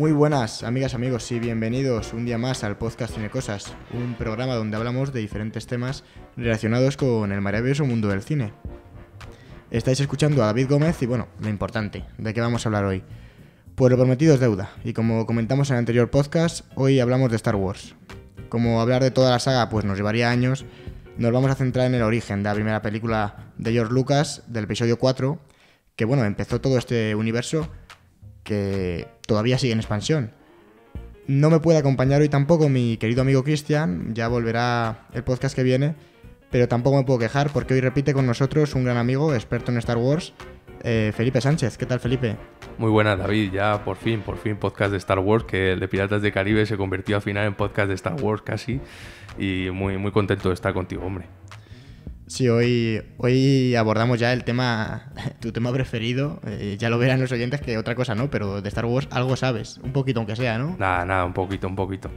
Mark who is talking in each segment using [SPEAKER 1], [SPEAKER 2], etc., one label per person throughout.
[SPEAKER 1] Muy buenas, amigas, amigos, y bienvenidos un día más al podcast Cine Cosas, un programa donde hablamos de diferentes temas relacionados con el maravilloso mundo del cine. Estáis escuchando a David Gómez y, bueno, lo importante, ¿de qué vamos a hablar hoy? Pues lo prometido es deuda, y como comentamos en el anterior podcast, hoy hablamos de Star Wars. Como hablar de toda la saga pues nos llevaría años, nos vamos a centrar en el origen de la primera película de George Lucas, del episodio 4, que bueno, empezó todo este universo que todavía sigue en expansión. No me puede acompañar hoy tampoco mi querido amigo Cristian, ya volverá el podcast que viene, pero tampoco me puedo quejar porque hoy repite con nosotros un gran amigo, experto en Star Wars, eh, Felipe Sánchez. ¿Qué tal, Felipe?
[SPEAKER 2] Muy buena David. Ya por fin, por fin, podcast de Star Wars, que el de Piratas de Caribe se convirtió al final en podcast de Star Wars casi. Y muy, muy contento de estar contigo, hombre.
[SPEAKER 1] Sí, hoy, hoy abordamos ya el tema, tu tema preferido. Eh, ya lo verán los oyentes que otra cosa no, pero de Star Wars algo sabes, un poquito aunque sea, ¿no?
[SPEAKER 2] Nada, nada, un poquito, un poquito.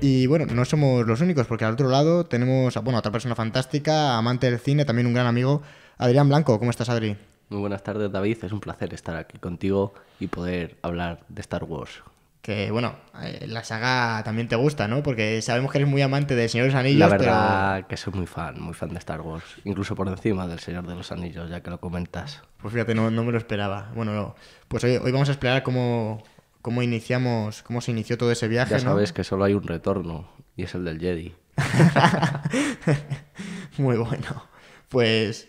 [SPEAKER 1] Y bueno, no somos los únicos, porque al otro lado tenemos a, bueno, otra persona fantástica, amante del cine, también un gran amigo, Adrián Blanco. ¿Cómo estás, Adri?
[SPEAKER 2] Muy buenas tardes,
[SPEAKER 3] David. Es un placer estar aquí contigo y poder hablar de Star Wars que bueno,
[SPEAKER 1] eh, la saga también te gusta, ¿no? Porque sabemos que eres muy amante de Señor de los Anillos. La verdad
[SPEAKER 3] que soy muy fan, muy fan de Star Wars, incluso por encima del Señor de los Anillos, ya que lo comentas. Pues fíjate,
[SPEAKER 1] no, me lo esperaba. Bueno, pues hoy, vamos a explorar cómo, cómo iniciamos, cómo se inició todo ese viaje. Ya sabes
[SPEAKER 3] que solo hay un retorno, y es el del Jedi.
[SPEAKER 1] muy bueno. Pues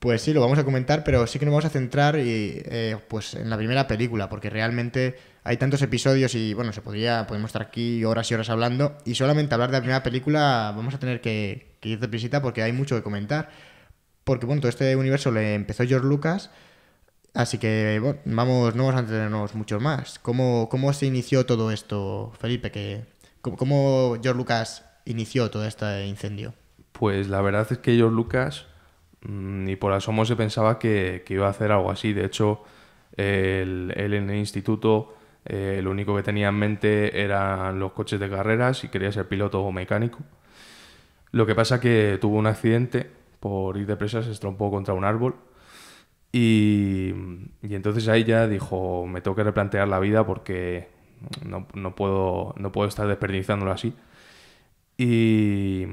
[SPEAKER 1] pues sí, lo vamos a comentar, pero sí que nos vamos a centrar y, eh, pues en la primera película, porque realmente hay tantos episodios y bueno, se podría, podemos estar aquí horas y horas hablando y solamente hablar de la primera película vamos a tener que, que ir de visita porque hay mucho que comentar. Porque bueno, todo este universo le empezó George Lucas, así que bueno, vamos, no vamos a entretenernos mucho más. ¿Cómo, ¿Cómo se inició todo esto, Felipe? Que, ¿cómo, George Lucas inició todo este incendio?
[SPEAKER 2] Pues la verdad es que George Lucas mm, ni por asomo se pensaba que, iba a hacer algo así. De hecho, él en el instituto eh, lo único que tenía en mente eran los coches de carreras y quería ser piloto o mecánico. Lo que pasa que tuvo un accidente por ir de presa, se estrompó contra un árbol. Y, entonces ahí ya dijo, me tengo que replantear la vida porque no, puedo, no puedo estar desperdiciándolo así. Y,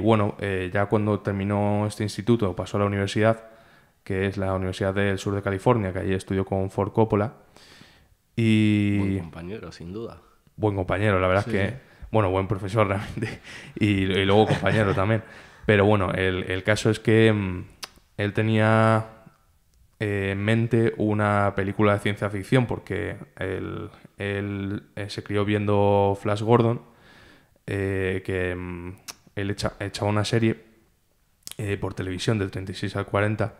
[SPEAKER 2] bueno, eh, ya cuando terminó este instituto, pasó a la universidad, que es la Universidad del Sur de California, que allí estudió con Ford Coppola. Y... Buen
[SPEAKER 3] compañero, sin duda.
[SPEAKER 2] Buen compañero, la verdad es que... Bueno, buen profesor realmente. Y, luego compañero también. Pero bueno, el, caso es que mm, él tenía eh, en mente una película de ciencia ficción porque él, eh, se crió viendo Flash Gordon, eh, que mm, él echaba una serie por televisión del 36 al 40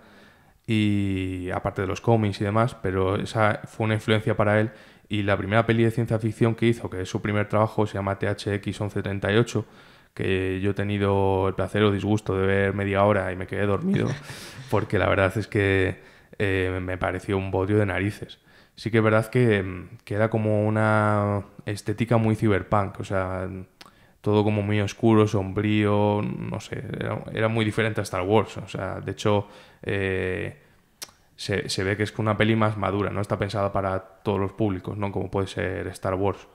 [SPEAKER 2] y aparte de los cómics y demás, pero esa fue una influencia para él y la primera peli de ciencia ficción que hizo, que es su primer trabajo, se llama THX 1138, que yo he tenido el placer o disgusto de ver media hora y me quedé dormido, porque la verdad es que eh, me pareció un bodrio de narices. Sí que es verdad que, mm, que era como una estética muy cyberpunk, o sea, todo como muy oscuro, sombrío, no sé, era, muy diferente a Star Wars. O sea, de hecho, eh, se, se, ve que es una peli más madura, no está pensada para todos los públicos, ¿no? Como puede ser Star Wars.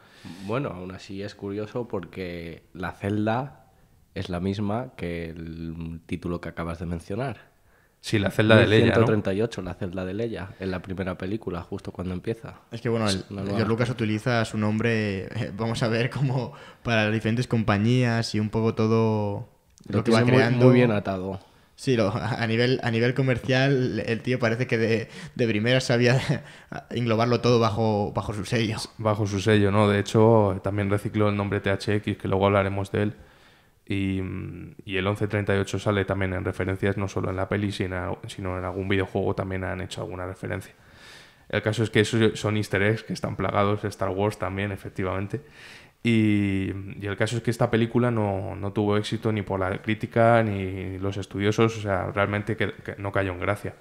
[SPEAKER 3] Bueno, aún así es curioso porque
[SPEAKER 2] la celda es la misma que
[SPEAKER 3] el título que acabas de mencionar. Sí, la celda de Leia. 138, la celda de Leia, en la primera película, justo cuando empieza. Es que bueno, el, Lucas
[SPEAKER 1] utiliza su nombre, eh, vamos a ver, como para las diferentes compañías y un poco todo lo, que va creando. Muy bien atado. Sí, a, nivel, a nivel comercial, el tío parece que de, de primera sabía englobarlo todo bajo, bajo su sello.
[SPEAKER 2] Bajo su sello, ¿no? De hecho, también recicló el nombre THX, que luego hablaremos de él. Y, el 1138 sale también en referencias, no solo en la peli, sino, en algún videojuego también han hecho alguna referencia. El caso es que esos son easter eggs que están plagados, Star Wars también, efectivamente. Y, el caso es que esta película no, tuvo éxito ni por la crítica ni los estudiosos, o sea, realmente no cayó en gracia.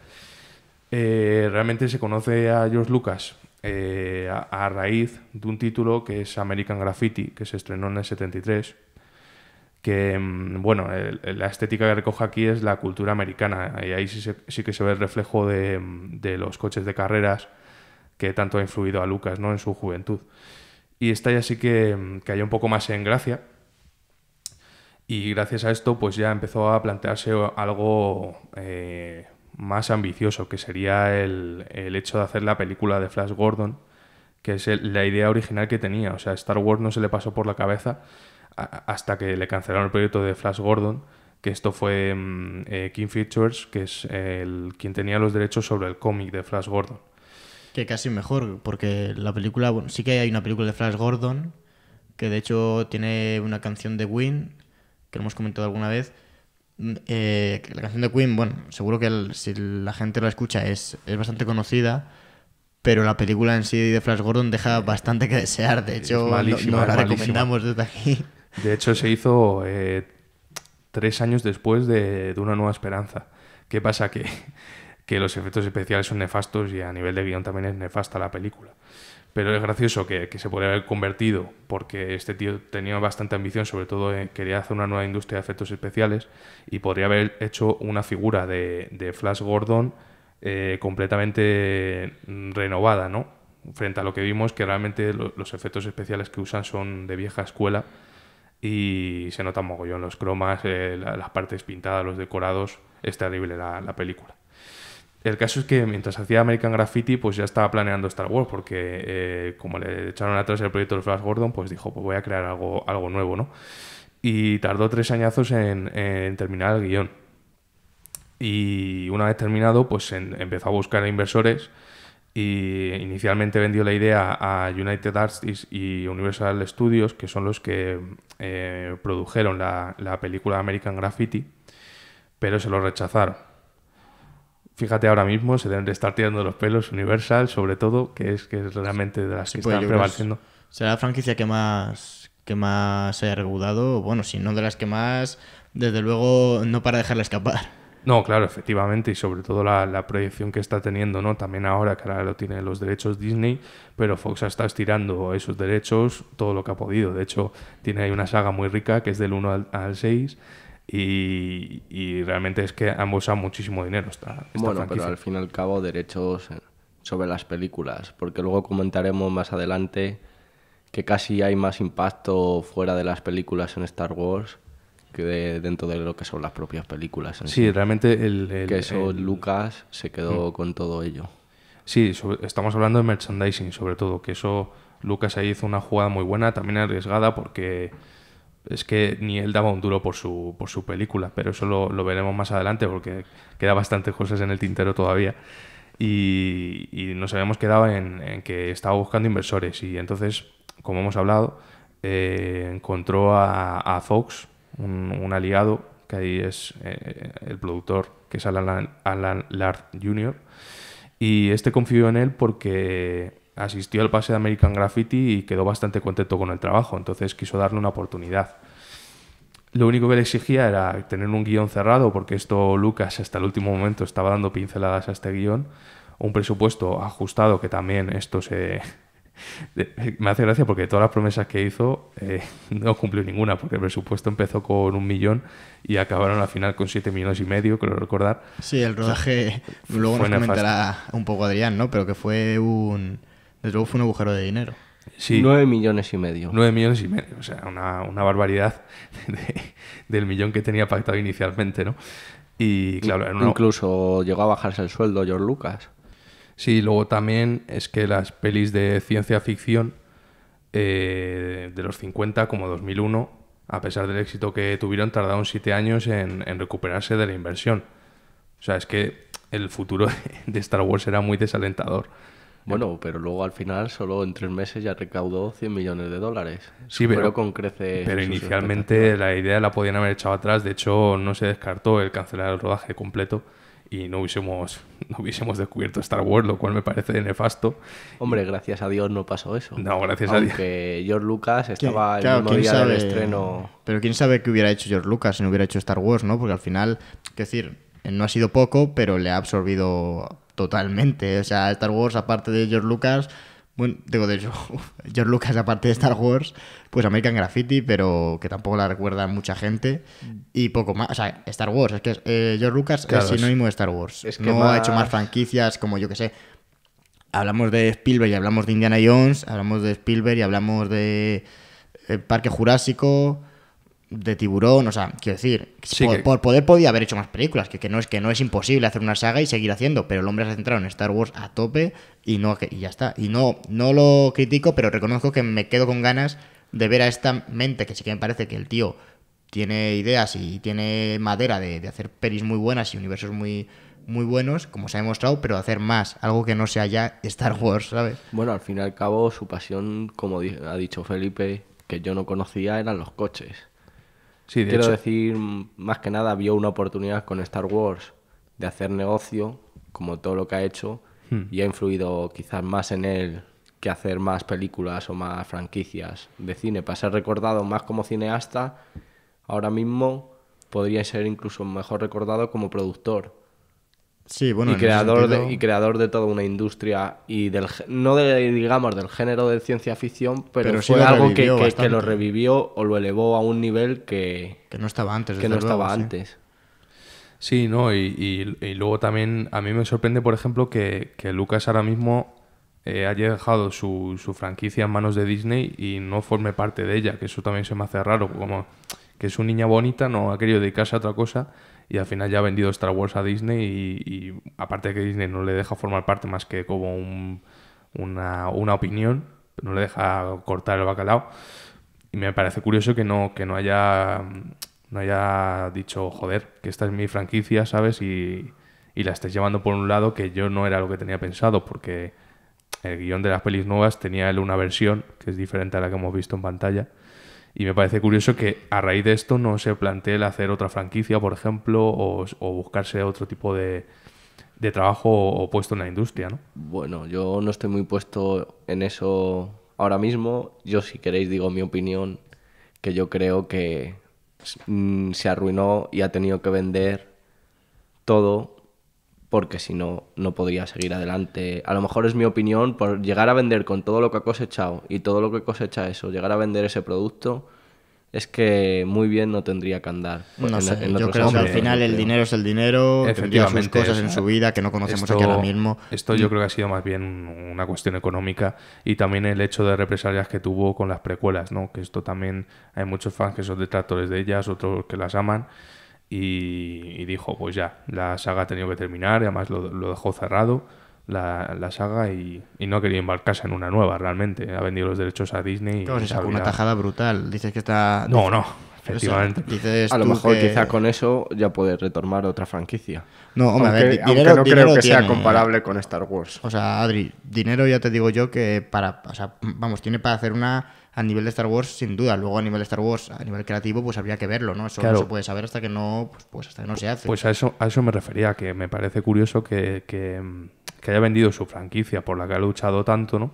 [SPEAKER 2] Eh, realmente se conoce a George Lucas eh, a raíz de un título que es American Graffiti, que se estrenó en el 73 que, mm, bueno, la estética que recoge aquí es la cultura americana, y ahí sí, que se ve el reflejo mm, de, los coches de carreras que tanto ha influido a Lucas ¿no? en su juventud. Y esta ya sí que, cayó mm, un poco más en gracia, y gracias a esto, pues ya empezó a plantearse algo eh, más ambicioso, que sería el, hecho de hacer la película de Flash Gordon, que es la idea original que tenía. O sea, Star Wars no se le pasó por la cabeza hasta que le cancelaron el proyecto de Flash Gordon, que esto fue mm, eh, King Features, que es el, quien tenía los derechos sobre el cómic de Flash Gordon.
[SPEAKER 1] Que casi mejor, porque la película, bueno, sí que hay una película de Flash Gordon, que de hecho tiene una canción de Win, que lo hemos comentado alguna vez. Mm, eh, la canción de Queen, bueno, seguro que si la gente la escucha es, bastante conocida, pero la película en sí de Flash Gordon deja bastante que desear. De hecho, no, la recomendamos desde aquí.
[SPEAKER 2] De hecho, se hizo eh, tres años después de, Una Nueva Esperanza. ¿Qué pasa? Que, los efectos especiales son nefastos y a nivel de guión también es nefasta la película. Pero es gracioso que, se podría haber convertido, porque este tío tenía bastante ambición, sobre todo eh, quería hacer una nueva industria de efectos especiales, y podría haber hecho una figura de, Flash Gordon eh, completamente mm, renovada, ¿no? Frente a lo que vimos, que realmente los efectos especiales que usan son de vieja escuela y se nota mogollón los cromas, eh, las partes pintadas, los decorados. Es terrible la, la, película. El caso es que mientras hacía American Graffiti, pues ya estaba planeando Star Wars, porque eh, como le echaron atrás el proyecto de Flash Gordon, pues dijo, pues voy a crear algo, algo nuevo, ¿no? Y tardó tres añazos en, terminar el guión. Y una vez terminado, pues empezó a buscar inversores y inicialmente vendió la idea a United Artists y Universal Studios, que son los que eh, produjeron la, película American Graffiti, pero se lo rechazaron. Fíjate ahora mismo, se deben de estar tirando los pelos Universal, sobre todo, que es que es realmente de las que pues están prevaleciendo. Será la franquicia que
[SPEAKER 1] más que más se haya regulado, bueno, si no de las que más, desde luego no para dejarla escapar.
[SPEAKER 2] No, claro, efectivamente, y sobre todo la, proyección que está teniendo, ¿no? También ahora que ahora lo tiene los derechos Disney, pero Fox ha estado estirando esos derechos todo lo que ha podido. De hecho, tiene ahí una saga muy rica que es del 1 al, 6. Y, realmente es que han muchísimo dinero está bueno, pero al
[SPEAKER 3] fin y al cabo derechos eh, sobre las películas, porque luego comentaremos más adelante que casi hay más impacto fuera de las películas en Star Wars de, dentro de lo que son las propias películas. sí, realmente el... que eso
[SPEAKER 2] Lucas se quedó mm. con todo ello. Sí, estamos hablando de merchandising sobre todo, que eso Lucas ahí hizo una jugada muy buena, también arriesgada porque es que ni él daba un duro por su, por su película, pero eso lo, lo veremos más adelante porque queda bastantes cosas en el tintero todavía. Y, nos habíamos quedado en, que estaba buscando inversores y entonces, como hemos hablado, eh, encontró a, a, Fox, un, aliado, que ahí es eh, eh, el productor, que es Alan, Alan Lard Jr. Y este confió en él porque asistió al pase de American Graffiti y quedó bastante contento con el trabajo, entonces quiso darle una oportunidad. Lo único que le exigía era tener un guión cerrado, porque esto Lucas hasta el último momento estaba dando pinceladas a este guión, un presupuesto ajustado, que también esto se, me hace gracia porque todas las promesas que hizo eh, no cumplió ninguna, porque el presupuesto empezó con un millón y acabaron al final con siete millones y medio, creo recordar. Sí,
[SPEAKER 1] el rodaje, luego nos comentará un poco Adrián, ¿no? Pero que fue un. Desde fue un agujero de dinero. nueve millones y medio.
[SPEAKER 2] nueve millones y medio, o sea, una, barbaridad del millón que tenía pactado inicialmente, ¿no? Y claro, incluso llegó a bajarse el sueldo George Lucas. Sí, luego también es que las pelis de ciencia ficción eh, de los 50 como 2001, a pesar del éxito que tuvieron, tardaron 7 años en, recuperarse de la inversión. O sea, es que el futuro de Star Wars era muy desalentador.
[SPEAKER 3] Bueno, pero luego al final, solo en tres meses ya recaudó 100 millones de dólares. Sí, pero, con Pero inicialmente
[SPEAKER 2] la idea la podían haber echado atrás. De hecho, no se descartó el cancelar el rodaje completo y no hubiésemos, no hubiésemos descubierto Star Wars, lo cual me parece nefasto. Hombre, gracias a Dios no pasó eso. No, gracias a Dios. George
[SPEAKER 3] Lucas estaba el claro, estreno.
[SPEAKER 1] Pero quién sabe qué hubiera hecho George Lucas si no hubiera hecho Star Wars, ¿no? Porque al final, es decir, no ha sido poco, pero le ha absorbido totalmente. O sea, Star Wars, aparte de George Lucas. Bueno, digo, de George Lucas, aparte de Star Wars, pues American Graffiti, pero que tampoco la recuerda mucha gente. Mm. Y poco más. O sea, Star Wars. Es que eh, George Lucas es sinónimo de Star Wars. no ha hecho más franquicias como yo que sé. Hablamos de Spielberg y hablamos de Indiana Jones. Hablamos de Spielberg y hablamos de eh, Parque Jurásico de tiburón, o sea, quiero decir, por, poder podía haber hecho más películas, que, que, no es que no es imposible hacer una saga y seguir haciendo, pero el hombre se ha centrado en Star Wars a tope y no y ya está. Y no, no lo critico, pero reconozco que me quedo con ganas de ver a esta mente, que sí que me parece que el tío tiene ideas y tiene madera de, hacer pelis muy buenas y universos muy, muy buenos, como se ha demostrado, pero hacer más, algo que no sea ya Star Wars,
[SPEAKER 3] ¿sabes? Bueno, al fin y al cabo, su pasión, como ha dicho Felipe, que yo no conocía, eran los coches. Sí, Quiero decir, más que nada, vio una oportunidad con Star Wars de hacer negocio, como todo lo que ha hecho, hmm. y ha influido quizás más en él que hacer más películas o más franquicias de cine. Para ser recordado más como cineasta, ahora mismo podría ser incluso mejor recordado como productor. Sí, bueno. Y creador, de, y creador de toda una industria y del no digamos del género de ciencia ficción, pero, fue algo que, que, lo revivió o lo elevó a un nivel que, que no estaba antes. Que no estaba sí. antes.
[SPEAKER 2] Sí, no, y, luego también a mí me sorprende, por ejemplo, que, que Lucas ahora mismo eh, haya dejado su, franquicia en manos de Disney y no forme parte de ella, que eso también se me hace raro, como que es una niña bonita no ha querido dedicarse a otra cosa y al final ya ha vendido Star Wars a Disney y, aparte de que Disney no le deja formar parte más que como una, opinión, no le deja cortar el bacalao. Y me parece curioso que no, que no haya no haya dicho, joder, que esta es mi franquicia, ¿sabes? Y, y la estés llevando por un lado que yo no era lo que tenía pensado, porque el guión de las pelis nuevas tenía él una versión que es diferente a la que hemos visto en pantalla. Y me parece curioso que a raíz de esto no se plantee el hacer otra franquicia, por ejemplo, o, buscarse otro tipo de, trabajo o puesto en la industria, ¿no?
[SPEAKER 3] Bueno, yo no estoy muy puesto en eso ahora mismo. Yo, si queréis, digo mi opinión, que yo creo que mm, se arruinó y ha tenido que vender todo porque si no, no podría seguir adelante. A lo mejor es mi opinión, por llegar a vender con todo lo que ha cosechado y todo lo que cosecha eso, llegar a vender ese producto, es que muy bien no tendría que andar. yo creo que al
[SPEAKER 1] final el dinero es el dinero, efectivamente sus cosas en su vida que no conocemos aquí ahora mismo. Esto yo
[SPEAKER 2] creo que ha sido más bien una cuestión económica y también el hecho de represalias que tuvo con las precuelas, ¿no? Que esto también hay muchos fans que son detractores de ellas, otros que las aman y, dijo, pues ya, la saga ha tenido que terminar, y además lo, dejó cerrado la, saga y, no quería embarcarse en una nueva realmente. Ha vendido los derechos a Disney. y... se una tajada brutal. Dices que está... No, no. Efectivamente. a lo mejor quizá con eso
[SPEAKER 3] ya puedes retomar otra franquicia. No, hombre, a no creo que sea comparable con Star Wars.
[SPEAKER 1] O sea, Adri, dinero ya te digo yo que para, vamos, tiene para hacer una a nivel de Star Wars, sin duda. Luego a nivel de Star Wars, a nivel creativo, pues habría que verlo, ¿no? Eso no se puede saber hasta que no, pues, pues, hasta que no se hace. Pues
[SPEAKER 2] a eso, a eso me refería, que me parece curioso que, que, haya vendido su franquicia por la que ha luchado tanto, ¿no?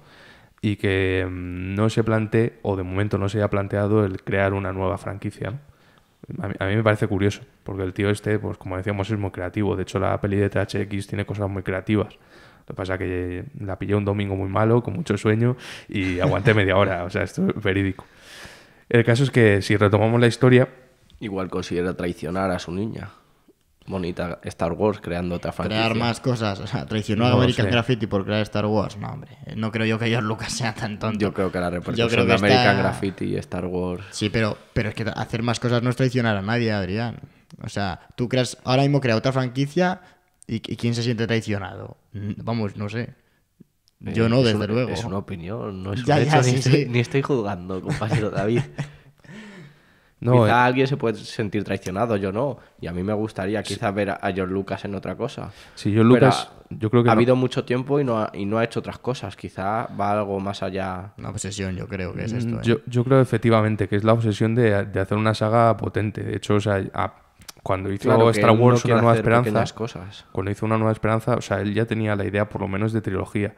[SPEAKER 2] Y que mm, no se plantee, o de momento no se haya planteado, el crear una nueva franquicia, A mí, a mí, me parece curioso, porque el tío este, pues como decíamos, es muy creativo. De hecho, la peli de THX tiene cosas muy creativas pasa que la pillé un domingo muy malo, con mucho sueño, y aguanté media hora. O sea, esto es verídico. El caso es que si retomamos la historia...
[SPEAKER 3] Igual considera traicionar a su niña. Bonita Star Wars creando otra franquicia. Crear más cosas. O sea, traicionó a American Graffiti
[SPEAKER 1] por crear Star Wars. No, hombre. No creo yo que George Lucas sea tan tonto. Yo creo que la repercusión de American Graffiti y Star Wars... Sí, pero, pero es que hacer más cosas no es traicionar a nadie, Adrián. O sea, tú creas... Ahora mismo crea otra franquicia ¿Y, quién se siente traicionado? Mm, vamos, no sé.
[SPEAKER 3] Eh, yo no, desde luego. Es una opinión, no es ni, Estoy, jugando Estoy, juzgando, compañero David. no, quizá eh. alguien se puede sentir traicionado, yo no. Y a mí me gustaría quizás ver a, George Lucas en otra cosa. si John Lucas, yo creo que. Ha habido mucho tiempo y no, ha, y no ha hecho otras cosas. Quizá va algo más allá. Una obsesión, yo creo que es esto. Mm, yo,
[SPEAKER 2] ¿eh? yo, creo efectivamente que es la obsesión de, de, hacer una saga potente. De hecho, o sea, a, cuando hizo Star Wars una nueva esperanza, cuando hizo una nueva esperanza, o sea, él ya tenía la idea por lo menos de trilogía.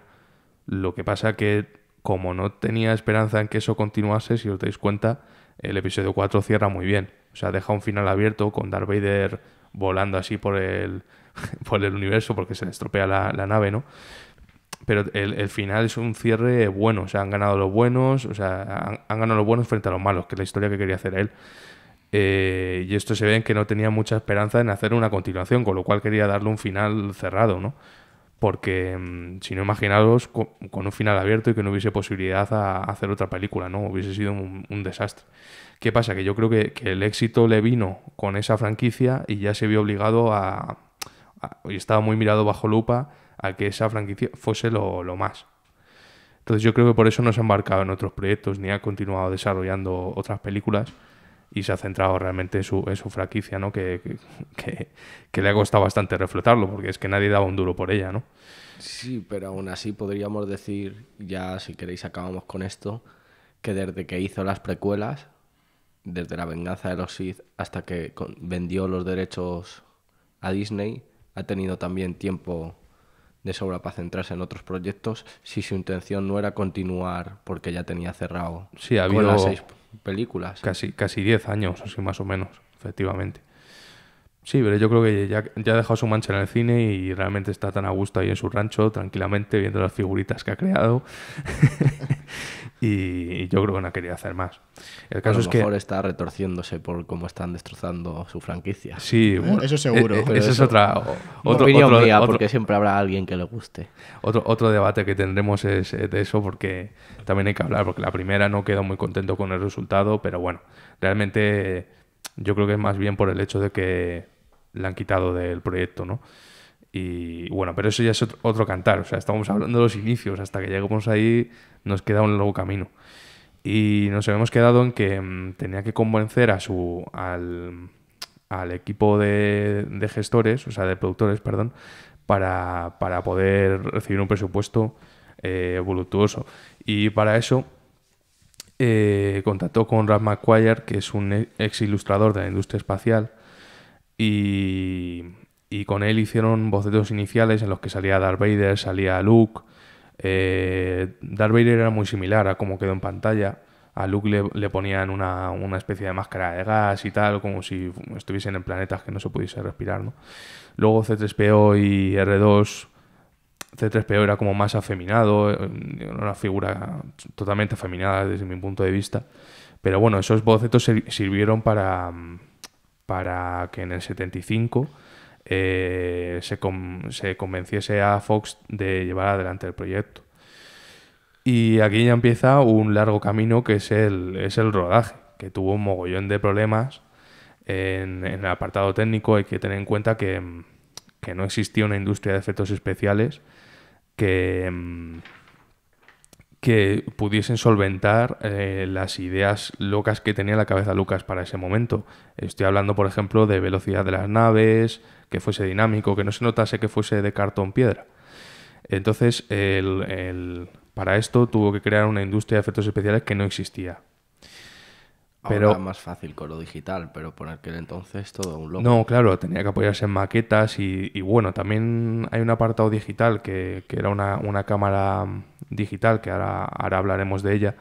[SPEAKER 2] Lo que pasa que como no tenía esperanza en que eso continuase, si os dais cuenta, el episodio 4 cierra muy bien. O sea, deja un final abierto con Darth Vader volando así por el, por el universo porque se le estropea la, nave, ¿no? Pero el, el, final es un cierre bueno. O sea, han ganado los buenos, o sea, han ganado los buenos frente a los malos, que es la historia que quería hacer él. Eh, y esto se ve en que no tenía mucha esperanza en hacer una continuación, con lo cual quería darle un final cerrado, ¿no? Porque mm, si no imaginaros con, un final abierto y que no hubiese posibilidad a, hacer otra película, ¿no? Hubiese sido un, desastre. ¿Qué pasa? Que yo creo que, el éxito le vino con esa franquicia y ya se vio obligado a, y estaba muy mirado bajo lupa a que esa franquicia fuese lo, lo más. Entonces yo creo que por eso no se ha embarcado en otros proyectos ni ha continuado desarrollando otras películas y se ha centrado realmente en su, en su franquicia, ¿no? Que, le ha costado bastante refletarlo, porque es que nadie daba un duro por ella, ¿no?
[SPEAKER 3] Sí, pero aún así podríamos decir, ya si queréis acabamos con esto, que desde que hizo las precuelas, desde la venganza de los Sith hasta que vendió los derechos a Disney, ha tenido también tiempo de sobra para centrarse en otros proyectos si su intención no era continuar porque ya tenía cerrado sí, ha seis
[SPEAKER 2] películas. Casi, casi diez años, así más o menos, efectivamente. Sí, pero yo creo que ya, ha dejado su mancha en el cine y realmente está tan a gusto ahí en su rancho, tranquilamente, viendo las figuritas que ha creado. y yo creo que no quería hacer más. El caso a lo es mejor
[SPEAKER 3] está retorciéndose por cómo están destrozando su franquicia. Sí, eh, bueno, eso eh, seguro. Eh, es otra otro, opinión mía, porque
[SPEAKER 2] siempre habrá alguien que le guste. Otro, otro debate que tendremos es de eso, porque también hay que hablar, porque la primera no quedó muy contento con el resultado, pero bueno, realmente yo creo que es más bien por el hecho de que la han quitado del proyecto, ¿no? Y bueno, pero eso ya es otro, cantar, o sea, estamos hablando de los inicios, hasta que llegamos ahí nos queda un largo camino. Y nos habíamos quedado en que mm, tenía que convencer a su, al, al equipo de, de, gestores, o sea, de productores, perdón, para, para poder recibir un presupuesto eh, voluptuoso. Y para eso eh, contactó con Ralph McQuire, que es un e-, ex ilustrador de la industria espacial, y, con él hicieron bocetos iniciales en los que salía Darth Vader, salía Luke. Eh, Darth Vader era muy similar a cómo quedó en pantalla. A Luke le, le ponían una, especie de máscara de gas y tal, como si estuviesen en planetas que no se pudiese respirar. ¿no? Luego C3PO y R2. C3PO era como más afeminado, eh, una figura totalmente afeminada desde mi punto de vista. Pero bueno, esos bocetos sirvieron para, mm, para que en el 75 eh, se, convenciese a Fox de llevar adelante el proyecto. Y aquí ya empieza un largo camino que es el, es el rodaje, que tuvo un mogollón de problemas en, el apartado técnico. Hay que tener en cuenta que no existía una industria de efectos especiales que que pudiesen solventar eh, las ideas locas que tenía en la cabeza Lucas para ese momento. Estoy hablando, por ejemplo, de velocidad de las naves, que fuese dinámico, que no se notase que fuese de cartón piedra. Entonces, para esto tuvo que crear una industria de efectos especiales que no existía.
[SPEAKER 3] Pero más fácil con lo digital, pero por aquel entonces todo un loco. No, claro, tenía
[SPEAKER 2] que apoyarse en maquetas y, bueno, también hay un apartado digital que, era una, cámara digital, que ahora, ahora hablaremos de ella.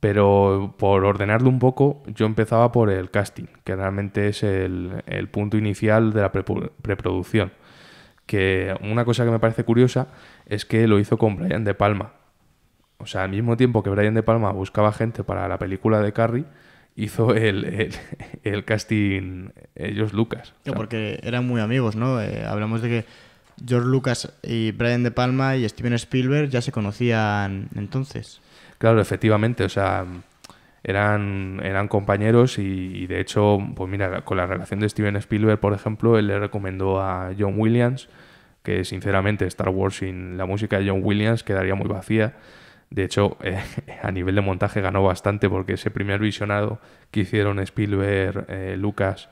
[SPEAKER 2] Pero por ordenarlo un poco, yo empezaba por el casting, que realmente es el, punto inicial de la preproducción. Que una cosa que me parece curiosa es que lo hizo con Brian De Palma, o sea, al mismo tiempo que Brian De Palma buscaba gente para la película de Carrie, hizo el, casting ellos eh, Lucas.
[SPEAKER 1] Porque eran muy amigos, ¿no? Eh, hablamos de que George Lucas y Brian De Palma y Steven Spielberg ya se conocían entonces.
[SPEAKER 2] Claro, efectivamente, o sea, eran, eran compañeros y, y de hecho, pues mira, con la relación de Steven Spielberg, por ejemplo, él le recomendó a John Williams, que sinceramente Star Wars sin la música de John Williams quedaría muy vacía. De hecho, eh, a nivel de montaje ganó bastante porque ese primer visionado que hicieron Spielberg, eh, Lucas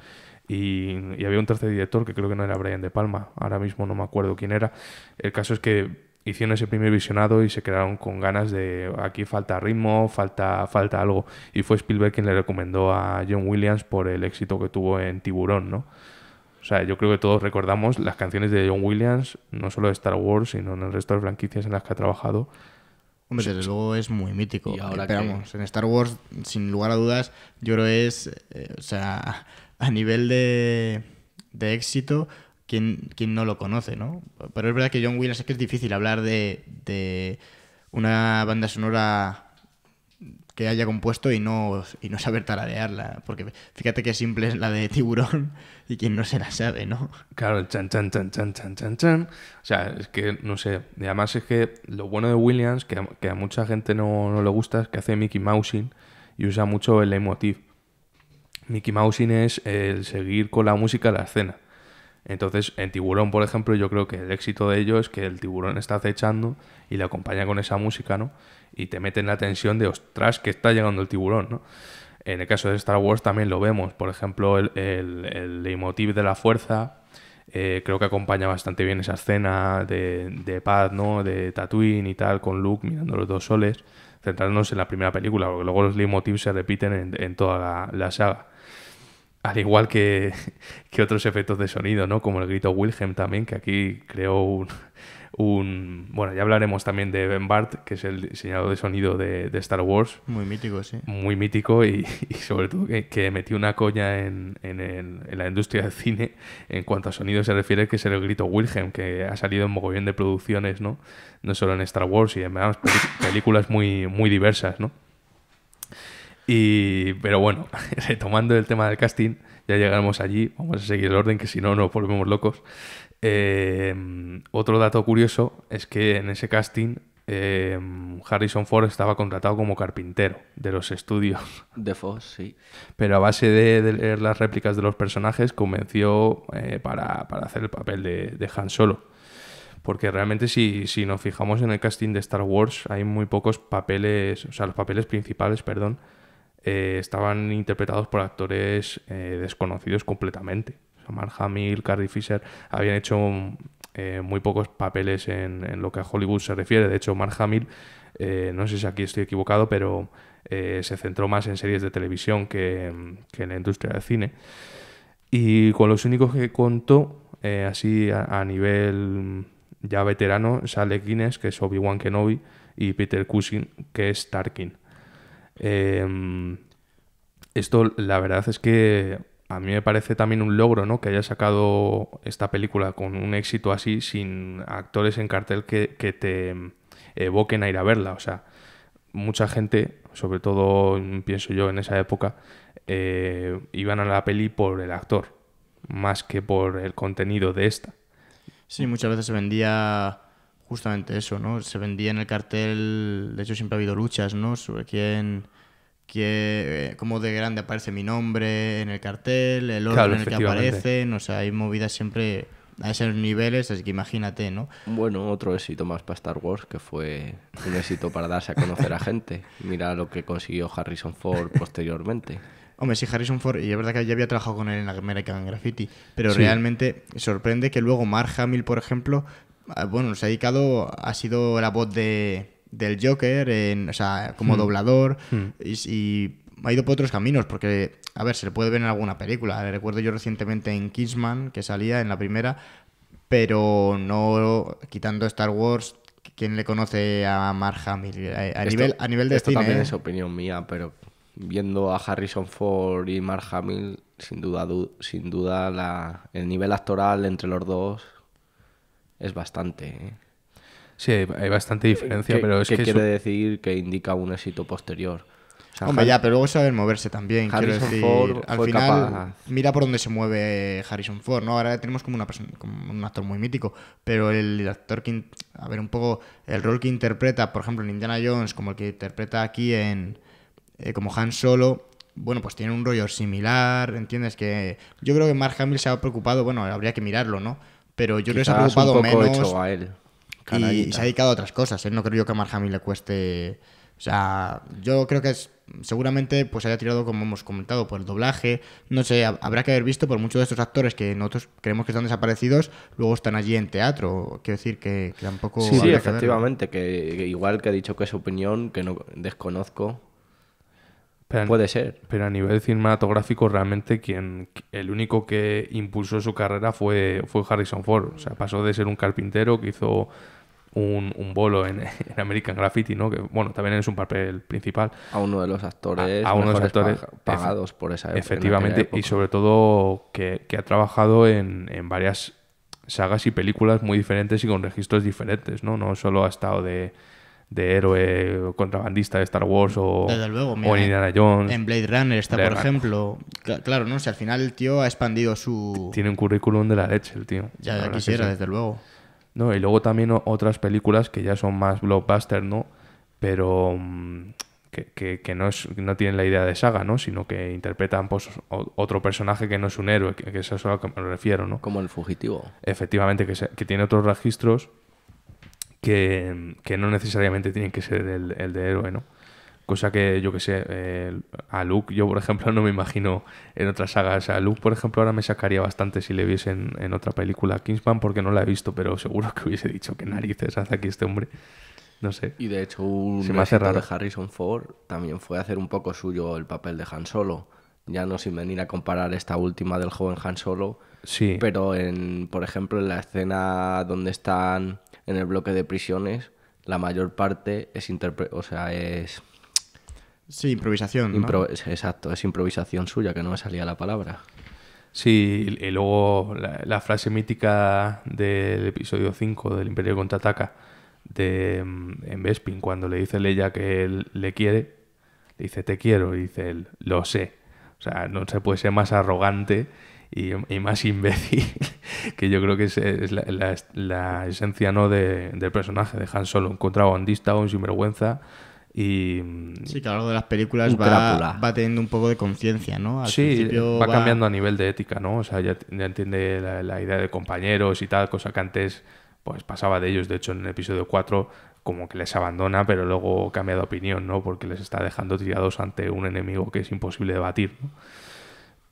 [SPEAKER 2] y, había un tercer director que creo que no era Brian De Palma, ahora mismo no me acuerdo quién era. El caso es que hicieron ese primer visionado y se quedaron con ganas de aquí falta ritmo, falta, falta algo. Y fue Spielberg quien le recomendó a John Williams por el éxito que tuvo en Tiburón, ¿no? O sea, yo creo que todos recordamos las canciones de John Williams, no solo de Star Wars, sino en el resto de franquicias en las que ha trabajado, Hombre, desde luego es muy mítico. Esperamos,
[SPEAKER 1] en Star Wars, sin lugar a dudas, yo creo es, eh, o sea, a nivel de, de éxito, quién no lo conoce, ¿no? Pero es verdad que John Williams es que es difícil hablar de, de una banda sonora que haya compuesto y no, no saber taradearla. Porque fíjate que simple es la de tiburón y quien no se
[SPEAKER 2] la sabe, ¿no? Claro, chan, chan, chan, chan, chan, chan, chan. O sea, es que, no sé. además es que lo bueno de Williams, que, a mucha gente no, le gusta, es que hace Mickey Mousing y usa mucho el leitmotiv. Mickey Mousing es el seguir con la música la escena. Entonces, en Tiburón, por ejemplo, yo creo que el éxito de ello es que el tiburón está acechando y le acompaña con esa música, ¿no? Y te mete en la tensión de, ostras, que está llegando el tiburón, ¿no? En el caso de Star Wars también lo vemos. Por ejemplo, el, el, el leitmotiv de la fuerza eh, creo que acompaña bastante bien esa escena de, de paz, ¿no? De Tatooine y tal, con Luke mirando los dos soles. centrándonos en la primera película, porque luego los leitmotivs se repiten en, toda la saga al igual que, que, otros efectos de sonido, ¿no? Como el grito Wilhelm también, que aquí creó un, un... bueno, ya hablaremos también de Ben Bart, que es el diseñador de sonido de, Star Wars. Muy mítico, sí. Muy mítico y, sobre todo que, metió una coña en, la industria del cine en cuanto a sonido se refiere, que es el grito Wilhelm, que ha salido en mogollón de producciones, ¿no? No solo en Star Wars y en películas muy, muy diversas, ¿no? Y, pero bueno, retomando el tema del casting, ya llegamos allí, vamos a seguir el orden, que si no nos volvemos locos. Eh, otro dato curioso es que en ese casting eh, Harrison Ford estaba contratado como carpintero de los estudios.
[SPEAKER 3] De Fox, sí.
[SPEAKER 2] Pero a base de, leer las réplicas de los personajes convenció eh, para, para, hacer el papel de, de Han Solo. Porque realmente si, si, nos fijamos en el casting de Star Wars hay muy pocos papeles, o sea, los papeles principales, perdón, eh, estaban interpretados por actores eh, desconocidos completamente. Mark Hamill, Carrie Fisher habían hecho mm, eh, muy pocos papeles en, lo que a Hollywood se refiere. De hecho, Mark Hamill, no sé si aquí estoy equivocado, pero se centró más en series de televisión mm, que, en la industria del cine. Y con los únicos que contó, así a, nivel mm, ya veterano, sale Guinness, que es Obi-Wan Kenobi, y Peter Cushing, que es Tarkin. Em, esto, la verdad es que a mí me parece también un logro, ¿no? Que haya sacado esta película con un éxito así, sin actores en cartel que, te evoquen a ir a verla. O sea, mucha gente, sobre todo pienso yo en esa época, eh, iban a la peli por el actor, más que por el contenido de esta. Sí, muchas veces se vendía justamente eso,
[SPEAKER 1] ¿no? Se vendía en el cartel, de hecho siempre ha habido luchas, ¿no? Sobre quién, eh, cómo de grande aparece mi nombre en el cartel, el orden en el que aparece... o sea, hay movidas siempre a esos niveles, así que imagínate, ¿no?
[SPEAKER 3] Bueno, otro éxito más para Star Wars, que fue un éxito para darse a conocer a gente. Mira lo que consiguió Harrison Ford posteriormente. Hombre, sí, Harrison
[SPEAKER 1] Ford, y es verdad que ya había trabajado con él en American Graffiti, pero realmente sorprende que luego Mark Hamill, por ejemplo, Ah, bueno, se ha dedicado, ha sido la voz de, del Joker, en, o sea, como hmm. doblador, hmm. Y, ha ido por otros caminos, porque, a ver, se le puede ver en alguna película. Le recuerdo yo recientemente en Kingsman, que salía en la primera, pero no quitando Star Wars. ¿Quién le conoce a Mark Hamill? A, nivel, de esto también es ¿eh?
[SPEAKER 3] opinión mía, pero viendo a Harrison Ford y Mark Hamill, sin duda, sin duda el nivel actoral entre los dos es bastante. ¿eh?
[SPEAKER 2] Sí, hay bastante diferencia, pero es que. quiere
[SPEAKER 3] decir que indica un éxito posterior? Hombre, ya, pero
[SPEAKER 1] luego saber moverse también. quiero decir, al final, mira por dónde se mueve Harrison Ford, ¿no? Ahora tenemos como, una persona, como un actor muy mítico, pero el actor que. A ver, un poco el rol que interpreta, por ejemplo, en Indiana Jones, como el que interpreta aquí en. Eh, como Han Solo, bueno, pues tiene un rollo similar, ¿entiendes? Que yo creo que Mark Hamill se ha preocupado, bueno, habría que mirarlo, ¿no? pero yo creo que se ha preocupado menos a él. y se ha dedicado a otras cosas. No creo yo que a Mark le cueste... O sea, yo creo que es, seguramente pues haya tirado, como hemos comentado, por el doblaje. No sé, habrá que haber visto por muchos de estos actores que nosotros creemos que están desaparecidos, luego están allí en teatro. Quiero decir que, tampoco. Sí, efectivamente,
[SPEAKER 3] que, igual que ha dicho que es opinión, que no desconozco.
[SPEAKER 2] Puede ser. Pero a nivel cinematográfico, realmente quien el único que impulsó su carrera fue, fue Harrison Ford. O sea, pasó de ser un carpintero que hizo un, bolo en, American Graffiti, ¿no? Que bueno, también es un papel principal. A uno de los actores, pagados por esa Efectivamente, y sobre todo que, ha trabajado en, en varias sagas y películas muy diferentes y con registros diferentes, ¿no? No solo ha estado de de héroe contrabandista de Star Wars o, Indiana Jones. En Blade Runner está, por ejemplo. Claro, no al final el tío ha
[SPEAKER 1] expandido su...
[SPEAKER 2] Tiene un currículum de la leche el tío. Ya, quisiera, desde luego. No, y luego también otras películas que ya son más blockbuster, ¿no? Pero mm, que, que, no, es, no tienen la idea de saga, ¿no? Sino que interpretan pues, otro personaje que no es un héroe, que, que eso es a lo que me refiero, ¿no? Como el fugitivo. Efectivamente, que, que tiene otros registros que, que no necesariamente tienen que ser el, de héroe, ¿no? Cosa que yo que sé, eh, a Luke, yo por ejemplo no me imagino en otras sagas. A Luke, por ejemplo, ahora me sacaría bastante si le viesen en, otra película Kingsman porque no la he visto, pero seguro que hubiese dicho que narices hace aquí este hombre. No sé.
[SPEAKER 3] Y de hecho, un Se de Harrison Ford también fue hacer un poco suyo el papel de Han Solo. Ya no sin venir a comparar esta última del joven Han Solo. Sí. Pero en, por ejemplo, en la escena donde están en el bloque de prisiones, la mayor parte es o sea, es sí, improvisación, ¿no?
[SPEAKER 2] exacto, es improvisación suya que no me salía la palabra. Sí, y luego la, frase mítica del episodio 5 del Imperio contraataca de mm, en Bespin cuando le dice Leia que él le quiere, le dice te quiero y dice él lo sé. O sea, no se puede ser más arrogante y, más imbécil, que yo creo que es, la, esencia ¿no? del personaje de Han Solo, un contrabandista, un sinvergüenza. Y, mm, sí, que de las películas va,
[SPEAKER 1] teniendo un poco de conciencia, ¿no? sí, va, cambiando
[SPEAKER 2] a nivel de ética, ¿no? O sea, ya, entiende la, idea de compañeros y tal, cosa que antes pues pasaba de ellos. De hecho, en el episodio 4 como que les abandona, pero luego cambia de opinión, ¿no? Porque les está dejando tirados ante un enemigo que es imposible de batir, ¿no?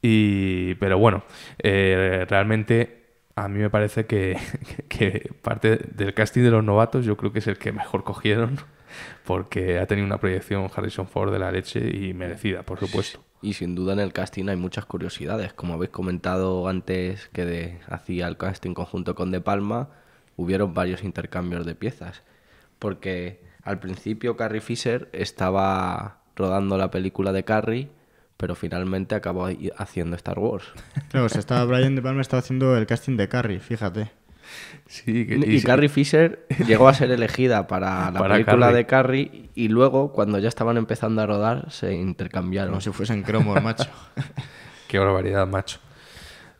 [SPEAKER 2] Y, pero bueno, eh, realmente a mí me parece que, que, parte del casting de los novatos yo creo que es el que mejor cogieron porque ha tenido una proyección Harrison Ford de la leche y merecida, por supuesto.
[SPEAKER 3] Y sin duda en el casting hay muchas curiosidades. Como habéis comentado antes que de, hacía el casting conjunto con De Palma, hubieron varios intercambios de piezas. Porque al principio Carrie Fisher estaba rodando la película de Carrie pero finalmente acabó haciendo Star Wars. Claro, estaba
[SPEAKER 1] Brian De Palma estaba haciendo el casting de Carrie, fíjate. Sí, y, Carrie Fisher llegó a ser
[SPEAKER 3] elegida para la película de Carrie y luego, cuando ya estaban empezando a rodar, se intercambiaron. Como si fuesen cromos, macho.
[SPEAKER 2] Qué barbaridad, macho.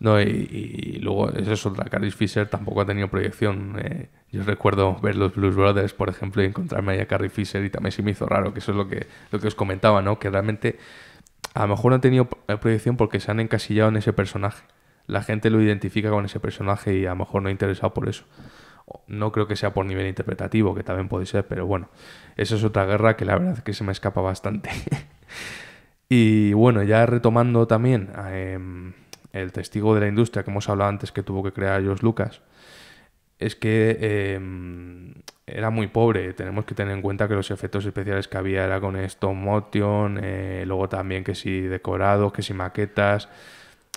[SPEAKER 2] No, y, luego, eso es otra. Carrie Fisher tampoco ha tenido proyección. Eh, yo recuerdo ver los Blues Brothers, por ejemplo, y encontrarme ahí a Carrie Fisher y también se me hizo raro, que eso es lo que, lo que os comentaba, ¿no? Que realmente a lo mejor no han tenido eh, proyección porque se han encasillado en ese personaje. La gente lo identifica con ese personaje y a lo mejor no ha interesado por eso. No creo que sea por nivel interpretativo, que también puede ser, pero bueno, esa es otra guerra que la verdad es que se me escapa bastante. y bueno, ya retomando también em, el testigo de la industria que hemos hablado antes que tuvo que crear George Lucas, es que em, era muy pobre. Tenemos que tener en cuenta que los efectos especiales que había era con stop motion, eh, luego también que si decorados, que si maquetas.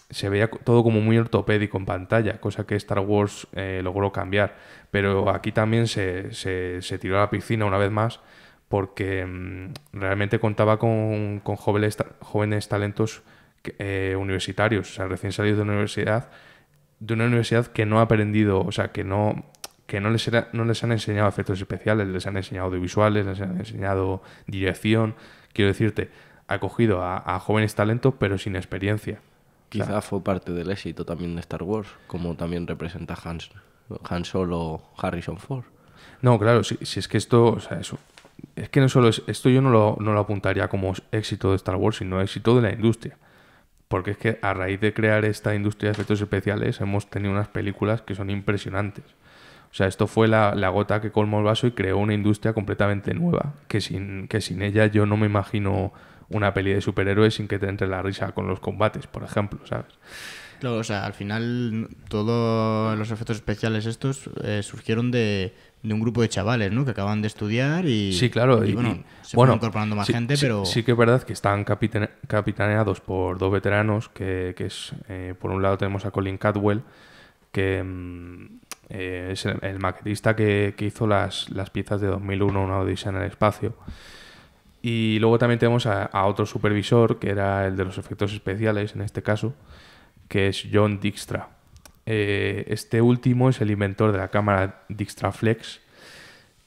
[SPEAKER 2] Se veía todo como muy ortopédico en pantalla, cosa que Star Wars eh, logró cambiar. Pero aquí también se, se, tiró a la piscina una vez más porque em, realmente contaba con, con jóvenes, talentos eh, universitarios, o recién salidos de la universidad de una universidad que no ha aprendido, o sea, que no, que no les, no les han enseñado efectos especiales, les han enseñado audiovisuales, les han enseñado dirección. Quiero decirte, ha cogido a, jóvenes talentos, pero sin experiencia. Quizá
[SPEAKER 3] fue parte del éxito también de Star Wars, como también representa Hans, Han Solo Harrison Ford.
[SPEAKER 2] No, claro, si, es que esto, o sea, eso, es que no solo es, esto yo no no lo apuntaría como éxito de Star Wars, sino éxito de la industria porque es que a raíz de crear esta industria de efectos especiales hemos tenido unas películas que son impresionantes. O sea, esto fue la, la gota que colmó el vaso y creó una industria completamente nueva, que sin, que sin ella yo no me imagino una peli de superhéroes sin que te entre la risa con los combates, por ejemplo, ¿sabes?
[SPEAKER 1] o sea, al final todos los efectos especiales estos eh, surgieron de de un grupo de chavales, ¿no? Que acaban
[SPEAKER 2] de estudiar y. bueno, se van incorporando más gente, sí, pero. Sí, que es verdad que están capitaneados por dos veteranos, que, es. Eh, por un lado tenemos a Colin Cadwell, que mm, eh, es el, maquetista que, hizo las, las piezas de 2001, Una Odisea en el Espacio. Y luego también tenemos a otro supervisor, que era el de los efectos especiales en este caso, que es John Dijkstra eh, este último es el inventor de la cámara Dixtraflex,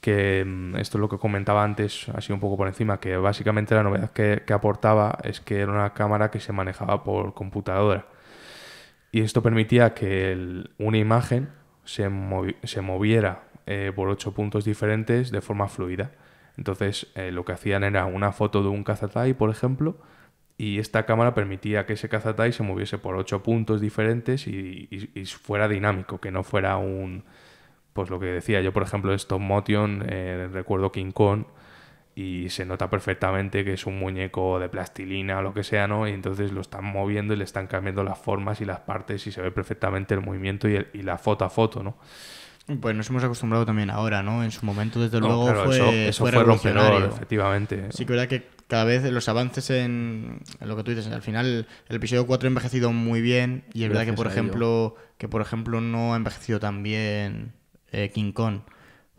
[SPEAKER 2] que mm, esto es lo que comentaba antes, así un poco por encima, que básicamente la novedad que, aportaba es que era una cámara que se manejaba por computadora. Y esto permitía que una imagen se, moviera eh, por ocho puntos diferentes de forma fluida. Entonces, eh, lo que hacían era una foto de un cazatai, por ejemplo, y esta cámara permitía que ese cazatai se moviese por ocho puntos diferentes y, fuera dinámico, que no fuera un... Pues lo que decía yo, por ejemplo, Stop Motion, eh, recuerdo King Kong, y se nota perfectamente que es un muñeco de plastilina o lo que sea, ¿no? Y entonces lo están moviendo y le están cambiando las formas y las partes y se ve perfectamente el movimiento y, la foto a foto, ¿no?
[SPEAKER 1] Pues nos hemos acostumbrado también ahora, ¿no? En su momento, desde luego, fue, eso, fue, efectivamente. Sí que era que cada vez los avances en, lo que tú dices, al final el episodio 4 ha envejecido muy bien y es verdad que por ejemplo que por
[SPEAKER 3] ejemplo no ha envejecido tan bien eh, King Kong.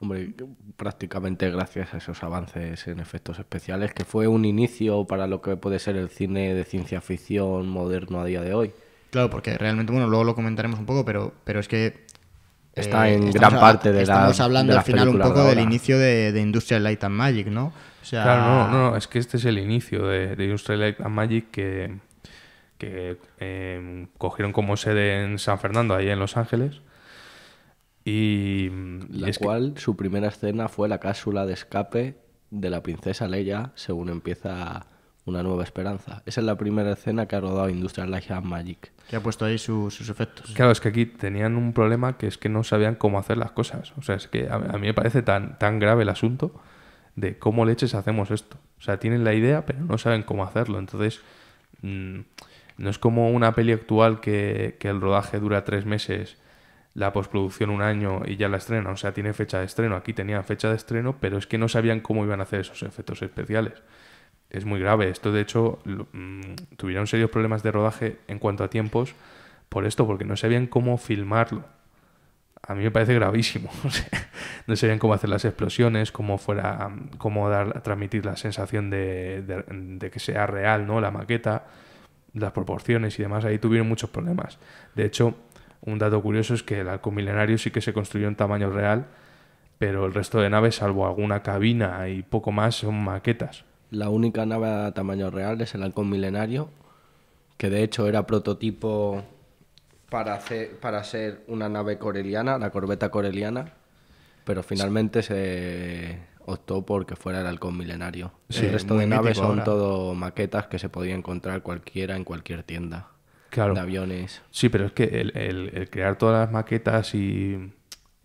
[SPEAKER 3] Hombre, prácticamente gracias a esos avances en efectos especiales, que fue un inicio para lo que puede ser el cine de ciencia ficción moderno a día de hoy. Claro, porque realmente, bueno, luego lo comentaremos un poco, pero,
[SPEAKER 1] pero es que... Está eh, en gran parte de la... Estamos hablando al final un poco del inicio de, de Industrial Light and Magic, ¿no? Claro, no, no,
[SPEAKER 2] es que este es el inicio de, Industrial Light and Magic que, em, cogieron como sede en San Fernando, ahí en Los Ángeles. Y la cual su primera escena fue la cápsula
[SPEAKER 3] de escape de la princesa Leia, según empieza una nueva esperanza. Esa es la primera escena que ha rodado Industrial Light and Magic.
[SPEAKER 2] Que ha puesto ahí sus efectos. Claro, es que aquí tenían un problema que es que no sabían cómo hacer las cosas. O sea, es que a, a mí me parece tan grave el asunto de cómo leches hacemos esto. O sea, tienen la idea, pero no saben cómo hacerlo. Entonces, mm, no es como una peli actual que, el rodaje dura tres meses, la postproducción un año y ya la estrena. O sea, tiene fecha de estreno. Aquí tenía fecha de estreno, pero es que no sabían cómo iban a hacer esos efectos especiales. Es muy grave. Esto, de hecho, mm, tuvieron serios problemas de rodaje en cuanto a tiempos por esto, porque no sabían cómo filmarlo a mí me parece gravísimo. no sabían cómo hacer las explosiones, cómo fuera, cómo dar, transmitir la sensación de, que sea real, ¿no? La maqueta, las proporciones y demás. Ahí tuvieron muchos problemas. De hecho, un dato curioso es que el arco milenario sí que se construyó en tamaño real, pero el resto de naves, salvo alguna cabina y poco más, son maquetas.
[SPEAKER 3] La única nave a tamaño real es el halcón milenario, que de hecho era prototipo para, hacer, para ser una nave coreliana, la corbeta coreliana, pero finalmente se optó porque fuera el halcón milenario. el resto de naves son todo maquetas que se podía encontrar cualquiera en cualquier tienda claro. de aviones.
[SPEAKER 2] Sí, pero es que el, crear todas las maquetas y...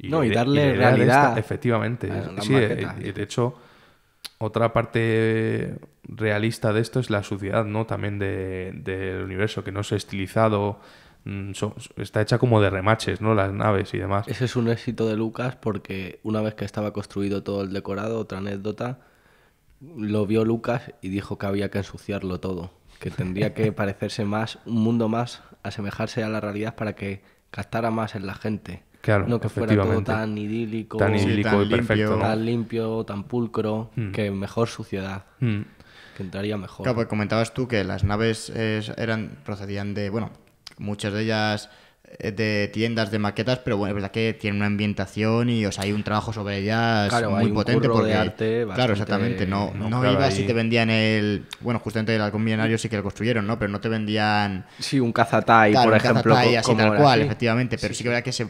[SPEAKER 2] no, y darle realidad. efectivamente. Sí, de hecho, otra parte realista de esto es la suciedad, ¿no? También del de, universo, que no se ha estilizado Mm, está hecha como de remaches, ¿no? Las naves y demás. Ese
[SPEAKER 3] es un éxito de Lucas porque una vez que estaba construido todo el decorado, otra anécdota, lo vio Lucas y dijo que había que ensuciarlo todo, que tendría que parecerse más, un mundo más, asemejarse a la realidad para que captara más en la gente. Claro, no que fuera todo tan idílico, tan, limpio. tan pulcro, mm. que mejor suciedad. Mm. que entraría mejor. Claro, porque comentabas
[SPEAKER 1] tú que las naves eh, eran, procedían de, bueno, muchas de ellas eh, de tiendas de maquetas, pero bueno, es verdad que tienen una ambientación y o hay un trabajo sobre ellas muy potente claro, exactamente, no, no, ibas y te vendían el bueno, justamente el algún bienario sí que lo construyeron, ¿no? Pero no te vendían sí, un cazatai, por un ejemplo, cazatai, así tal cual, efectivamente, pero sí, que verdad que se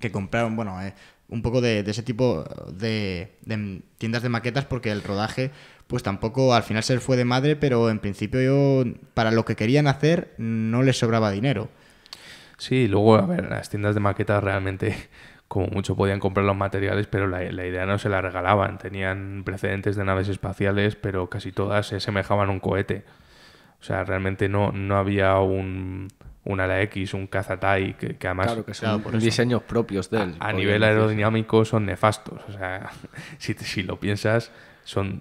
[SPEAKER 1] que compraron, bueno, eh, un poco de, ese tipo de, de tiendas de maquetas porque el rodaje pues tampoco al final se fue de madre, pero en principio yo, para lo que querían hacer no les sobraba dinero.
[SPEAKER 2] Sí, luego, a ver, las tiendas de maquetas realmente como mucho podían comprar los materiales, pero la, idea no se la regalaban. Tenían precedentes de naves espaciales, pero casi todas se semejaban a un cohete. O sea, realmente no, no había un, un ala X, un cazatai, que, además... Claro, que son diseños propios de él. A, nivel aerodinámico son nefastos. O sea, si, si lo piensas,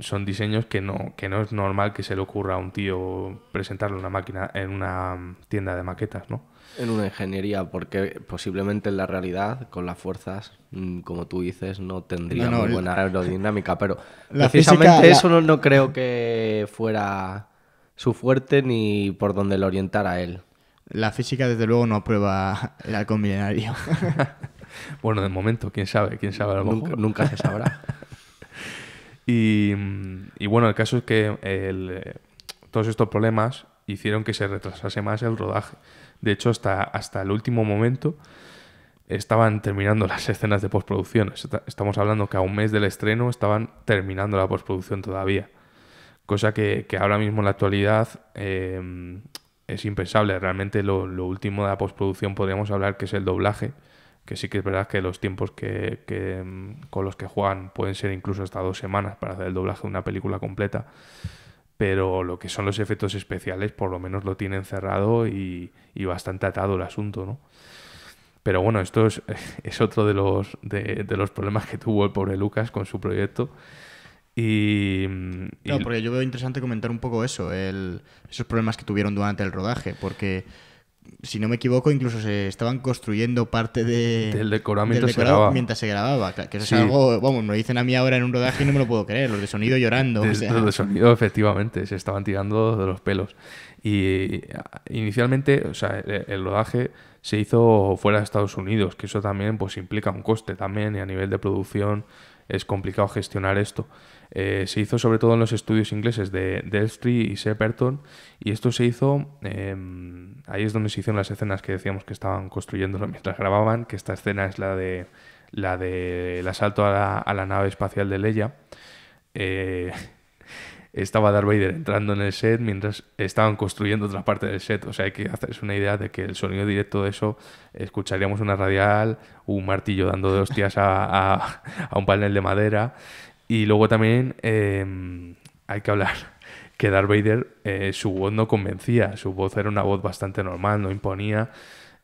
[SPEAKER 2] son, diseños que no, que no es normal que se le ocurra a un tío presentarle una máquina en una mm, tienda de maquetas, ¿no?
[SPEAKER 3] En una ingeniería, porque posiblemente en la realidad, con las fuerzas, mm, como tú dices, no tendría muy buena aerodinámica, pero precisamente eso no, creo que fuera su fuerte ni por donde lo orientara él. La física, desde luego, no aprueba el halcón
[SPEAKER 2] bueno, de momento, quién sabe, quién sabe. A nunca se sabrá. Y, bueno, el caso es que todos estos problemas hicieron que se retrasase más el rodaje. De hecho, hasta, hasta el último momento estaban terminando las escenas de postproducción. Estamos hablando que a un mes del estreno estaban terminando la postproducción todavía. Cosa que, ahora mismo en la actualidad em, es impensable. Realmente lo, lo, último de la postproducción podríamos hablar que es el doblaje, que sí que es verdad que los tiempos que, mm, con los que juegan pueden ser incluso hasta dos semanas para hacer el doblaje de una película completa, pero lo que son los efectos especiales por lo menos lo tienen cerrado y, bastante atado el asunto, ¿no? Pero bueno, esto es, otro de los, de, los problemas que tuvo el pobre Lucas con su proyecto. Y, mm, porque yo veo interesante comentar un
[SPEAKER 1] poco eso, esos problemas que tuvieron durante el rodaje, porque si no me equivoco, incluso se estaban construyendo parte de, del decorado mientras se grababa. Que eso es algo, vamos, me dicen a mí ahora en un rodaje y no
[SPEAKER 2] me lo puedo creer, los de sonido llorando. Los de sonido, efectivamente, se estaban tirando de los pelos. Y inicialmente, o sea, e, el, rodaje se hizo fuera de Estados Unidos, que eso también pues implica un coste también y a nivel de producción es complicado gestionar esto. Eh, se hizo sobre todo en los estudios ingleses de, de y Shepperton, y esto se hizo, em, ahí es donde se hicieron las escenas que decíamos que estaban construyéndolo mientras grababan, que esta escena es la de la del asalto a la, nave espacial de Leia. Eh, estaba Darth Vader entrando en el set mientras estaban construyendo otra parte del set. O sea, hay que hacerse una idea de que el sonido directo de eso, escucharíamos una radial, un martillo dando de hostias a, a un panel de madera. Y luego también em, hay que hablar que Darth Vader, eh, su voz no convencía, su voz era una voz bastante normal, no imponía.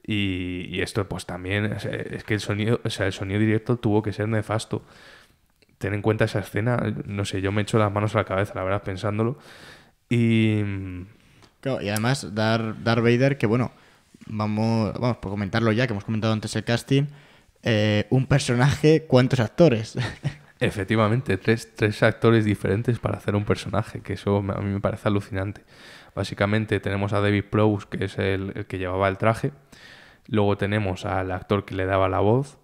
[SPEAKER 2] Y, esto pues también, es, que el sonido, sea, el sonido directo tuvo que ser nefasto. Ten en cuenta esa escena, no sé, yo me echo las manos a la cabeza, la verdad, pensándolo. Y...
[SPEAKER 1] y además Darth, Darth Vader, que bueno, vamos, vamos por comentarlo ya, que hemos comentado antes el casting, eh, un personaje, ¿cuántos actores?
[SPEAKER 2] Efectivamente, tres, tres actores diferentes para hacer un personaje, que eso a mí me parece alucinante. Básicamente tenemos a David Prowse, que es el, que llevaba el traje. Luego tenemos al actor que le daba la voz,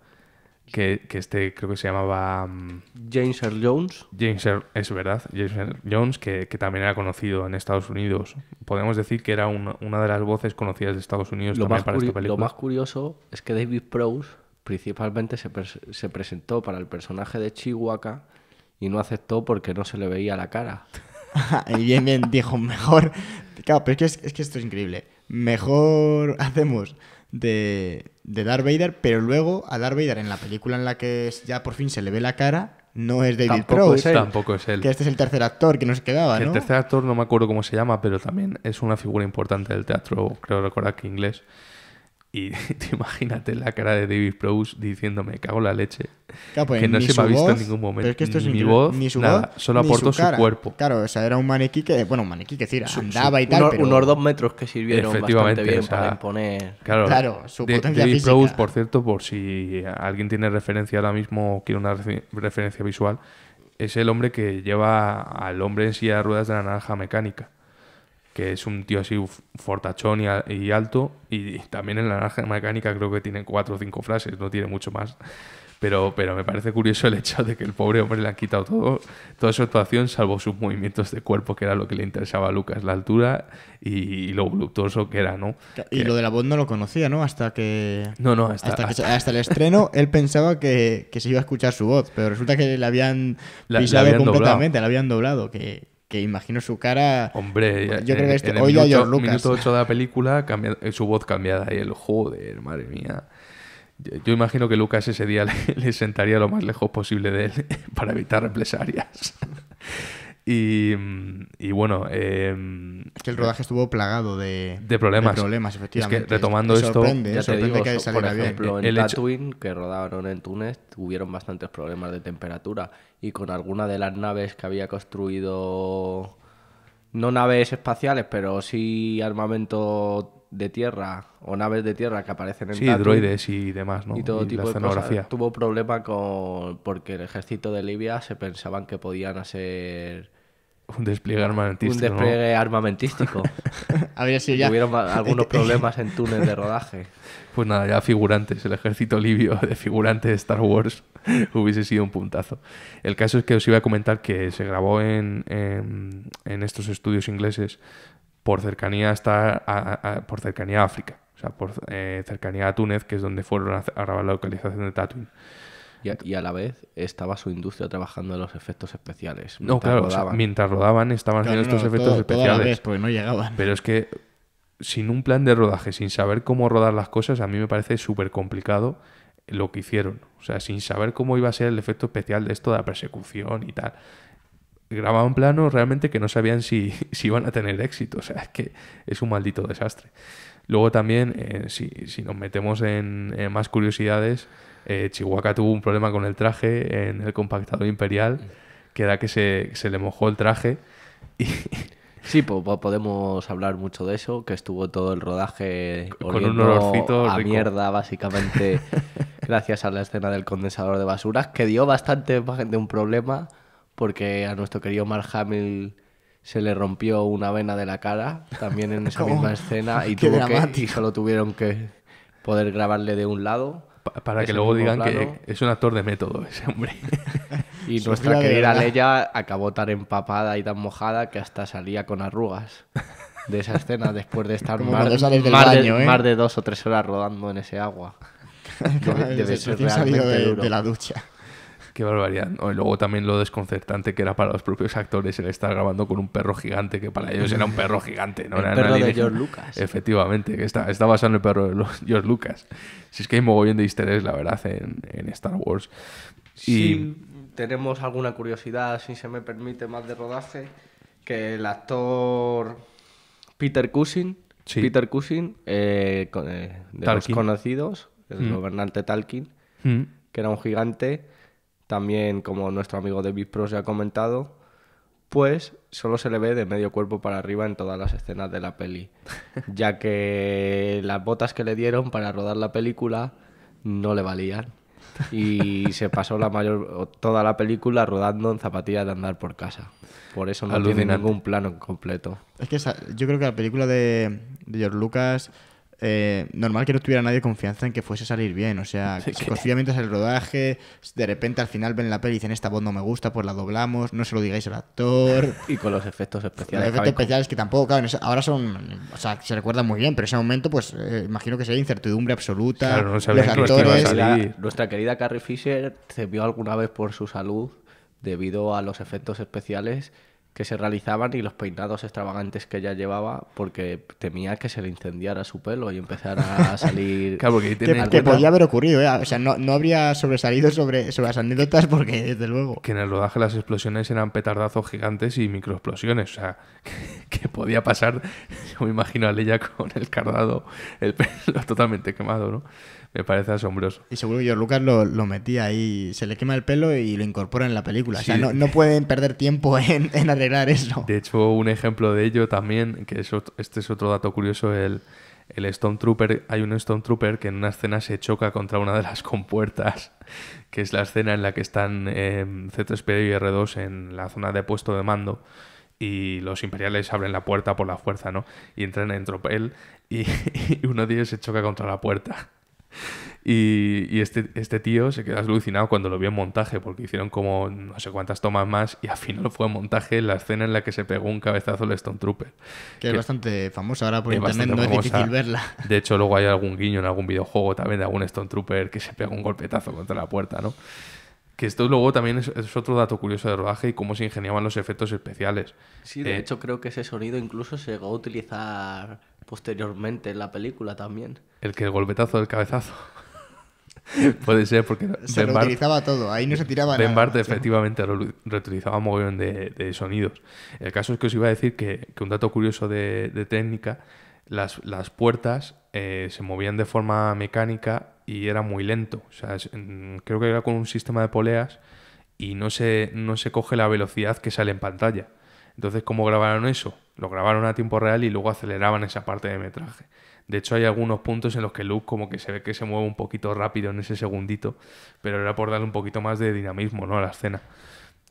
[SPEAKER 2] que, que este creo que se llamaba... Mm, James Earl Jones. James Earl, es verdad, James Earl Jones, que, también era conocido en Estados Unidos. Podemos decir que era una de las voces conocidas de Estados Unidos lo también Lo más
[SPEAKER 3] curioso es que David Prowse principalmente se, presentó para el personaje de Chihuahua y no aceptó porque no se le veía la cara. y bien, bien, dijo, mejor. Claro, pero
[SPEAKER 1] es que, esto es increíble. Mejor hacemos de, de Darth Vader, pero luego a Darth Vader en la película en la que ya por fin se le ve la cara, no es David tampoco Tampoco es él. Que este es el tercer actor que nos quedaba, ¿no? El tercer
[SPEAKER 2] actor no me acuerdo cómo se llama, pero también es una figura importante del teatro, creo recordar que inglés. Y te imagínate la cara de David Prowse diciéndome, cago la leche. Pues que no se me ha visto en ningún momento. Pero es mi voz, ni su voz, solo aportó su, cuerpo.
[SPEAKER 1] Claro, o sea, era un maniquí que, bueno, un maniquí que decir, andaba y tal. Unos, pero... unos dos metros
[SPEAKER 3] que sirvieron bastante bien para imponer. su de, potencia David
[SPEAKER 2] por cierto, por si alguien tiene referencia ahora mismo o quiere una referencia visual, es el hombre que lleva al hombre en silla de ruedas de la naranja mecánica que es un tío así fortachón y, alto. Y, también en la naranja mecánica creo que tiene cuatro o cinco frases, no tiene mucho más. Pero, pero me parece curioso el hecho de que el pobre hombre le han quitado todo, toda su actuación, salvo sus movimientos de cuerpo, que era lo que le interesaba a Lucas, la altura y, lo voluptuoso que era, ¿no? Y lo de
[SPEAKER 1] la voz no lo conocía, ¿no? Hasta que. No, no, hasta, hasta, el estreno él pensaba que, que, se iba a escuchar su voz, pero resulta que le habían pisado la, habían completamente, la habían doblado, que, que imagino su cara. Hombre, yo en, creo que este, minuto, Lucas. minuto 8
[SPEAKER 2] de la película, cambia, su voz cambiada y el joder, madre mía. Yo imagino que Lucas ese día le, le, sentaría lo más lejos posible de él para evitar represalias. Y, mm, y bueno. Em, es que el rodaje
[SPEAKER 1] estuvo plagado de, problemas. efectivamente. Es que retomando esto. ya Por ejemplo, en el
[SPEAKER 3] Tatooine, que rodaron en Túnez, tuvieron bastantes problemas de temperatura. Y con alguna de las naves que había construido. No naves espaciales, pero sí armamento de tierra o naves de tierra que aparecen en Sí, droides y demás, ¿no? Y todo tipo de cosas. Tuvo problema con porque el ejército de Libia se pensaban que podían hacer un despliegue armamentístico. Un despliegue armamentístico. Había sido ya. Hubieron algunos problemas en túnel
[SPEAKER 2] de rodaje. Pues nada, ya figurantes. El ejército libio de figurantes de Star Wars hubiese sido un puntazo. El caso es que os iba a comentar que se grabó en, en estos estudios ingleses por cercanía a, por cercanía África, o sea, por eh, cercanía a Túnez, que es donde fueron a grabar la localización de Tatooine.
[SPEAKER 3] Y a, la vez estaba su industria trabajando en los efectos especiales. No, claro, mientras rodaban estaban haciendo estos efectos especiales.
[SPEAKER 2] no llegaban. Pero es que sin un plan de rodaje, sin saber cómo rodar las cosas, a mí me parece súper complicado lo que hicieron. O sea, sin saber cómo iba a ser el efecto especial de esto de la persecución y tal grababan planos realmente que no sabían si, iban a tener éxito. O sea, es que es un maldito desastre. Luego también, eh, si, nos metemos en, más curiosidades, eh, Chihuahua tuvo un problema con el traje en el compactador imperial, mm. que era que se, se le mojó el traje y... Sí, podemos hablar mucho
[SPEAKER 3] de eso, que estuvo todo el rodaje con un olorcito a mierda, básicamente, gracias a la escena del condensador de basuras, que dio bastante de un problema porque a nuestro querido Mark Hamill se le rompió una vena de la cara también en esa oh, misma escena y, solo tuvieron que poder grabarle de un lado.
[SPEAKER 2] para que luego digan que es un actor de método ese hombre. y nuestra querida
[SPEAKER 3] Leia acabó tan empapada y tan mojada que hasta salía con arrugas de esa escena después de estar más, ¿eh? de, dos o tres horas rodando en ese agua.
[SPEAKER 1] Debe, ser
[SPEAKER 2] realmente de la ducha. Qué barbaridad. Y luego también lo desconcertante que era para los propios actores el estar grabando con un perro gigante, que para ellos era un perro gigante. No el perro de George Lucas. Efectivamente, que está, basado en el perro de George Lucas. Si es que hay mogollón de easter la verdad, en, Star Wars. Si
[SPEAKER 3] tenemos alguna curiosidad, si se me permite, más de rodaje, que el actor Peter Cushing, Peter Cushing eh, eh, de los conocidos, el mm. gobernante Talkin, mm. que era un gigante, también como nuestro amigo David Pros ya ha comentado, pues solo se le ve de medio cuerpo para arriba en todas las escenas de la peli, ya que las botas que le dieron para rodar la película no le valían y se pasó la mayor toda la película rodando en zapatillas de andar por casa. Por eso no tiene ningún plano completo.
[SPEAKER 1] Es que yo creo que la película de, de George Lucas eh, normal que no tuviera nadie confianza en que fuese a salir bien. O sea, sí, se mientras el rodaje, de repente al final ven la peli y dicen esta voz no me gusta, pues la doblamos, no se lo digáis al actor. Y con
[SPEAKER 3] los efectos especiales. Los efectos
[SPEAKER 1] especiales que tampoco, claro, ahora son, o sea, se recuerdan muy bien, pero ese momento, pues eh, imagino que sería incertidumbre absoluta. los actores.
[SPEAKER 3] nuestra querida Carrie Fisher se vio alguna vez por su salud debido a los efectos especiales que se realizaban y los peinados extravagantes que ella llevaba porque temía que se le incendiara su pelo y empezara a salir... que, podía haber
[SPEAKER 1] ocurrido, ¿eh? o sea, no, habría sobresalido sobre, sobre las anécdotas porque, desde luego...
[SPEAKER 2] Que en el rodaje las explosiones eran petardazos gigantes y microexplosiones, o sea, que, podía pasar, yo me imagino a Leia con el cardado, el pelo totalmente quemado, ¿no? Me parece asombroso.
[SPEAKER 1] Y seguro que yo, Lucas lo, lo, metía ahí, se le quema el pelo y lo incorpora en la película. O sea, no, no, pueden perder tiempo en, en, arreglar eso.
[SPEAKER 2] De hecho, un ejemplo de ello también, que es este es otro dato curioso, el, el Stormtrooper, hay un Stone Stormtrooper que en una escena se choca contra una de las compuertas, que es la escena en la que están eh, em, C3PO y R2 en la zona de puesto de mando y los imperiales abren la puerta por la fuerza, ¿no? Y entran en tropel y uno de ellos se choca contra la puerta. Y, este, este tío se quedó alucinado cuando lo vio en montaje, porque hicieron como no sé cuántas tomas más y al final fue en montaje la escena en la que se pegó un cabezazo al Stone Trooper. Que, es
[SPEAKER 1] bastante famosa ahora por internet, no es difícil verla.
[SPEAKER 2] De hecho, luego hay algún guiño en algún videojuego también de algún Stone Trooper que se pegó un golpetazo contra la puerta, ¿no? Que esto luego también es, otro dato curioso de rodaje y cómo se ingeniaban los efectos especiales. Sí, de eh, hecho
[SPEAKER 3] creo que ese sonido incluso se llegó a utilizar posteriormente en la película también.
[SPEAKER 2] El que el golpetazo del cabezazo. Puede ser porque se reutilizaba todo, ahí no se tiraba ben nada. Bart efectivamente reutilizaba un de, sonidos. El caso es que os iba a decir que, que un dato curioso de, de técnica, las, las puertas eh, se movían de forma mecánica y era muy lento. creo que era con un sistema de poleas y no se, no se coge la velocidad que sale en pantalla. Entonces, ¿cómo grabaron eso? Lo grabaron a tiempo real y luego aceleraban esa parte de metraje. De hecho, hay algunos puntos en los que Luke como que se ve que se mueve un poquito rápido en ese segundito, pero era por darle un poquito más de dinamismo ¿no? a la escena.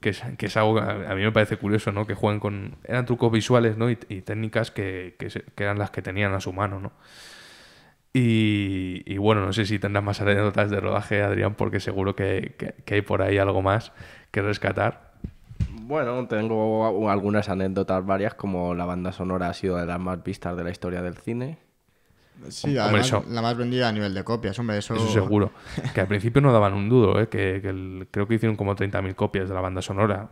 [SPEAKER 2] Que es, algo que a mí me parece curioso, ¿no? Que jueguen con... Eran trucos visuales, ¿no? Y, técnicas que, eran las que tenían a su mano, Y, bueno, no sé si tendrás más anécdotas de rodaje, Adrián, porque seguro que, hay por ahí algo más que rescatar.
[SPEAKER 3] Bueno, tengo algunas anécdotas varias, como la banda sonora ha sido de las más vistas de la
[SPEAKER 2] historia del cine. Sí, la más
[SPEAKER 3] vendida a nivel de copias, hombre, eso... Eso seguro.
[SPEAKER 2] que al principio no daban un dudo, ¿eh? que, creo que hicieron como 30.000 copias de la banda sonora.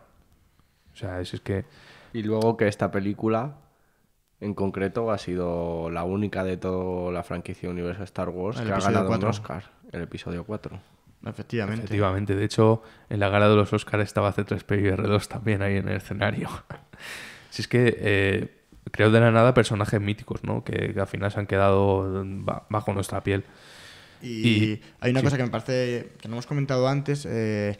[SPEAKER 3] O sea, es, es que... Y luego que esta película, en concreto, ha sido la única de toda la franquicia Universo Star Wars que ha ganado un Oscar, el episodio 4.
[SPEAKER 2] Efectivamente. Efectivamente. De hecho, en la gala de los Oscars estaba C3P y R2 también ahí en el escenario. si es que eh, creo de la nada personajes míticos, ¿no? Que, al final se han quedado mm, bajo nuestra piel. Y, hay una cosa que me
[SPEAKER 1] parece que no hemos comentado antes. Eh,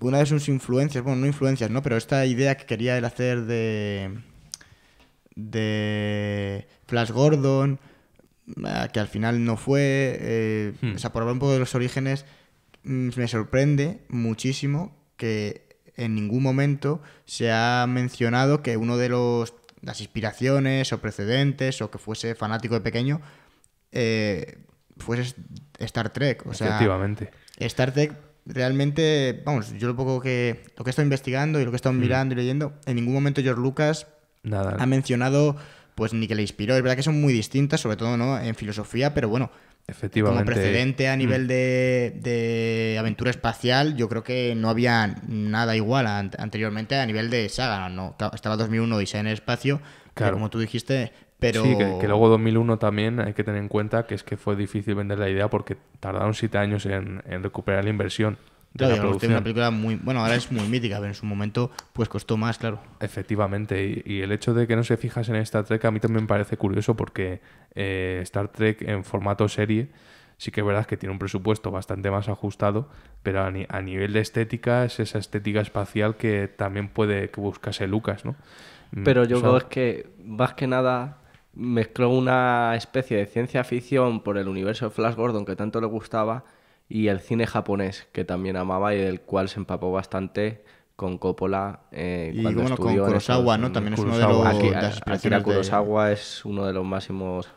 [SPEAKER 1] una de sus influencias, bueno, no influencias, ¿no? Pero esta idea que quería él hacer de. de. Flash Gordon que al final no fue. Eh, hmm. O sea, por hablar un poco de los orígenes, mm, me sorprende muchísimo que en ningún momento se ha mencionado que uno de los las inspiraciones o precedentes o que fuese fanático de pequeño eh, fuese Star Trek. O Efectivamente. Star Trek realmente, vamos, yo lo poco que lo que he estado investigando y lo que he estado hmm. mirando y leyendo, en ningún momento George Lucas ha mencionado pues ni que le inspiró. Es verdad que son muy distintas, sobre todo ¿no? en filosofía, pero bueno,
[SPEAKER 2] Efectivamente. Como precedente a mm. nivel
[SPEAKER 1] de, aventura espacial, yo creo que no había nada igual anteriormente a nivel de saga. No, estaba 2001 y en el espacio, claro. como tú dijiste, pero... Sí, que, luego
[SPEAKER 2] 2001 también hay que tener en cuenta que es que fue difícil vender la idea porque tardaron siete años en recuperar la inversión de Una película muy, bueno, ahora es muy mítica, pero en su momento pues costó más, claro. Efectivamente, y, el hecho de que no se fijas en Star Trek a mí también me parece curioso porque eh, Star Trek en formato serie sí que es verdad que tiene un presupuesto bastante más ajustado, pero a, nivel de estética es esa estética espacial que también puede que buscase Lucas, ¿no? Mm, pero yo creo es
[SPEAKER 3] que más que nada mezcló una especie de ciencia ficción por el universo de Flash Gordon que tanto le gustaba y el cine japonés, que también amaba y del cual se empapó bastante con Coppola. Eh, y bueno, con Kurosawa, ¿no? También es uno de los... es uno de los máximos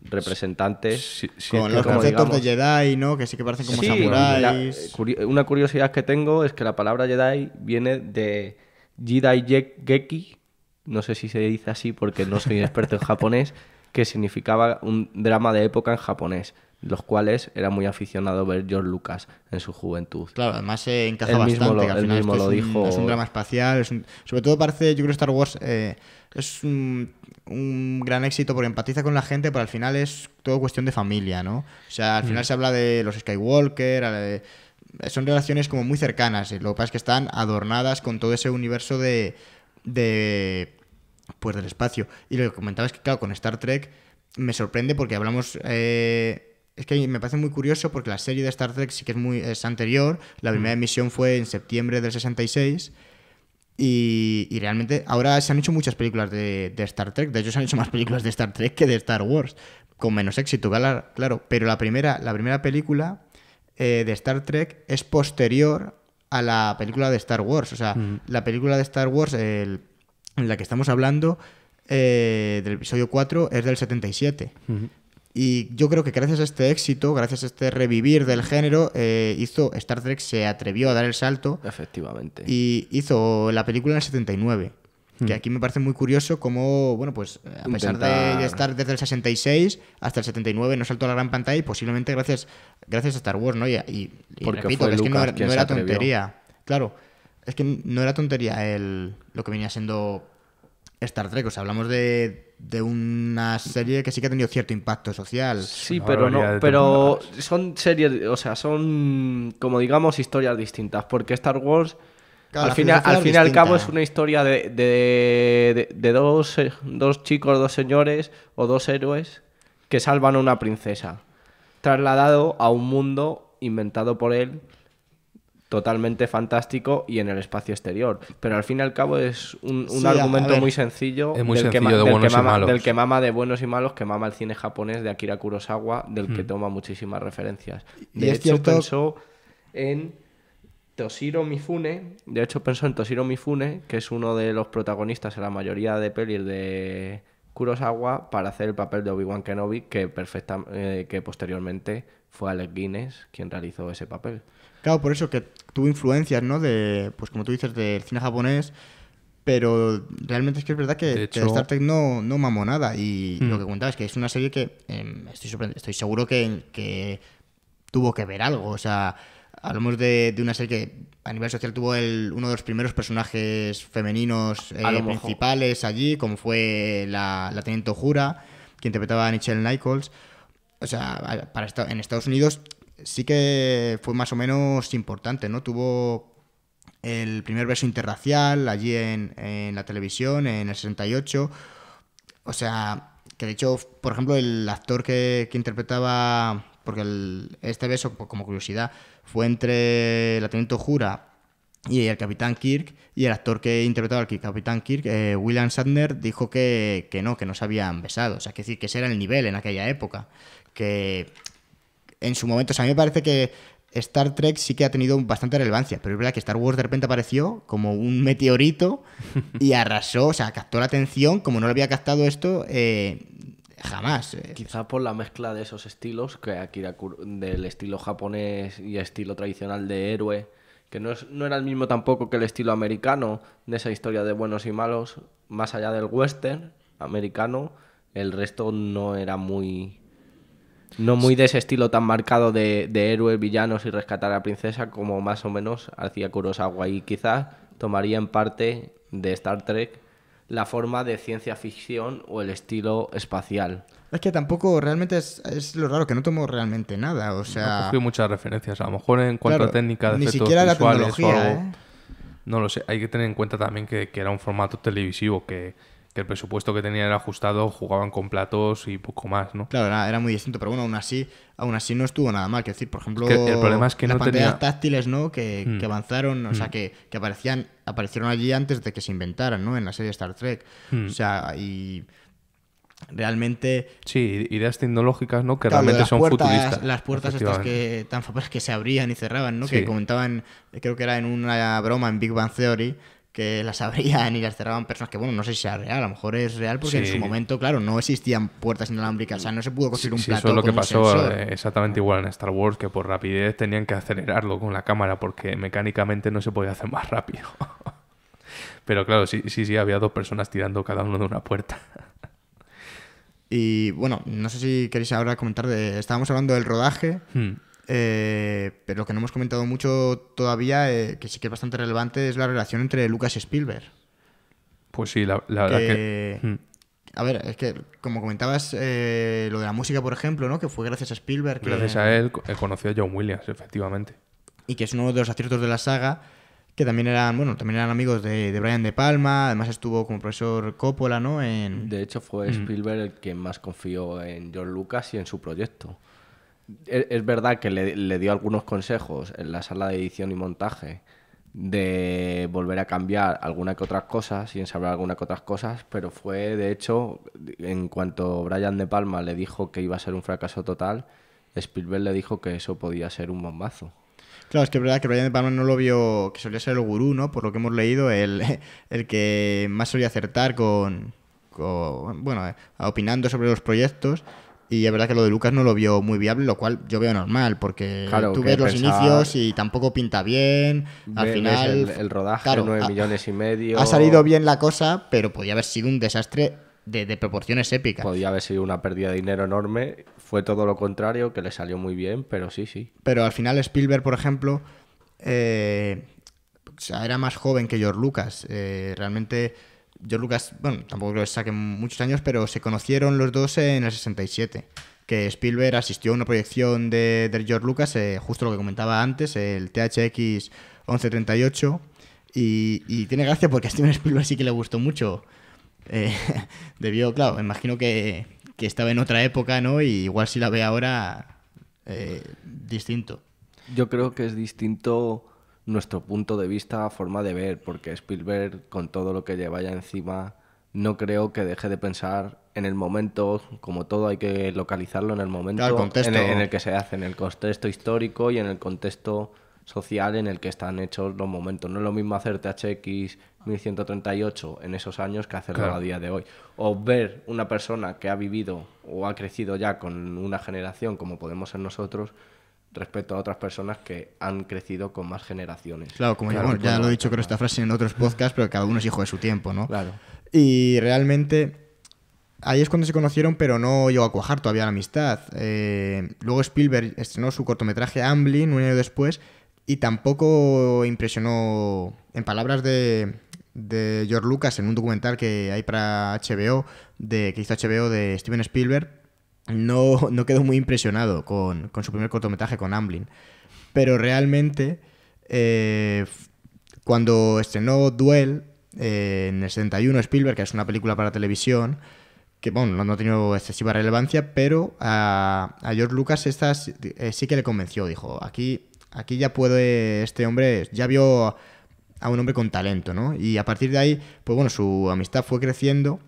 [SPEAKER 3] representantes. con los conceptos
[SPEAKER 1] de Jedi, ¿no? Que sí que parecen como samuráis.
[SPEAKER 3] una curiosidad que tengo es que la palabra Jedi viene de Jedi Geki, no sé si se dice así porque no soy experto en japonés, que significaba un drama de época en japonés los cuales era muy aficionado ver George Lucas en su juventud. Claro, además se encaja bastante. es dijo. Un, es un drama
[SPEAKER 1] espacial, sobre todo parece, yo creo Star Wars eh, es un, gran éxito porque empatiza con la gente, pero al final es todo cuestión de familia, ¿no? O sea, al mm. final se habla de los Skywalker, son relaciones como muy cercanas, eh, lo que pasa es que están adornadas con todo ese universo de, de pues del espacio. Y lo que comentaba es que, claro, con Star Trek me sorprende porque hablamos... Eh, es que me parece muy curioso porque la serie de Star Trek sí que es muy es anterior. La primera mm. emisión fue en septiembre del 66. Y, realmente ahora se han hecho muchas películas de, Star Trek. De hecho, se han hecho más películas de Star Trek que de Star Wars. Con menos éxito, claro. Pero la primera, la primera película eh, de Star Trek es posterior a la película de Star Wars. O sea, mm. la película de Star Wars en la que estamos hablando eh, del episodio 4 es del 77. Y yo creo que gracias a este éxito, gracias a este revivir del género, eh, hizo Star Trek se atrevió a dar el salto. Efectivamente. Y hizo la película en el 79. Que hmm. aquí me parece muy curioso cómo, bueno, pues eh, a pesar de estar desde el 66 hasta el 79 no saltó a la gran pantalla y posiblemente gracias, gracias a Star Wars, ¿no? Y, repito, es que no, era, tontería. Claro, es que no era tontería el, lo que venía siendo Star Trek. O sea, hablamos de de una serie que sí que ha tenido cierto impacto social. Sí, pero no, pero
[SPEAKER 3] son series, o sea, son como digamos historias distintas, porque Star Wars al, final al final y al cabo es una historia de, de, dos, eh, dos, chicos, dos señores o dos héroes que salvan a una princesa, trasladado a un mundo inventado por él totalmente fantástico y en el espacio exterior. Pero al fin y al cabo es un, argumento muy sencillo, del, que, mama, de buenos y malos, que mama el cine japonés de Akira Kurosawa, del que hmm. toma muchísimas referencias. De hecho, pensó en Toshiro Mifune, de hecho pensó en Toshiro Mifune, que es uno de los protagonistas en la mayoría de pelis de Kurosawa para hacer el papel de Obi-Wan Kenobi, que, eh, que posteriormente fue Alex Guinness quien realizó ese papel.
[SPEAKER 1] Claro, por eso que tuvo influencias, ¿no? De, pues como tú dices, del cine japonés, pero realmente es que es verdad que, Star Trek no, no mamó nada. Y lo mm. que contaba es que es una serie que em, estoy, estoy seguro que, que, tuvo que ver algo. O sea, hablamos de, una serie que a nivel social tuvo el, uno de los primeros personajes femeninos eh, principales allí, como fue la, la Teniente Jura, que interpretaba a Nichelle Nichols. O sea, para en Estados Unidos sí que fue más o menos importante, ¿no? Tuvo el primer beso interracial allí en, la televisión, en el 68. O sea, que de hecho, por ejemplo, el actor que, interpretaba, porque este beso, como curiosidad, fue entre el teniente Jura y el capitán Kirk, y el actor que interpretaba al capitán Kirk, eh, William Sandner, dijo que, no, que no se habían besado. O sea, que decir, que ese era el nivel en aquella época. Que, en su momento. O sea, a mí me parece que Star Trek sí que ha tenido bastante relevancia, pero es verdad que Star Wars de repente apareció como un meteorito y arrasó, o sea, captó la atención como no lo había captado esto eh,
[SPEAKER 3] jamás. Quizá por la mezcla de esos estilos, que aquí del estilo japonés y estilo tradicional de héroe, que no era el mismo tampoco que el estilo americano de esa historia de buenos y malos, más allá del western americano, el resto no era muy no muy de ese estilo tan marcado de, héroes, villanos y rescatar a la princesa, como más o menos hacía Kurosawa. Y quizás tomaría en parte de Star Trek la forma de ciencia ficción o el estilo espacial.
[SPEAKER 1] Es que tampoco realmente es, lo raro que no tomó realmente nada. O sea. No cogió
[SPEAKER 2] muchas referencias. A lo mejor en cuanto a técnica de ni siquiera la tecnología, No lo sé. Hay que tener en cuenta también que, que era un formato televisivo que el presupuesto que tenían era ajustado, jugaban con platos y poco más,
[SPEAKER 1] ¿no? Claro, era, muy distinto, pero bueno, aún así, aún así no estuvo nada mal. Que decir, por ejemplo, el problema es que las pantallas táctiles, ¿no? Mm. Que, avanzaron, o sea, mm. que, aparecían, aparecieron allí antes de que se inventaran, ¿no? En la serie Star Trek. Mm. O sea, y
[SPEAKER 2] realmente sí ideas tecnológicas no que realmente son futuristas las puertas estas
[SPEAKER 1] que tan que se abrían y cerraban no que comentaban creo que era en una broma en Big Bang Theory que las abrían y las cerraban personas que, bueno, no sé si sea real, a lo mejor es real porque en su momento, claro, no existían puertas inalámbricas, o sea, no se pudo construir un plato. eso es lo que pasó eh,
[SPEAKER 2] exactamente igual en Star Wars, que por rapidez tenían que acelerarlo con la cámara porque mecánicamente no se podía hacer más rápido. Pero claro, sí, sí, sí, había dos personas tirando cada uno de una puerta.
[SPEAKER 1] y bueno, no sé si queréis ahora comentar de... Estábamos hablando del rodaje. Hmm. Eh, pero lo que no hemos comentado mucho todavía, eh, que sí que es bastante relevante, es la relación entre Lucas y Spielberg.
[SPEAKER 2] Pues sí, la, verdad que... Hmm.
[SPEAKER 1] A ver, es que como comentabas eh, lo de la música, por ejemplo, ¿no? Que fue gracias a Spielberg. Gracias a
[SPEAKER 2] él conoció a John Williams,
[SPEAKER 1] efectivamente. Y que es uno de los aciertos de la saga, que también eran, bueno, también eran amigos de, Brian De Palma, además
[SPEAKER 3] estuvo como profesor Coppola, ¿no? De hecho, fue mm. Spielberg el que más confió en John Lucas y en su proyecto es, verdad que le, dio algunos consejos en la sala de edición y montaje de volver a cambiar alguna que otras cosas y saber alguna que otras cosas, pero fue de hecho, en cuanto Brian De Palma le dijo que iba a ser un fracaso total, Spielberg le dijo que eso podía ser un bombazo. Claro,
[SPEAKER 1] es que verdad que Brian De Palma no lo vio, que solía ser el gurú, ¿no? Por lo que hemos leído, el, que más solía acertar con, con eh, opinando sobre los proyectos. Y es verdad que lo de Lucas no lo vio muy viable, lo cual yo veo normal, porque tú ves los inicios y tampoco pinta bien.
[SPEAKER 3] Al final. El, rodaje, 9 millones y medio. Ha salido
[SPEAKER 1] bien la cosa, pero podía haber sido un desastre
[SPEAKER 3] de, proporciones épicas. Podía haber sido una pérdida de dinero enorme. Fue todo lo contrario, que le salió muy bien, pero sí, sí. Pero al final,
[SPEAKER 1] Spielberg, por ejemplo, eh, era más joven que George Lucas. Eh, realmente George Lucas, bueno, tampoco creo que saquen muchos años, pero se conocieron los dos en el 67. Que Spielberg asistió a una proyección de, George Lucas, eh, justo lo que comentaba antes, el THX 1138. Y, y tiene gracia porque a Steven Spielberg sí que le gustó mucho. Eh, debió, claro, imagino que,
[SPEAKER 3] estaba en otra época, ¿no? Y igual si la ve ahora, eh, distinto. Yo creo que es distinto nuestro punto de vista, forma de ver, porque Spielberg, con todo lo que lleva ya encima, no creo que deje de pensar en el momento, como todo hay que localizarlo en el momento en, el, que se hace, en el contexto histórico y en el contexto social en el que están hechos los momentos. No es lo mismo hacer THX 1138 en esos años que hacerlo a día de hoy. O ver una persona que ha vivido o ha crecido ya con una generación como podemos ser nosotros, respecto a otras personas que han crecido con más generaciones. Claro, como ya, lo he dicho
[SPEAKER 1] creo esta frase en otros podcasts, pero cada uno es hijo de su tiempo, ¿no? Claro. Y realmente ahí es cuando se conocieron, pero no llegó a cuajar todavía la amistad. Eh, luego Spielberg estrenó su cortometraje Amblin un año después y tampoco impresionó, en palabras de, de George Lucas, en un documental que hay para HBO, de, que hizo HBO de Steven Spielberg, no, quedó muy impresionado con, su primer cortometraje, con Amblin. Pero realmente, eh, cuando estrenó Duel eh, en el 71, Spielberg, que es una película para televisión, que bueno, no, ha tenido excesiva relevancia, pero a, George Lucas esta eh, sí, que le convenció. Dijo, aquí, aquí ya puede, este hombre ya vio a un hombre con talento, ¿no? Y a partir de ahí, pues bueno, su amistad fue creciendo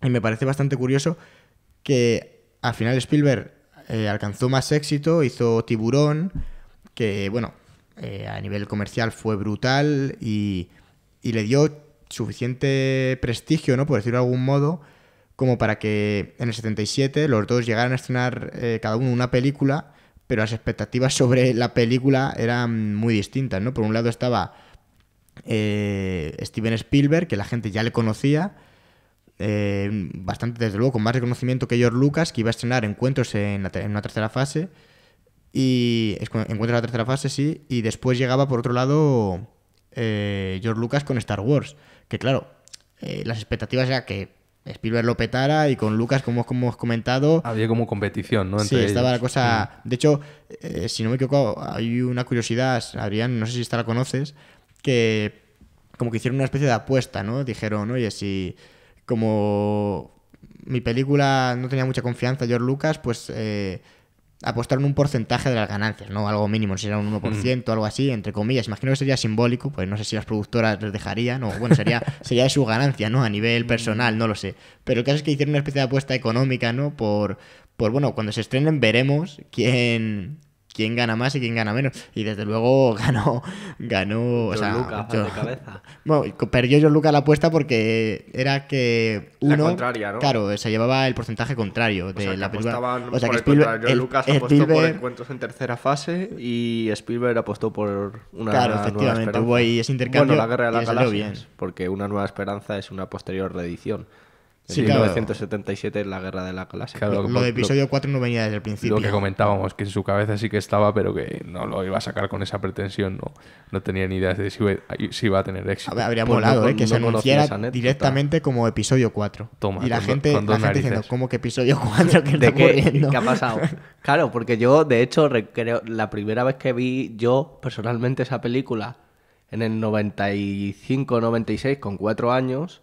[SPEAKER 1] y me parece bastante curioso que al final Spielberg eh, alcanzó más éxito, hizo Tiburón, que bueno, eh, a nivel comercial fue brutal y, le dio suficiente prestigio, ¿no? Por decirlo de algún modo, como para que en el 77 los dos llegaran a estrenar eh, cada uno una película, pero las expectativas sobre la película eran muy distintas, ¿no? Por un lado estaba Steven Spielberg, que la gente ya le conocía, eh, bastante desde luego, con más reconocimiento que George Lucas, que iba a estrenar Encuentros en, una tercera fase, y Encuentros en la tercera fase, sí, y después llegaba por otro lado eh, George Lucas con Star Wars, que claro, eh, las expectativas eran que Spielberg lo petara y con Lucas, como, como hemos
[SPEAKER 2] comentado... Había como competición,
[SPEAKER 1] ¿no? sí, estaba la cosa... Mm. De hecho, si no me equivoco, hay una curiosidad, Adrián, no sé si esta la conoces, que como que hicieron una especie de apuesta, ¿no? Dijeron, oye, si como mi película no tenía mucha confianza, George Lucas, pues eh, apostaron un porcentaje de las ganancias, ¿no? Algo mínimo, si era un 1%, algo así, entre comillas. Imagino que sería simbólico, pues no sé si las productoras les dejarían, o bueno, sería, sería de su ganancia, ¿no? A nivel mm. personal, no lo sé. Pero el caso es que hicieron una especie de apuesta económica, ¿no? Por, por bueno, cuando se estrenen veremos quién, quién gana más y quién gana menos. Y desde luego ganó. ganó o sea, Luca, cabeza. Bueno, perdió John Luca la apuesta porque era que uno. La contraria, ¿no? Claro, se llevaba el porcentaje contrario
[SPEAKER 3] de la apuesta O sea, que Spielberg. Lucas apostó por encuentros en tercera fase y Spielberg apostó por una. Claro, nueva efectivamente, hubo ahí ese intercambio. Bueno, la guerra de las Bien. Porque una nueva esperanza es una posterior reedición. En 1977 es la Guerra de la clase lo, de episodio
[SPEAKER 2] 4 no venía desde el principio. Lo que comentábamos, que en su cabeza sí que estaba, pero que no lo iba a sacar con esa pretensión. No, no tenía ni idea de si iba, a tener éxito. habría pues molado eh, que se anunciara
[SPEAKER 1] directamente como episodio 4. Toma, y la gente, la diciendo, ¿cómo que episodio 4? ¿Qué, ha pasado?
[SPEAKER 3] claro, porque yo, de hecho, creo, la primera vez que vi yo personalmente esa película, en el 95-96, con cuatro años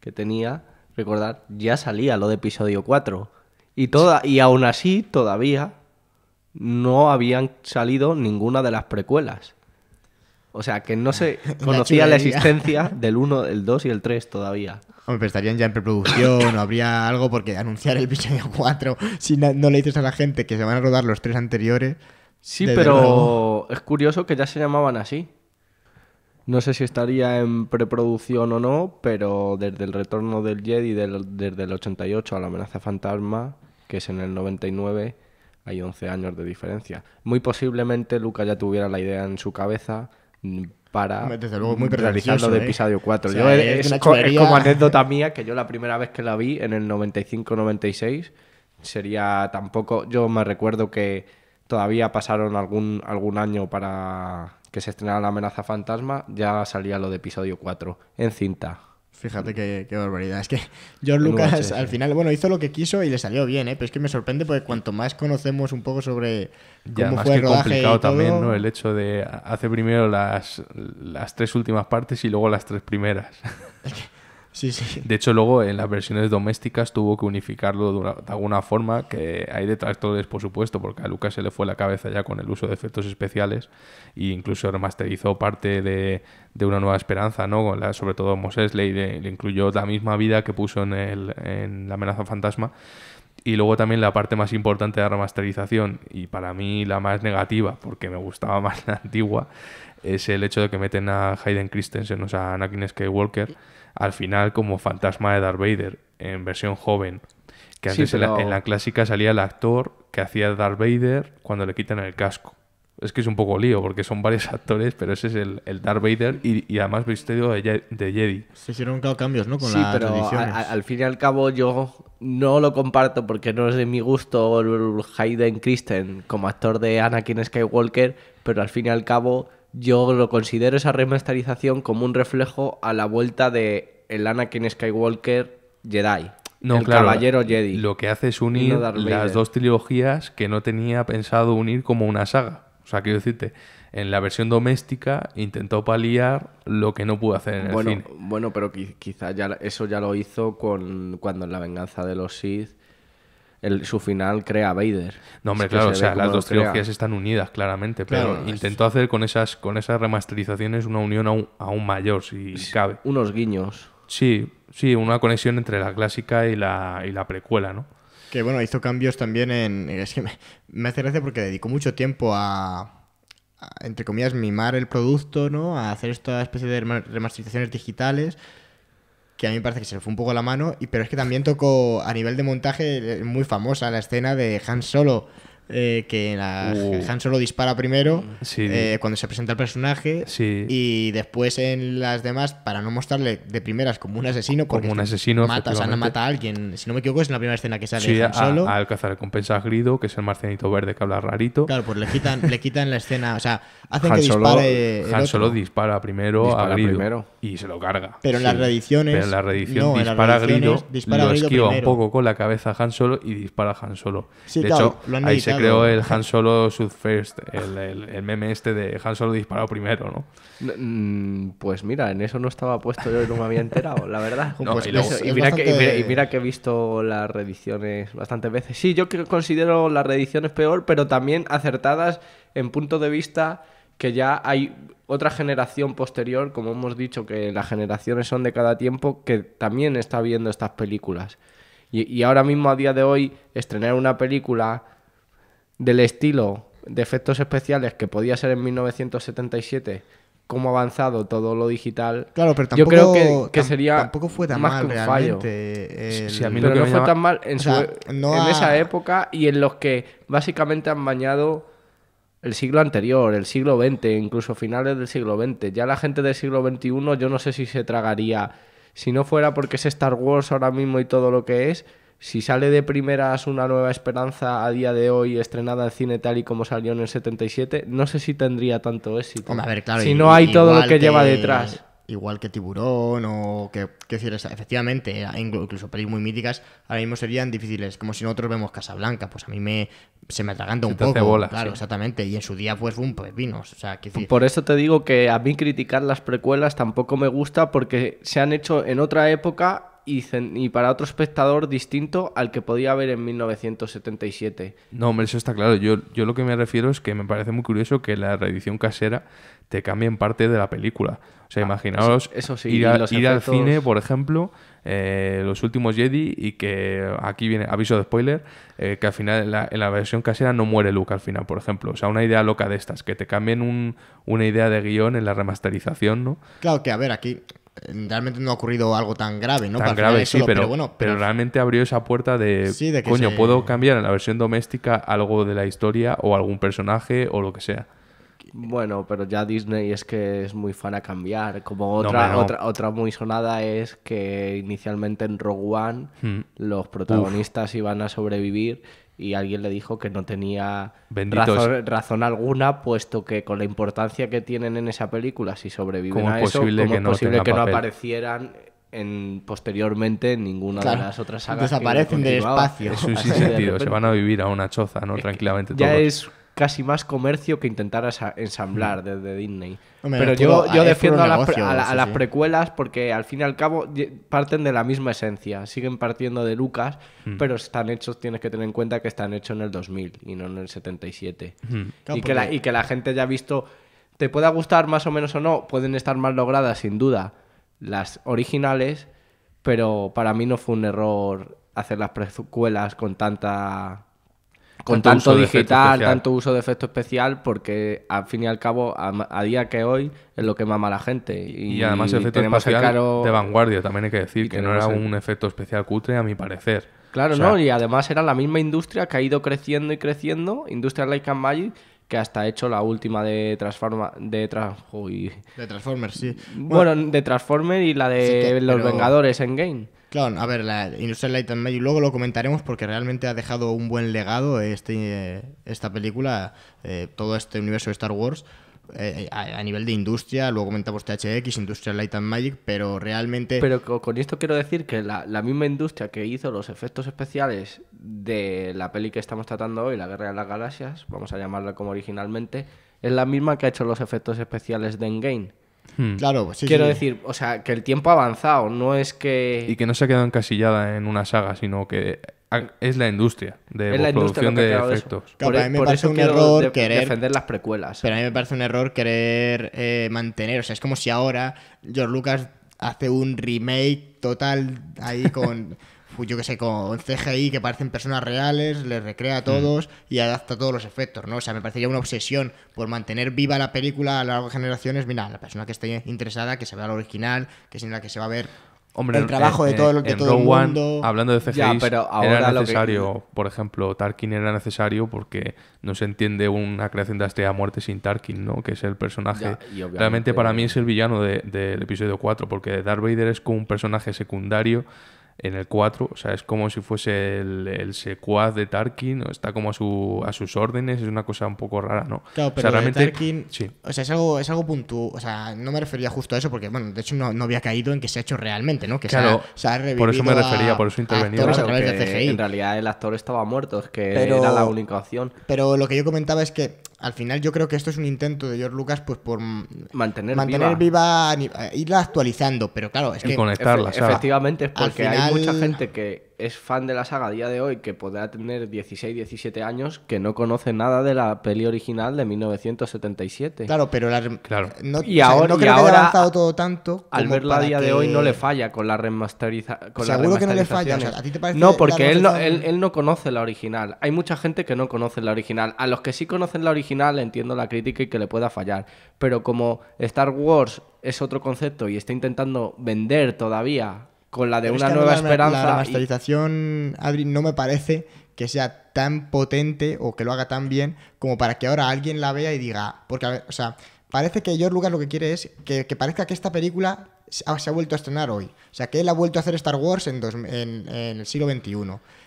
[SPEAKER 3] que tenía recordar, ya salía lo de episodio 4. Y, toda, y aún así, todavía no habían salido ninguna de las precuelas. O sea, que no se conocía la, existencia del 1, el 2 y el 3 todavía. Hombre, estarían ya en preproducción o habría algo porque anunciar el episodio
[SPEAKER 1] 4, si no, le dices a la gente que se van a rodar los tres anteriores. Sí, pero
[SPEAKER 3] es curioso que ya se llamaban así. No sé si estaría en preproducción o no, pero desde el retorno del Jedi, desde el 88 a la amenaza fantasma, que es en el 99, hay 11 años de diferencia. Muy posiblemente Luca ya tuviera la idea en su cabeza mm, para muy realizarlo de ¿eh? episodio 4. es, como anécdota mía que yo la primera vez que la vi en el 95-96 sería tampoco... Yo me recuerdo que todavía pasaron algún, algún año para que se estrenara La amenaza fantasma, ya salía lo de episodio 4 en cinta. Fíjate qué, barbaridad. Es que George Lucas al final, bueno, hizo lo que quiso y le
[SPEAKER 1] salió bien, ¿eh? Pero es que me sorprende porque cuanto más conocemos un poco sobre cómo ya, fue el rodaje y todo... también,
[SPEAKER 2] El hecho de hacer primero las, las tres últimas partes y luego las tres primeras. De hecho, luego en las versiones domésticas tuvo que unificarlo de, alguna forma, que hay detractores, por supuesto, porque a Lucas se le fue la cabeza ya con el uso de efectos especiales e incluso remasterizó parte de, Una Nueva Esperanza, ¿no? sobre todo Mos Eisley, le, incluyó la misma vida que puso en, La amenaza fantasma. Y luego también la parte más importante de la remasterización, y para mí la más negativa, porque me gustaba más la antigua, es el hecho de que meten a Hayden Christensen, o sea, a Anakin Skywalker, al final como fantasma de Darth Vader en versión joven. Que antes en, la, clásica salía el actor que hacía Darth Vader cuando le quitan el casco. Es que es un poco lío porque son varios actores, pero ese es el, el Darth Vader y, además vestido de, de, Jedi.
[SPEAKER 3] Se hicieron cambios, ¿no? Con sí, las pero al fin y al cabo yo no lo comparto porque no es de mi gusto Hayden Christen como actor de Anakin Skywalker, pero al fin y al cabo yo lo considero esa remasterización como un reflejo a la vuelta de el Anakin Skywalker Jedi. No, el Caballero eh, Jedi. Lo que hace es unir las dos
[SPEAKER 2] trilogías que no tenía pensado unir como una saga. O sea, quiero decirte, en la versión doméstica intentó paliar lo que no pudo hacer en bueno, el cine. Bueno, pero
[SPEAKER 3] quizás ya eso ya lo hizo con cuando en La venganza de los Sith su final crea Vader. No, hombre, claro, o sea, las dos trilogías
[SPEAKER 2] están unidas claramente, pero intentó hacer con esas, con esas remasterizaciones una unión aún, mayor, si cabe. Unos guiños. Sí, sí, una conexión entre la clásica y la, precuela, ¿no?
[SPEAKER 1] Que bueno, hizo cambios también en. Es que me, me hace gracia porque dedicó mucho tiempo a, entre comillas, mimar el producto, ¿no? A hacer esta especie de remasterizaciones digitales que a mí me parece que se le fue un poco la mano, y, pero es que también tocó a nivel de montaje muy famosa la escena de Han Solo eh, que la, uh. Han Solo dispara primero eh, cuando se presenta el personaje y después en las demás para no mostrarle de primeras como un asesino como un asesino mata, mata a alguien si no me equivoco es la primera escena que sale Solo
[SPEAKER 2] a, a alcanzar Grido que es el marcenito verde que habla rarito claro pues le quitan le quitan la escena
[SPEAKER 1] o sea hacen que Solo, dispare Han Solo dispara primero a Grido
[SPEAKER 2] y se lo carga pero en las reediciones en la reedición dispara, Grido lo esquiva un poco con la cabeza a Han Solo y dispara a Han Solo de hecho lo han creo el Han Solo shoot first, el, meme este de Han Solo disparado primero, ¿no?
[SPEAKER 3] Mm, pues mira, en eso no estaba puesto yo y no me había enterado, la verdad. y, mira que, he visto las reediciones bastantes veces. Sí, yo considero las reediciones peor, pero también acertadas en punto de vista que ya hay otra generación posterior, como hemos dicho, que las generaciones son de cada tiempo, que también está viendo estas películas. Y, y, ahora mismo, a día de hoy, estrenar una película del estilo de efectos especiales que podía ser en 1977 Como ha avanzado todo lo digital. Claro, pero tampoco, yo creo que, sería fue tan mal que un fallo. no fue tan mal en, e- en esa época y en los que básicamente han bañado el siglo anterior, el siglo XX, incluso finales del siglo XX. Ya la gente del siglo XXI yo no sé si se tragaría, si no fuera porque es Star Wars ahora mismo y todo lo que es, si sale de primeras una nueva esperanza a día de hoy, estrenada en cine tal y como salió en el 77, no sé si tendría tanto éxito. Hombre, a ver, claro, si no hay todo lo que, lleva detrás.
[SPEAKER 1] Igual que Tiburón o que, qué decir, efectivamente, incluso películas muy míticas, ahora mismo serían difíciles, como si nosotros vemos Casablanca, pues a mí me, se me atraganta un poco. Bola, claro, exactamente. Y en su día pues fue pues, un vino. O sea,
[SPEAKER 3] decir... Por eso te digo que a mí criticar las precuelas tampoco me gusta porque se han hecho en otra época y, para otro espectador distinto al que podía haber en 1977.
[SPEAKER 2] No, hombre, eso está claro. Yo, lo que me refiero es que me parece muy curioso que la reedición casera te cambie en parte de la película. O sea, ah, imaginaos ir, al cine, por ejemplo, eh, Los últimos Jedi y que aquí viene, aviso de spoiler, eh, que al final en la versión casera no muere Luke al final, por ejemplo. O sea, una idea loca de estas, que te cambien una idea de guión en la remasterización, ¿no?
[SPEAKER 1] Claro que, a ver, aquí realmente no ha ocurrido algo tan grave, ¿no? Tan grave, sí, pero, bueno. Pero,
[SPEAKER 2] realmente abrió esa puerta de, coño, puedo cambiar en la versión doméstica algo de la historia o algún personaje o lo que sea.
[SPEAKER 3] Bueno, pero ya Disney es que es muy fan a cambiar. Como otra, otra, otra muy sonada es que inicialmente en Rogue One hmm. los protagonistas iban a sobrevivir y alguien le dijo que no tenía razón, alguna, puesto que con la importancia que tienen en esa película, si sobreviven a eso, ¿cómo es posible que no aparecieran en, posteriormente en ninguna de las otras sagas. Desaparecen del espacio. Es un sentido se van
[SPEAKER 2] a vivir a una choza, ¿no? Tranquilamente. Ya
[SPEAKER 3] casi más comercio que intentar ensamblar hmm. desde Disney. Pero yo, yo defiendo a, las, precuelas porque al fin y al cabo parten de la misma esencia, siguen partiendo de Lucas, hmm. pero están hechos, tienes que tener en cuenta que están hechos en el 2000 y no en el 77. Hmm. y, que la, y que la gente ya ha visto, te pueda gustar más o menos o no, pueden estar más logradas sin duda las originales, pero para mí no fue un error hacer las precuelas con tanta con tanto, digital, tanto uso de efecto especial, porque al fin y al cabo, a, día que hoy, es lo que mama a la gente. Y, además, el efecto especial de
[SPEAKER 2] vanguardia, también hay que decir, que no era un efecto especial cutre, a mi parecer. Claro, no,
[SPEAKER 3] y además era la misma industria que ha ido creciendo y creciendo, Industria Like and Magic, que hasta ha hecho la última de Transforma de, Transformers,
[SPEAKER 1] sí. Bueno,
[SPEAKER 3] de Transformers y la
[SPEAKER 1] de Los Vengadores en Game. Claro, a ver, la Industrial Light and Magic luego lo comentaremos porque realmente ha dejado un buen legado este, eh, esta película, eh, todo este universo de Star Wars. Eh, a, nivel de industria, luego comentamos THX, Industrial Light and Magic, pero realmente...
[SPEAKER 3] Pero con esto quiero decir que la, la, misma industria que hizo los efectos especiales de la peli que estamos tratando hoy, La Guerra de las Galaxias, vamos a llamarla como originalmente, es la misma que ha hecho los efectos especiales de Endgame. Hmm. Claro, pues sí, Quiero decir, o sea, que el tiempo ha avanzado, no es que.
[SPEAKER 2] Y que no se ha quedado encasillada en una saga, sino que es la industria de la producción de efectos. por, a e- mí un error querer defender las precuelas.
[SPEAKER 3] Pero a mí me
[SPEAKER 1] parece un error querer eh, mantener. O sea, es como si ahora George Lucas hace un remake total ahí con. Pues yo que sé, con CGI que parecen personas reales, les recrea a mm. todos y adapta todos los efectos, ¿no? O sea, me parecería una obsesión por mantener viva la película a lo largo de generaciones. Mira, la persona que esté interesada, que se vea lo original, que es la que se va a
[SPEAKER 2] ver Hombre, el trabajo de todo, el de todo el mundo. hablando de CGI, era necesario, por ejemplo, Tarkin era necesario porque no se entiende una creación de Estrella Muerte sin Tarkin, ¿no? Que es el personaje. Realmente para mí es el villano del episodio 4, porque Darth Vader es como un personaje secundario en el 4, o sea, es como si fuese el, secuaz de Tarkin, está como a, su, a sus órdenes, es una cosa un poco rara, ¿no? Claro, pero o Tarkin,
[SPEAKER 1] sí. o sea, es algo, es algo puntual, o sea, no me refería justo a eso, porque, bueno, de hecho no, había caído en que se ha hecho
[SPEAKER 3] realmente, ¿no? Que se ha, revivido por eso me refería, a, por eso CGI En realidad el actor estaba muerto, es que era la única opción.
[SPEAKER 1] Pero lo que yo comentaba es que al final yo creo que esto es un intento de George Lucas pues por mantener, viva, eh, irla actualizando, pero claro, es que
[SPEAKER 3] conectarla, efectivamente es porque hay mucha gente que es fan de la saga a día de hoy, que podrá tener 16, 17 años, que no conoce nada de la peli original de 1977. Claro, pero la claro. y ahora, ahora, ha avanzado todo tanto. Al verla a día de hoy no le falla con la remasterización. Seguro que no le falla. ¿a ti te parece no, porque él no, él no conoce la original. Hay mucha gente que no conoce la original. A los que sí conocen la original entiendo la crítica y que le pueda fallar. Pero como Star Wars es otro concepto y está intentando vender todavía con la de una nueva esperanza. La,
[SPEAKER 1] masterización, remasterización, no me parece que sea tan potente o que lo haga tan bien como para que ahora alguien la vea y diga. Porque, o sea, parece que George Lucas lo que quiere es que, que parezca que esta película se ha vuelto a estrenar hoy. O sea, que él ha vuelto a hacer Star Wars en, en, el siglo XXI.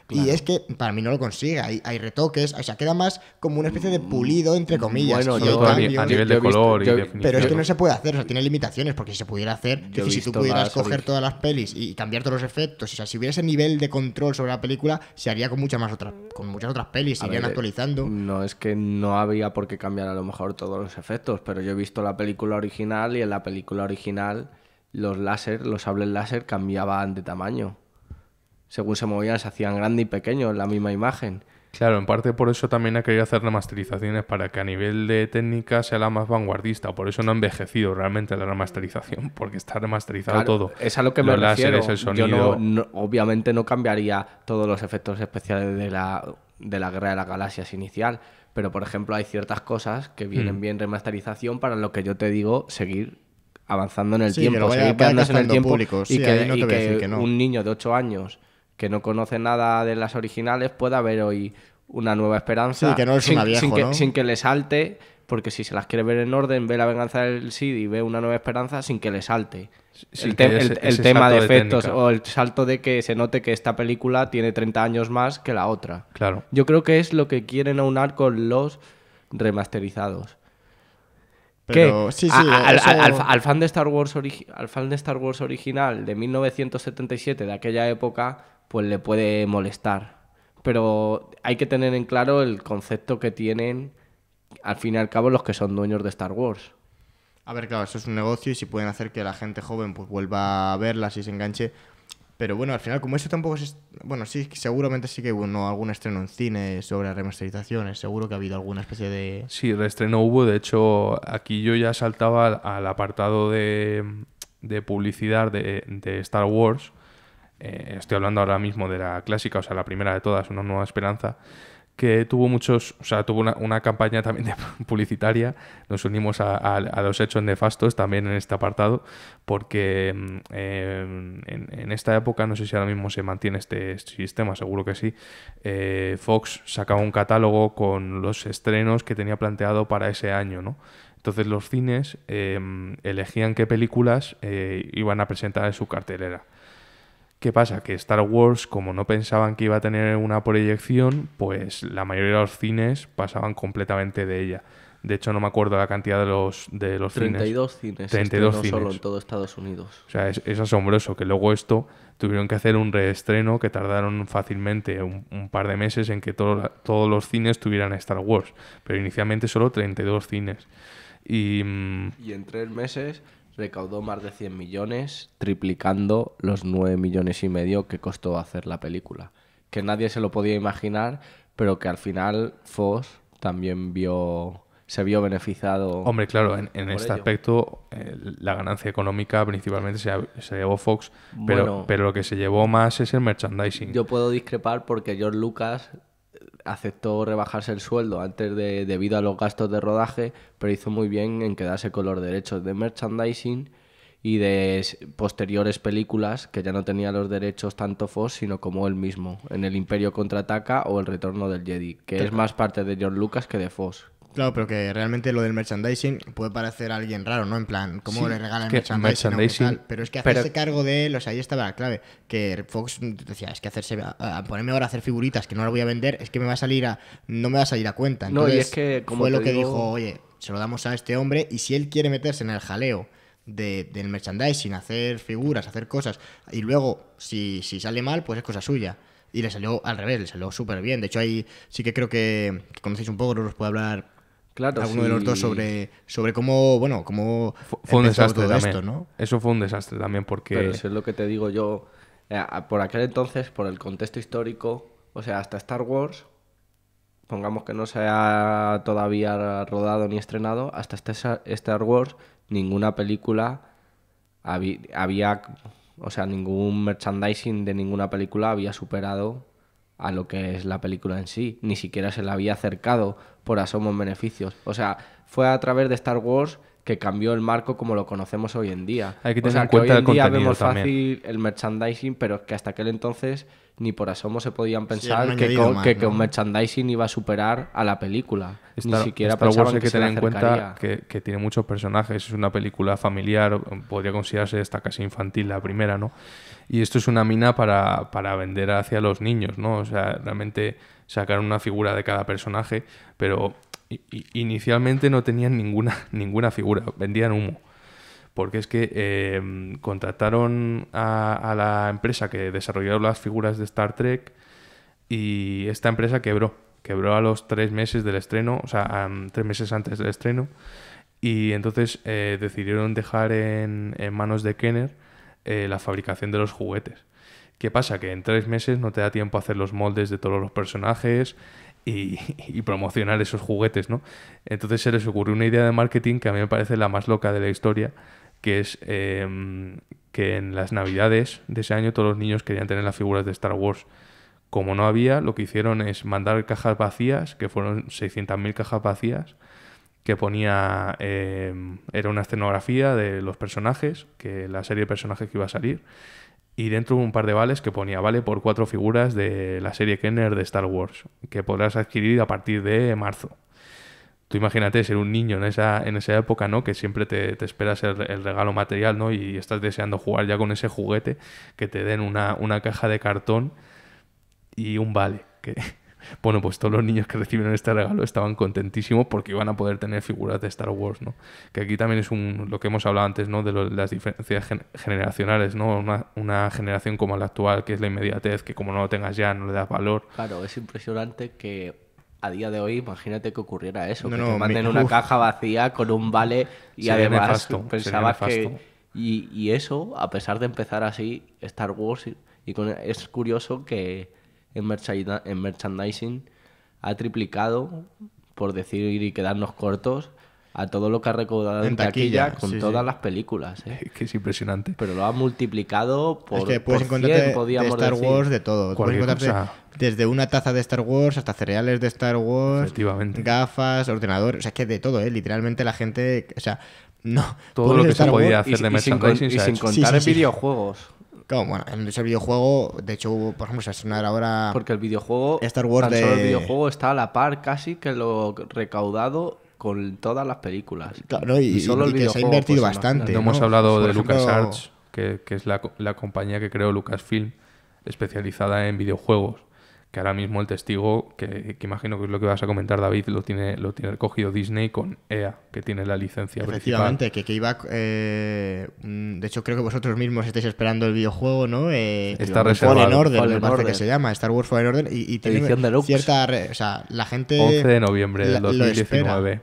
[SPEAKER 1] Y es que para mí no lo consigue, hay, hay, retoques, o sea, queda más como una especie de pulido, entre comillas. a, nivel color Pero es que no se puede hacer, o sea, tiene limitaciones, porque si se pudiera hacer, si tú pudieras coger todas las pelis y cambiar todos los efectos, o sea, si hubiera ese nivel de control sobre la película, se haría con muchas más otras, con muchas otras pelis, se irían
[SPEAKER 3] actualizando. No es que no había por qué cambiar a lo mejor todos los efectos, pero yo he visto la película original y en la película original los láser, los sables láser cambiaban de tamaño. Según se movían, se hacían grande y pequeño la misma
[SPEAKER 2] imagen. Claro, en parte por eso también ha querido hacer remasterizaciones para que a nivel de técnica sea la más vanguardista. Por eso no ha envejecido realmente la remasterización, porque está remasterizado todo. Es a lo que me refiero. El
[SPEAKER 3] obviamente no cambiaría todos los efectos especiales de la, de la Guerra de las Galaxias inicial, pero por ejemplo hay ciertas cosas que vienen mm. bien remasterización para lo que yo te digo seguir avanzando en el tiempo, en el tiempo y que, un niño de 8 años que no conoce nada de las originales pueda ver hoy una nueva esperanza sin, que, le salte porque si se las quiere ver en orden, ve la venganza del Cid y ve una nueva esperanza sin que le salte. el, tema de efectos o el salto de que se note que esta película tiene 30 años más que la otra. Claro. Yo creo que es lo que quieren aunar con los remasterizados. Pero, al, fan de Star Wars al fan de Star Wars original de 1977, de aquella época, pues le puede molestar. Pero hay que tener en claro el concepto que tienen, al fin y al cabo, los que son dueños de Star Wars.
[SPEAKER 1] A ver, claro, eso es un negocio y si pueden hacer que la gente joven pues vuelva a verla, si se enganche, pero bueno, al final, como eso tampoco es. Bueno, sí, seguramente sí que hubo algún estreno en cine sobre remasterizaciones. Seguro que ha habido alguna especie de.
[SPEAKER 2] Sí, reestreno hubo. De hecho, aquí yo ya saltaba al, apartado de, de publicidad de, Star Wars. Eh, estoy hablando ahora mismo de la clásica, o sea, la primera de todas, Una Nueva Esperanza que tuvo muchos, o sea, tuvo una, campaña también de publicitaria. Nos unimos a, los hechos nefastos también en este apartado, porque mm, eh, en, esta época, no sé si ahora mismo se mantiene este, sistema, seguro que sí, eh, Fox sacaba un catálogo con los estrenos que tenía planteado para ese año, ¿no? Entonces los cines eh, elegían qué películas iban a presentar en su cartelera. ¿Qué pasa? Que Star Wars, como no pensaban que iba a tener una proyección, pues la mayoría de los cines pasaban completamente de ella. De hecho, no me acuerdo la cantidad de los, de los 32 cines. 32 cines. solo en
[SPEAKER 3] todo Estados Unidos.
[SPEAKER 2] O sea, es, asombroso que luego esto tuvieron que hacer un reestreno que tardaron fácilmente un, par de meses en que todos los cines tuvieran Star Wars. Pero inicialmente solo 32 cines. Y, mm,
[SPEAKER 3] y en tres meses recaudó más de 100 millones, triplicando los 9 millones y medio que costó hacer la película. Que nadie se lo podía imaginar, pero que al final Fox también vio se vio beneficiado. Hombre, claro, en, este
[SPEAKER 2] aspecto la ganancia económica principalmente se, se llevó Fox, pero, pero lo que se llevó más es el merchandising.
[SPEAKER 3] Yo puedo discrepar porque George Lucas aceptó rebajarse el sueldo antes de, debido a los gastos de rodaje, pero hizo muy bien en quedarse con los derechos de merchandising y de posteriores películas que ya no tenía los derechos tanto Foss sino como él mismo, en El Imperio contraataca o El Retorno del Jedi, que es más parte de George Lucas que de Foss
[SPEAKER 1] Claro, pero que realmente lo del merchandising puede parecer a alguien raro, ¿no? En plan, ¿cómo le regalan merchandising? pero es que hacerse cargo de él, o sea, ahí estaba la clave. Que Fox decía, es que hacerse, ponerme ahora a hacer figuritas que no las voy a vender, es que me va a salir a, no me va a salir a cuenta. no, y es que, fue lo que dijo, oye, se lo damos a este hombre y si él quiere meterse en el jaleo del merchandising, hacer figuras, hacer cosas, y luego, si, sale mal, pues es cosa suya. Y le salió al revés, le salió súper bien. De hecho, ahí sí que creo que, que conocéis un poco, no os puedo hablar Claro, alguno de los dos sobre, sobre cómo, bueno, cómo fue un desastre esto, ¿no?
[SPEAKER 2] Eso fue un desastre también porque... Pero eso es lo
[SPEAKER 3] que te digo yo. Eh, por aquel entonces, por el contexto histórico, o sea, hasta Star Wars, pongamos que no se ha todavía rodado ni estrenado, hasta este Star Wars ninguna película había, o sea, ningún merchandising de ninguna película había superado a lo que es la película en sí, ni siquiera se la había acercado por en beneficios. O sea, fue a través de Star Wars que cambió el marco como lo conocemos hoy en día. Hay que tener o sea, en cuenta que hoy en día vemos fácil el merchandising, pero que hasta aquel entonces ni por asomo se podían pensar que, que, un merchandising iba a superar a la película. ni siquiera Star Wars hay que, tener en cuenta
[SPEAKER 2] que, tiene muchos personajes. Es una película familiar, podría considerarse esta casi infantil la primera, ¿no? Y esto es una mina para, para vender hacia los niños, ¿no? O sea, realmente Sacaron una figura de cada personaje, pero inicialmente no tenían ninguna, ninguna figura, vendían humo. Porque es que eh, contrataron a, la empresa que desarrolló las figuras de Star Trek y esta empresa quebró. Quebró a los tres meses del estreno, o sea, tres meses antes del estreno. Y entonces eh, decidieron dejar en, manos de Kenner eh, la fabricación de los juguetes. ¿Qué pasa? Que en tres meses no te da tiempo a hacer los moldes de todos los personajes y, promocionar esos juguetes, ¿no? Entonces se les ocurrió una idea de marketing que a mí me parece la más loca de la historia, que es em, que en las navidades de ese año todos los niños querían tener las figuras de Star Wars. Como no había, lo que hicieron es mandar cajas vacías, que fueron 600.000 cajas vacías, que ponía, em, era una escenografía de los personajes, que la serie de personajes que iba a salir, y dentro un par de vales que ponía vale por cuatro figuras de la serie Kenner de Star Wars, que podrás adquirir a partir de marzo. Tú imagínate ser un niño en esa, en esa época, ¿no? Que siempre te, te esperas el, regalo material, ¿no? Y estás deseando jugar ya con ese juguete, que te den una, una caja de cartón y un vale. Que, bueno, pues todos los niños que recibieron este regalo estaban contentísimos porque iban a poder tener figuras de Star Wars, ¿no? Que aquí también es un, lo que hemos hablado antes, ¿no? De las diferencias generacionales, ¿no? Una, generación como la actual, que es la inmediatez, que como no lo tengas ya, no le das valor.
[SPEAKER 3] Claro, es impresionante que a día de hoy, imagínate que ocurriera eso, que te manden una caja
[SPEAKER 2] vacía con un
[SPEAKER 3] vale y además pensabas que... Y, y eso, a pesar de empezar así, Star Wars... Y con, es curioso que, en, en merchandising ha triplicado, por decir y quedarnos cortos, a todo lo que ha recaudado en, taquilla, con todas las películas. ¿eh? que es impresionante. Pero lo ha multiplicado por. Es que de Star Wars de todo. Puedes
[SPEAKER 1] desde una taza de Star Wars hasta cereales de Star Wars, gafas, ordenador. O sea, es que de todo, ¿eh? literalmente la gente. O sea, no. Todo lo que se podía hacer de merchandising. Y, sin, contar en
[SPEAKER 3] videojuegos.
[SPEAKER 1] Claro, bueno, en ese videojuego, de hecho, por ejemplo, se ahora. Porque
[SPEAKER 3] el videojuego. Star Wars de... El videojuego está a la par casi que lo recaudado con todas las películas. Claro, y,
[SPEAKER 1] solo que se ha invertido pues, bastante. No, hemos hablado de LucasArts,
[SPEAKER 2] que, es la, la, compañía que creó Lucasfilm, especializada en videojuegos que ahora mismo el testigo, que, imagino que es lo que vas a comentar, David, lo tiene, lo tiene cogido Disney con EA, que tiene la licencia. Efectivamente,
[SPEAKER 1] que, iba. Eh, mm, de hecho, creo que vosotros mismos estáis esperando el videojuego, ¿no? Eh, Está Fallen Order, me que se llama, Star Wars Fallen Order, y, y tiene cierta. o sea, la gente. 11 de noviembre del 2019.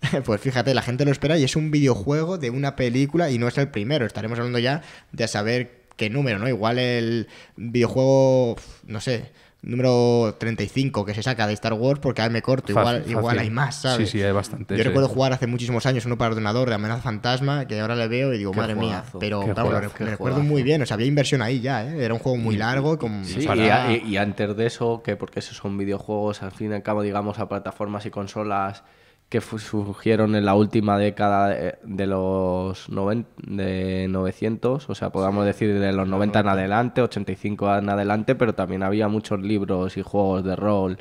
[SPEAKER 1] Pues fíjate, la gente lo espera y es un videojuego de una película y no es el primero. Estaremos hablando ya de saber qué número, ¿no? Igual el videojuego, no sé, número 35 que se saca de Star Wars porque me corto, igual, igual hay más, ¿sabes? Sí, sí, hay bastante. Yo recuerdo jugar hace muchísimos años uno para ordenador de Amenaza Fantasma que ahora le veo y digo, madre mía, pero claro, recuerdo muy bien, o sea, había inversión ahí ya, ¿eh? era un juego muy largo. Con, y,
[SPEAKER 3] y, antes de eso, que porque esos son videojuegos, al fin y al cabo, digamos, a plataformas y consolas que surgieron en la última década eh, de, los 90, de 900, o sea, podamos decir de los 90 en adelante, 85 en adelante, pero también había muchos libros y juegos de rol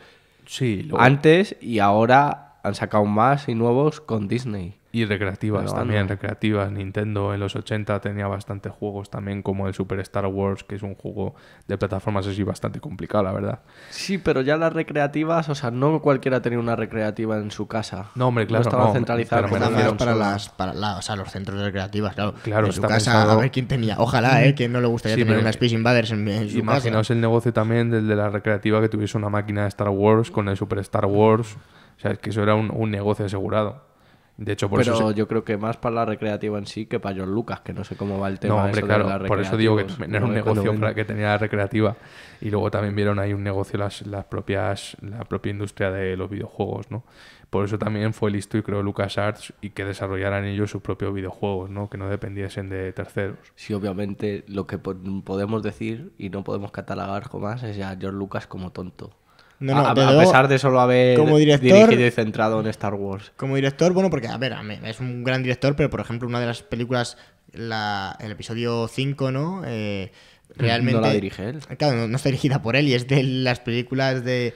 [SPEAKER 3] antes y ahora han sacado más y nuevos con Disney. Y recreativas también,
[SPEAKER 2] recreativas. Nintendo en los 80 tenía bastantes juegos también, como el Super Star Wars, que es un juego de plataformas así bastante complicado, la verdad.
[SPEAKER 3] Sí, pero ya las recreativas, o sea, no cualquiera tenía una recreativa en su casa. No, hombre, claro. No estaban para,
[SPEAKER 1] las, para los centros recreativas claro. Claro, en su casa, a ver quién tenía. Ojalá,
[SPEAKER 2] ¿eh? que no le gustaría tener una Space Invaders en, su casa Imaginaos el negocio también del de la recreativa que tuviese una máquina de Star Wars con el Super Star Wars. O sea, que eso era un negocio asegurado. De hecho, por Pero eso
[SPEAKER 3] yo creo que más para la recreativa en sí que para George Lucas, que no sé cómo va el tema. No, hombre, claro, por eso digo que era un negocio
[SPEAKER 2] para que tenía la recreativa. Y luego también vieron ahí un negocio las, las propias, la propia industria de los videojuegos, ¿no? Por eso también fue listo y creo creó LucasArts y que desarrollaran ellos sus propios videojuegos, ¿no? Que no dependiesen de terceros. Sí, obviamente lo que
[SPEAKER 3] podemos decir y no podemos catalogar más es ya George Lucas como tonto. No, a, pesar de solo haber como director, dirigido y centrado en Star Wars.
[SPEAKER 1] Como director, bueno, porque, a ver, es un gran director, pero por ejemplo, una de las películas, el episodio 5, ¿no? realmente. Eh, mm, no la dirige él. Claro, no, está dirigida por él y es de las películas de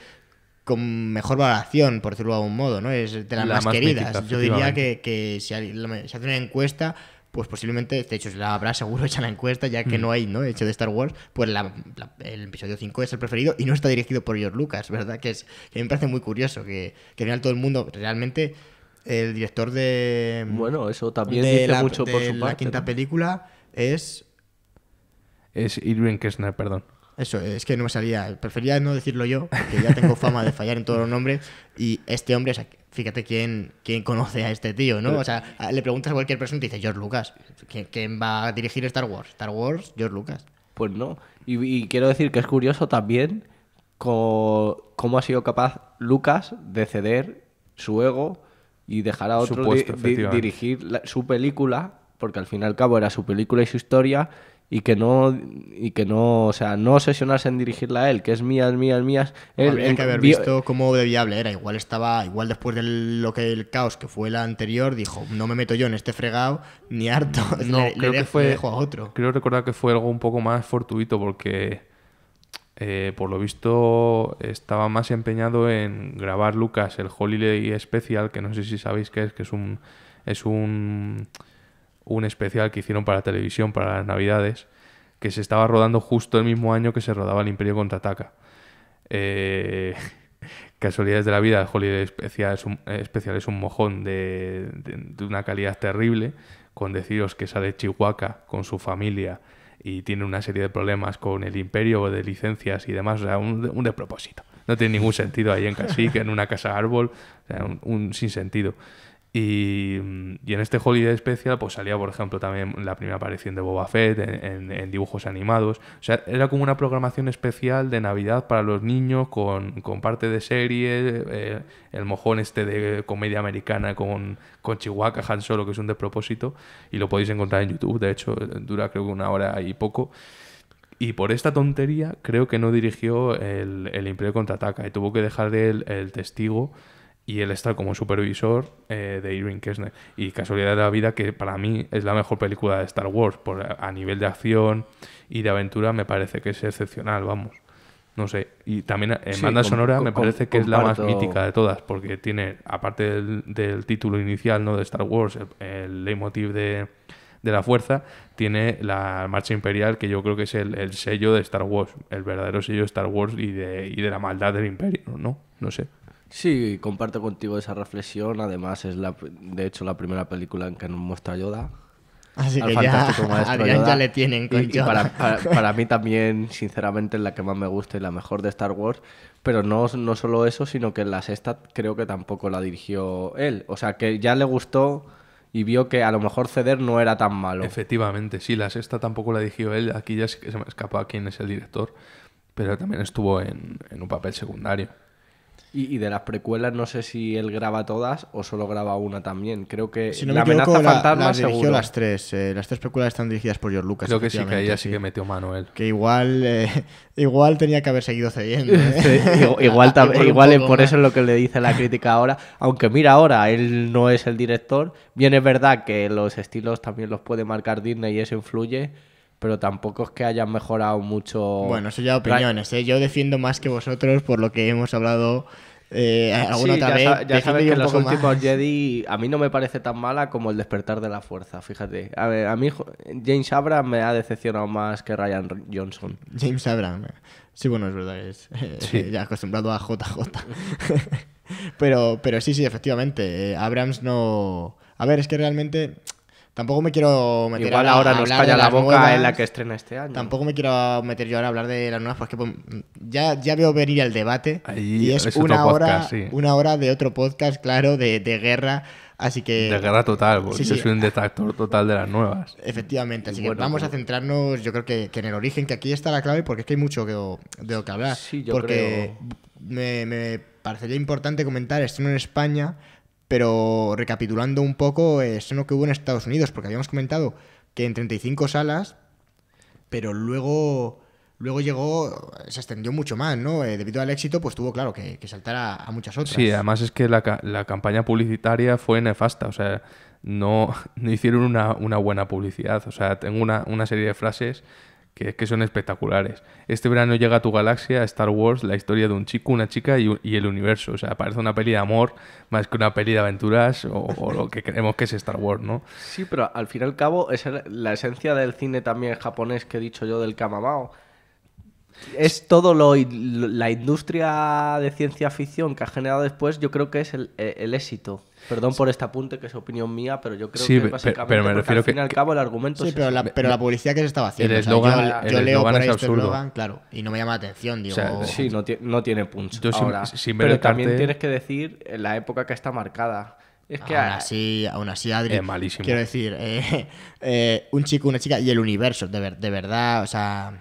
[SPEAKER 1] con mejor valoración, por decirlo de algún modo, ¿no? Es de las más, queridas. Yo diría que, si, si hace una encuesta pues posiblemente, de hecho la habrá seguro hecha la encuesta, ya que mm. no hay, ¿no? Hecho de Star Wars, pues el episodio 5 es el preferido y no está dirigido por George Lucas, ¿verdad? Que, es, que me parece muy curioso, que, que al todo el mundo realmente... El director de.
[SPEAKER 3] Bueno, eso también dice mucho por su parte. La quinta película es.
[SPEAKER 2] Es Irwin Kessner, perdón.
[SPEAKER 1] Eso, es que no me salía. Prefería no decirlo yo, porque ya tengo fama de fallar en todos los nombres. Y este hombre es fíjate quién, quién conoce a este tío, ¿no? O sea, le preguntas a cualquier persona y te dice George Lucas. ¿Quién, va a dirigir Star Wars? Star Wars, George Lucas.
[SPEAKER 3] Pues no. Y, quiero decir que es curioso también cómo ha sido capaz Lucas de ceder su ego y dejar a otro dirigir su película, porque al fin y al cabo era su película y su historia, y que no, y que no, o sea, no obsesionarse en dirigirla a él, que es mía, es mía, es mía. Él, Habría que haber visto cómo de viable era. Igual estaba, igual después de lo que el caos que fue la anterior, dijo, no me
[SPEAKER 1] meto yo en este fregado, ni harto. No, creo que fue, dejo a otro.
[SPEAKER 2] Creo recordar que fue algo un poco más fortuito porque... Eh, por lo visto estaba más empeñado en grabar Lucas el Holiday Special, que no sé si sabéis qué es, que es un es un un especial que hicieron para televisión para las Navidades, que se estaba rodando justo el mismo año que se rodaba El Imperio contra Eh, casualidades de la vida, el Especial es un, especial es un mojón de, una calidad terrible, con deciros que sale Chihuahua con su familia y tiene una serie de problemas con el imperio de licencias y demás, o sea, un, de despropósito. No tiene ningún sentido ahí en Cacique, en una casa árbol, un, sin sentido y, mm, y, en este Holiday Special pues salía, por ejemplo, también la primera aparición de Boba Fett en, dibujos animados. O sea, era como una programación especial de Navidad para los niños con, con parte de serie, eh, el mojón este de comedia americana con, con Chihuahua, Han Solo, que es un despropósito. Y lo podéis encontrar en YouTube, de hecho, dura creo que una hora y poco. Y por esta tontería creo que no dirigió el, el Imperio Contraataca y tuvo que dejar de él el testigo y él estar como supervisor eh, de Irving Kessner. Y Casualidad de la Vida, que para mí es la mejor película de Star Wars, por, a nivel de acción y de aventura, me parece que es excepcional, vamos. No sé, y también en eh, banda sonora me parece que es la más mítica de todas, porque tiene, aparte del, título inicial ¿no? de Star Wars, el, el leitmotiv de, la fuerza, tiene la marcha imperial, que yo creo que es el, el sello de Star Wars, el verdadero sello de Star Wars y de, y de la maldad del imperio, ¿no? No sé.
[SPEAKER 3] Sí, comparto contigo esa reflexión. Además, es la, de hecho la primera película en que nos muestra Yoda. Así que ya, ya le tienen con para, mí también, sinceramente, es la que más me gusta y la mejor de Star Wars. Pero no, no solo eso, sino que la sexta creo que tampoco la dirigió él. O sea, que ya le gustó
[SPEAKER 2] y vio que a lo mejor ceder no era tan malo. Efectivamente, sí, la sexta tampoco la dirigió él. Aquí ya se me escapa quién es el director. Pero también estuvo en un papel secundario.
[SPEAKER 3] Y, de las precuelas no sé si él graba todas o solo graba una también. Creo que si la amenaza fantasma las
[SPEAKER 1] tres. Eh, las tres precuelas están dirigidas por George Lucas. Creo que sí, que ella
[SPEAKER 2] sí que metió Manuel.
[SPEAKER 3] Que igual, eh,
[SPEAKER 1] igual tenía que haber seguido cediendo. Eh. igual igual, igual por eso es
[SPEAKER 3] lo que le dice la crítica ahora. Aunque mira, ahora él no es el director. Bien es verdad que los estilos también los puede marcar Disney y eso influye pero tampoco es que hayan mejorado mucho. Bueno, eso ya opiniones,
[SPEAKER 1] ¿eh? Yo defiendo más que vosotros por lo que hemos hablado
[SPEAKER 3] eh, alguna otra vez. ya sabes que los últimos Jedi a mí no me parece tan mala como el despertar de la fuerza, fíjate. A ver, a mí James Abrams me ha decepcionado más que Ryan Johnson.
[SPEAKER 1] James Abrams. Sí, bueno, es verdad, es eh, sí. Eh, ya acostumbrado a JJ. pero, pero sí, sí, efectivamente. Abrams no... A ver, es que realmente Tampoco me quiero meter Igual ahora nos calla la boca en la que estrena este año. Tampoco me quiero meter yo ahora a hablar de las nuevas, porque pues, ya, ya veo venir el debate.
[SPEAKER 2] y es, una, hora,
[SPEAKER 1] una hora de otro podcast, claro, de, de guerra. Así que... De guerra total, porque yo soy un
[SPEAKER 2] detractor total de las nuevas.
[SPEAKER 1] Efectivamente, así que vamos a pues centrarnos, yo creo que, en el origen, que aquí está la clave, porque es que hay mucho que, de lo que hablar. porque me, me parecería importante comentar, esto en España pero recapitulando un poco eso no que hubo en Estados Unidos, porque habíamos comentado que en 35 salas, pero luego, luego llegó, se extendió mucho más, ¿no? Eh, debido al éxito, pues tuvo, claro, que, que saltar a, muchas otras. Sí, además
[SPEAKER 2] es que la, la, campaña publicitaria fue nefasta, o sea, no, hicieron una, una buena publicidad. O sea, tengo una, una serie de frases que son espectaculares. Este verano llega a tu galaxia Star Wars, la historia de un chico, una chica y, el universo. O sea, parece una peli de amor más que una peli de aventuras o, lo que creemos que es Star Wars, ¿no?
[SPEAKER 3] Sí, pero al fin y al cabo es la esencia del cine también japonés que he dicho yo del Kamamao. Es todo lo, la industria de ciencia ficción que ha generado después, yo creo que es el eh, éxito Perdón por este apunte, que es opinión mía, pero yo creo que básicamente. Pero me refiero al fin y al cabo el argumento. Sí, es pero, la, pero la publicidad que se estaba haciendo. El eslogan, yo, leo por es este eslogan, claro, y no me llama la atención. Digo, o sea, oh". sí, no, no tiene punch. Ahora, pero también tienes que decir la época que está marcada. Es que aún así, aún así, Adri, malísimo. quiero
[SPEAKER 1] decir, eh, eh, un chico, una chica y el universo, de, de verdad, o sea,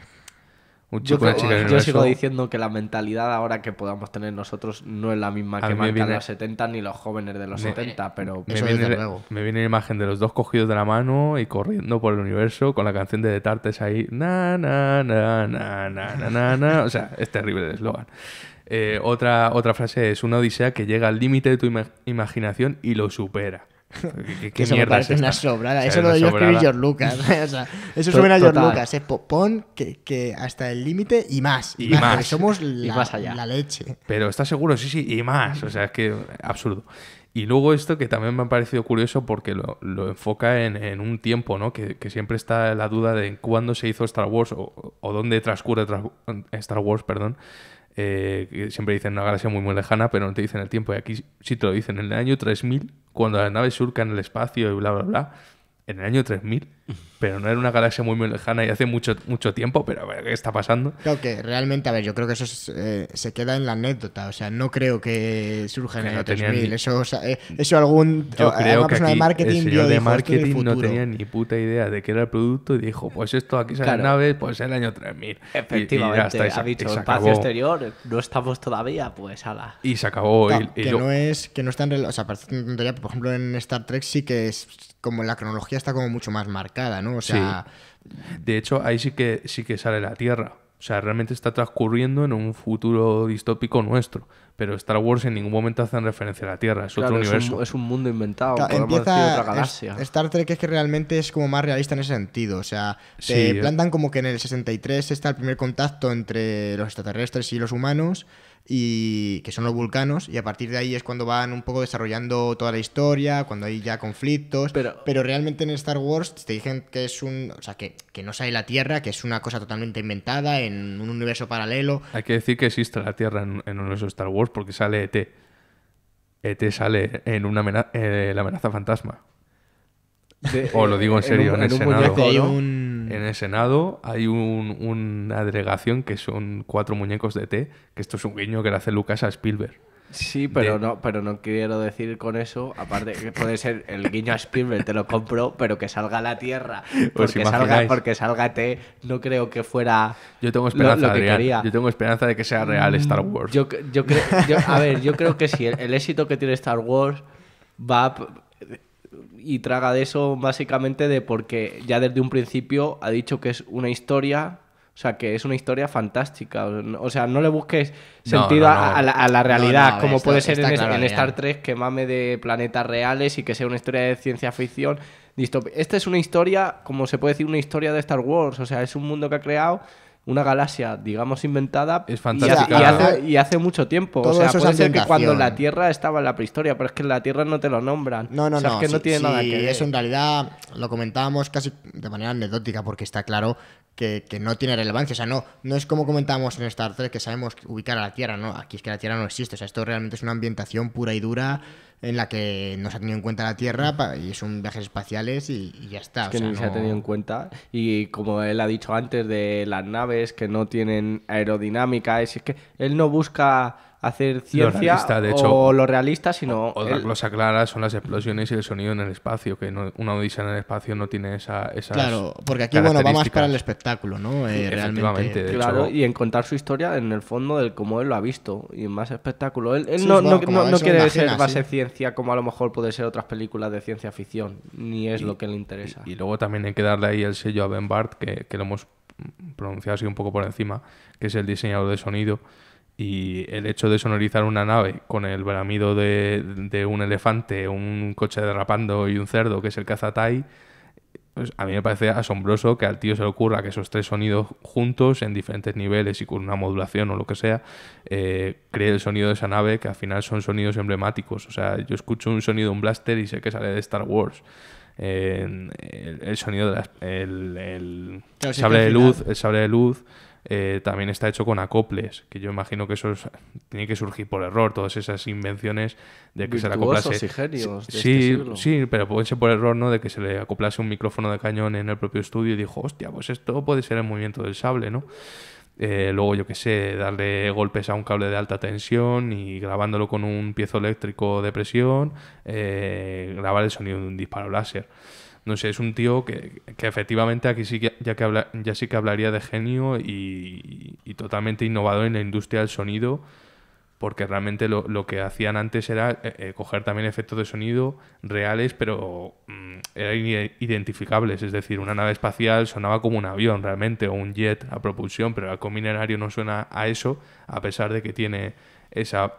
[SPEAKER 3] yo, sigo diciendo que la mentalidad ahora que podamos tener nosotros no es la misma que marcan viene... los 70 ni los jóvenes de los 70, pero me, viene,
[SPEAKER 2] me viene la imagen de los dos cogidos de la mano y corriendo por el universo con la canción de The Tartes ahí. Na, na, na, na, na, na, na. O sea, es terrible el eslogan. Eh, otra, otra frase es una odisea que llega al límite de tu imaginación y lo supera eso me parece una sobrada. eso lo debió escribir George Lucas. ¿eh? eso suena a George Lucas.
[SPEAKER 1] Eh. Pon que, hasta el límite y más. Y, más. somos la, más allá. la leche.
[SPEAKER 2] Pero está seguro, sí, sí, y más. O sea, es que absurdo. Y luego esto que también me ha parecido curioso porque lo, enfoca en, un tiempo, ¿no? Que, siempre está la duda de cuándo se hizo Star Wars o, o dónde transcurre Star Wars, perdón. Eh, siempre dicen una galaxia muy muy lejana, pero no te dicen el tiempo. Y aquí sí te lo dicen. En el año 3000, cuando las naves surcan el espacio y bla, bla, bla, en el año 3000 pero no era una galaxia muy, lejana y hace mucho, mucho tiempo, pero a ver, ¿qué está pasando?
[SPEAKER 1] creo que realmente, a ver, yo creo que eso eh, se queda en la anécdota, o sea, no creo
[SPEAKER 2] que surja en el año 3000,
[SPEAKER 1] eso, eh, eso algún eh, de marketing, de marketing
[SPEAKER 2] no tenía ni puta idea de qué era el producto y dijo, pues esto aquí sale claro. naves, pues el año
[SPEAKER 3] 3000. Efectivamente, ha dicho, espacio exterior, no estamos todavía, pues ala. Y se acabó. que,
[SPEAKER 2] no
[SPEAKER 1] es, que no está O sea, por ejemplo, en Star Trek sí que es como la cronología está como mucho más marcada. ¿no? O sea.
[SPEAKER 2] De hecho, ahí sí que sí que sale la Tierra. O sea, realmente está transcurriendo en un futuro distópico nuestro. Pero Star Wars en ningún momento hacen referencia a la Tierra, es otro universo.
[SPEAKER 3] es un mundo inventado, empieza
[SPEAKER 1] Star Trek es que realmente es como más realista en ese sentido. O sea, eh. plantan como que en el 63 está el primer contacto entre los extraterrestres y los humanos y que son los vulcanos, y a partir de ahí es cuando van un poco desarrollando toda la historia, cuando hay ya conflictos, pero, realmente en Star Wars te dicen que es un, o sea, que, que no sale la Tierra, que es una cosa totalmente inventada en un universo paralelo.
[SPEAKER 2] Hay que decir que existe la Tierra en, un universo Star Wars porque sale ET. ET sale en una eh, la amenaza fantasma. o lo digo en serio, en, en el Senado hay una delegación que son cuatro muñecos de té, que esto es un guiño que le hace Lucas a Spielberg.
[SPEAKER 3] Sí, pero no, pero no quiero decir con eso, aparte que puede ser el guiño a Spielberg, te lo compro, pero que salga a la tierra, porque salga, porque salga no creo que fuera
[SPEAKER 2] yo tengo esperanza, Yo tengo esperanza de que sea real Star mm, Wars. Yo,
[SPEAKER 3] a ver, yo creo que sí, el, éxito que tiene Star Wars va y traga de eso básicamente de porque ya desde un principio ha dicho que es una historia o sea, que es una historia fantástica. O sea, no le busques sentido A, la, realidad, como puede ser en, Star Trek, que mame de planetas reales y que sea una historia de ciencia ficción. Esta es una historia, como se puede decir, una historia de Star Wars. O sea, es un mundo que ha creado una galaxia, digamos, inventada. Es fantástica. Y, hace, mucho tiempo. o sea, puede ser que cuando la Tierra estaba en la prehistoria, pero es que la Tierra no te lo nombran. No, no, no. Es que no tiene nada que Eso en
[SPEAKER 1] realidad lo comentábamos casi de manera anecdótica, porque está claro que, no tiene relevancia. O sea, no, no es como comentábamos en Star Trek que sabemos ubicar a la Tierra, ¿no? Aquí es que la Tierra no existe. O sea, esto realmente es una ambientación pura y dura en la que no se ha tenido en cuenta la Tierra y son viajes espaciales y, ya está. Es que no se ha tenido en
[SPEAKER 3] cuenta. Y como él ha dicho antes de las naves que no tienen aerodinámica, es que él no busca hacer ciencia o lo realista, sino... Otra aclara
[SPEAKER 2] cosa clara son las explosiones y el sonido en el espacio, que no, una odisea en el espacio no tiene esa, Claro, porque aquí bueno, va más para el espectáculo, ¿no? Eh, realmente. claro, y
[SPEAKER 3] en contar su historia en el fondo del cómo él lo ha visto, y más espectáculo. Él, no, no, no quiere ser base ciencia como a lo mejor puede ser otras películas de ciencia ficción,
[SPEAKER 2] ni es lo que le interesa. Y, luego también hay que darle ahí el sello a Ben Bart, que, que lo hemos pronunciado así un poco por encima, que es el diseñador de sonido y el hecho de sonorizar una nave con el bramido de, un elefante, un coche derrapando y un cerdo, que es el cazatai, pues a mí me parece asombroso que al tío se le ocurra que esos tres sonidos juntos, en diferentes niveles y con una modulación o lo que sea, eh, cree el sonido de esa nave, que al final son sonidos emblemáticos. O sea, yo escucho un sonido de un blaster y sé que sale de Star Wars. el, sonido de el, de luz, el sable de luz, eh, también está hecho con acoples, que yo imagino que eso tiene que surgir por error, todas esas invenciones de que se le acoplase. Este sí, pero puede ser por error, ¿no? De que se le acoplase un micrófono de cañón en el propio estudio y dijo, hostia, pues esto puede ser el movimiento del sable, ¿no? Eh, luego, yo qué sé, darle golpes a un cable de alta tensión y grabándolo con un piezo eléctrico de presión, eh, grabar el sonido de un disparo láser. No sé, es un tío que, efectivamente aquí sí que, ya, que habla, ya sí que hablaría de genio y, totalmente innovador en la industria del sonido, porque realmente lo, que hacían antes era eh, eh, coger también efectos de sonido reales, pero mm, eran identificables. Es decir, una nave espacial sonaba como un avión realmente, o un jet a propulsión, pero el minerario no suena a eso, a pesar de que tiene esa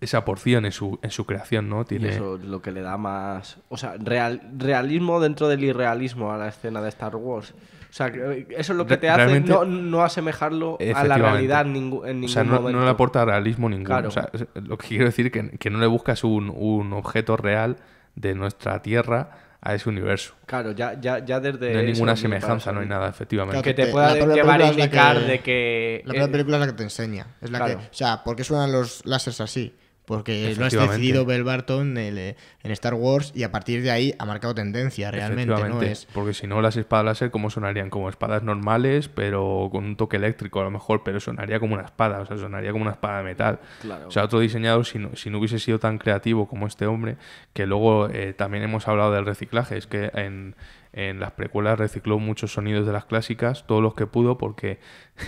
[SPEAKER 2] esa porción en su, creación, ¿no? Tiene... eso
[SPEAKER 3] es lo que le da más. O sea, real, realismo dentro del irrealismo a la escena de Star Wars. O sea, eh, eso es lo que te hace no, asemejarlo a la realidad en ningún o sea, no, le
[SPEAKER 2] aporta realismo ninguno. lo que quiero decir es que, no le buscas un, objeto real de nuestra Tierra a ese universo.
[SPEAKER 3] Claro, ya, ya, ya desde... No hay ninguna semejanza, no hay nada, efectivamente. que, te, pueda llevar
[SPEAKER 2] a indicar de que... La primera película
[SPEAKER 1] es la que te enseña. Es o sea, ¿por qué suenan los láseres así? porque lo has decidido Bell Barton eh, en Star Wars y a partir de ahí ha marcado tendencia realmente, ¿no? Es...
[SPEAKER 2] Porque si no, las espadas láser, ¿cómo sonarían? Como espadas normales, pero con un toque eléctrico a lo mejor, pero sonaría como una espada, o sea, sonaría como una espada de metal. Claro. O sea, otro diseñador, si no, si no hubiese sido tan creativo como este hombre, que luego eh, también hemos hablado del reciclaje, es que en, en las precuelas recicló muchos sonidos de las clásicas, todos los que pudo, porque...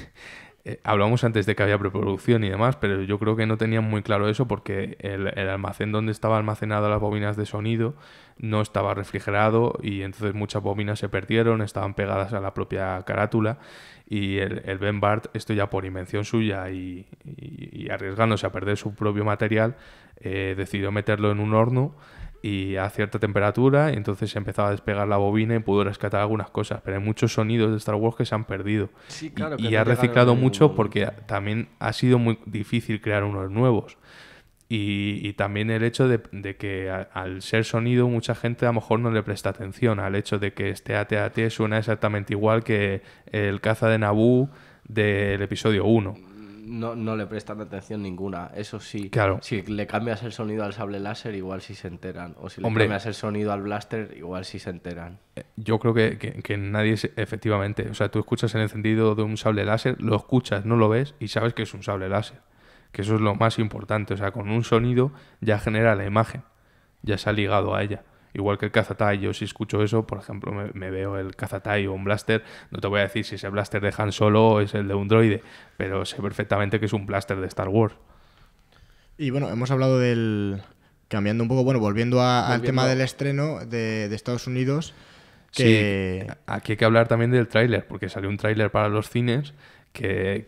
[SPEAKER 2] Eh, hablamos antes de que había preproducción y demás, pero yo creo que no tenían muy claro eso porque el, el almacén donde estaban almacenadas las bobinas de sonido no estaba refrigerado y entonces muchas bobinas se perdieron, estaban pegadas a la propia carátula y el, el Ben Bart, esto ya por invención suya y, arriesgándose a perder su propio material, eh, decidió meterlo en un horno y a cierta temperatura y entonces se empezaba a despegar la bobina y pudo rescatar algunas cosas, pero hay muchos sonidos de Star Wars que se han perdido. Sí, claro, y, ha reciclado mucho porque también ha sido muy difícil crear unos nuevos. Y, también el hecho de, que al ser sonido mucha gente a lo mejor no le presta atención al hecho de que este at ATAT suena exactamente igual que el caza de Naboo del episodio 1
[SPEAKER 3] no, no, le prestan atención ninguna. Eso sí, si le cambias el sonido al sable láser, igual si se enteran. O si le cambias el sonido al blaster, igual si se enteran.
[SPEAKER 2] Eh, yo creo que, nadie, efectivamente, o sea, tú escuchas el encendido de un sable láser, lo escuchas, no lo ves y sabes que es un sable láser. Que eso es lo más importante. O sea, con un sonido ya genera la imagen, ya se ha ligado a ella. Igual que el Kazatai, yo si escucho eso, por ejemplo, me, veo el Kazatai o un blaster, no te voy a decir si ese blaster de Han Solo es el de un droide, pero sé perfectamente que es un blaster de Star Wars. Y
[SPEAKER 1] bueno, hemos hablado del... Cambiando un poco, bueno, volviendo, al tema del estreno de, Estados
[SPEAKER 2] Unidos. Sí, aquí hay que hablar también del tráiler, porque salió un tráiler para los cines que,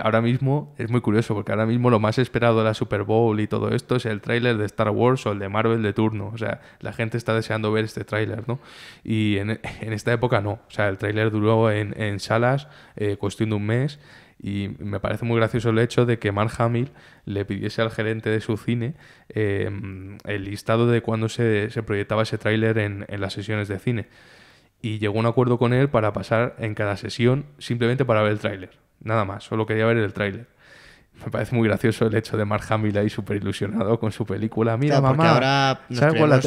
[SPEAKER 2] ahora mismo es muy curioso, porque ahora mismo lo más esperado de la Super Bowl y todo esto es el tráiler de Star Wars o el de Marvel de turno. O sea, la gente está deseando ver este tráiler, ¿no? Y en, esta época no. O sea, el tráiler duró en, en salas eh, cuestión de un mes. Y me parece muy gracioso el hecho de que Mark Hamill le pidiese al gerente de su cine eh, el listado de cuándo se, proyectaba ese tráiler en, en las sesiones de cine y llegó a un acuerdo con él para pasar en cada sesión simplemente para ver el tráiler. Nada más, solo quería ver el tráiler. Me parece muy gracioso el hecho de Mark Hamill ahí súper ilusionado con su película. Mira, mamá, ahora la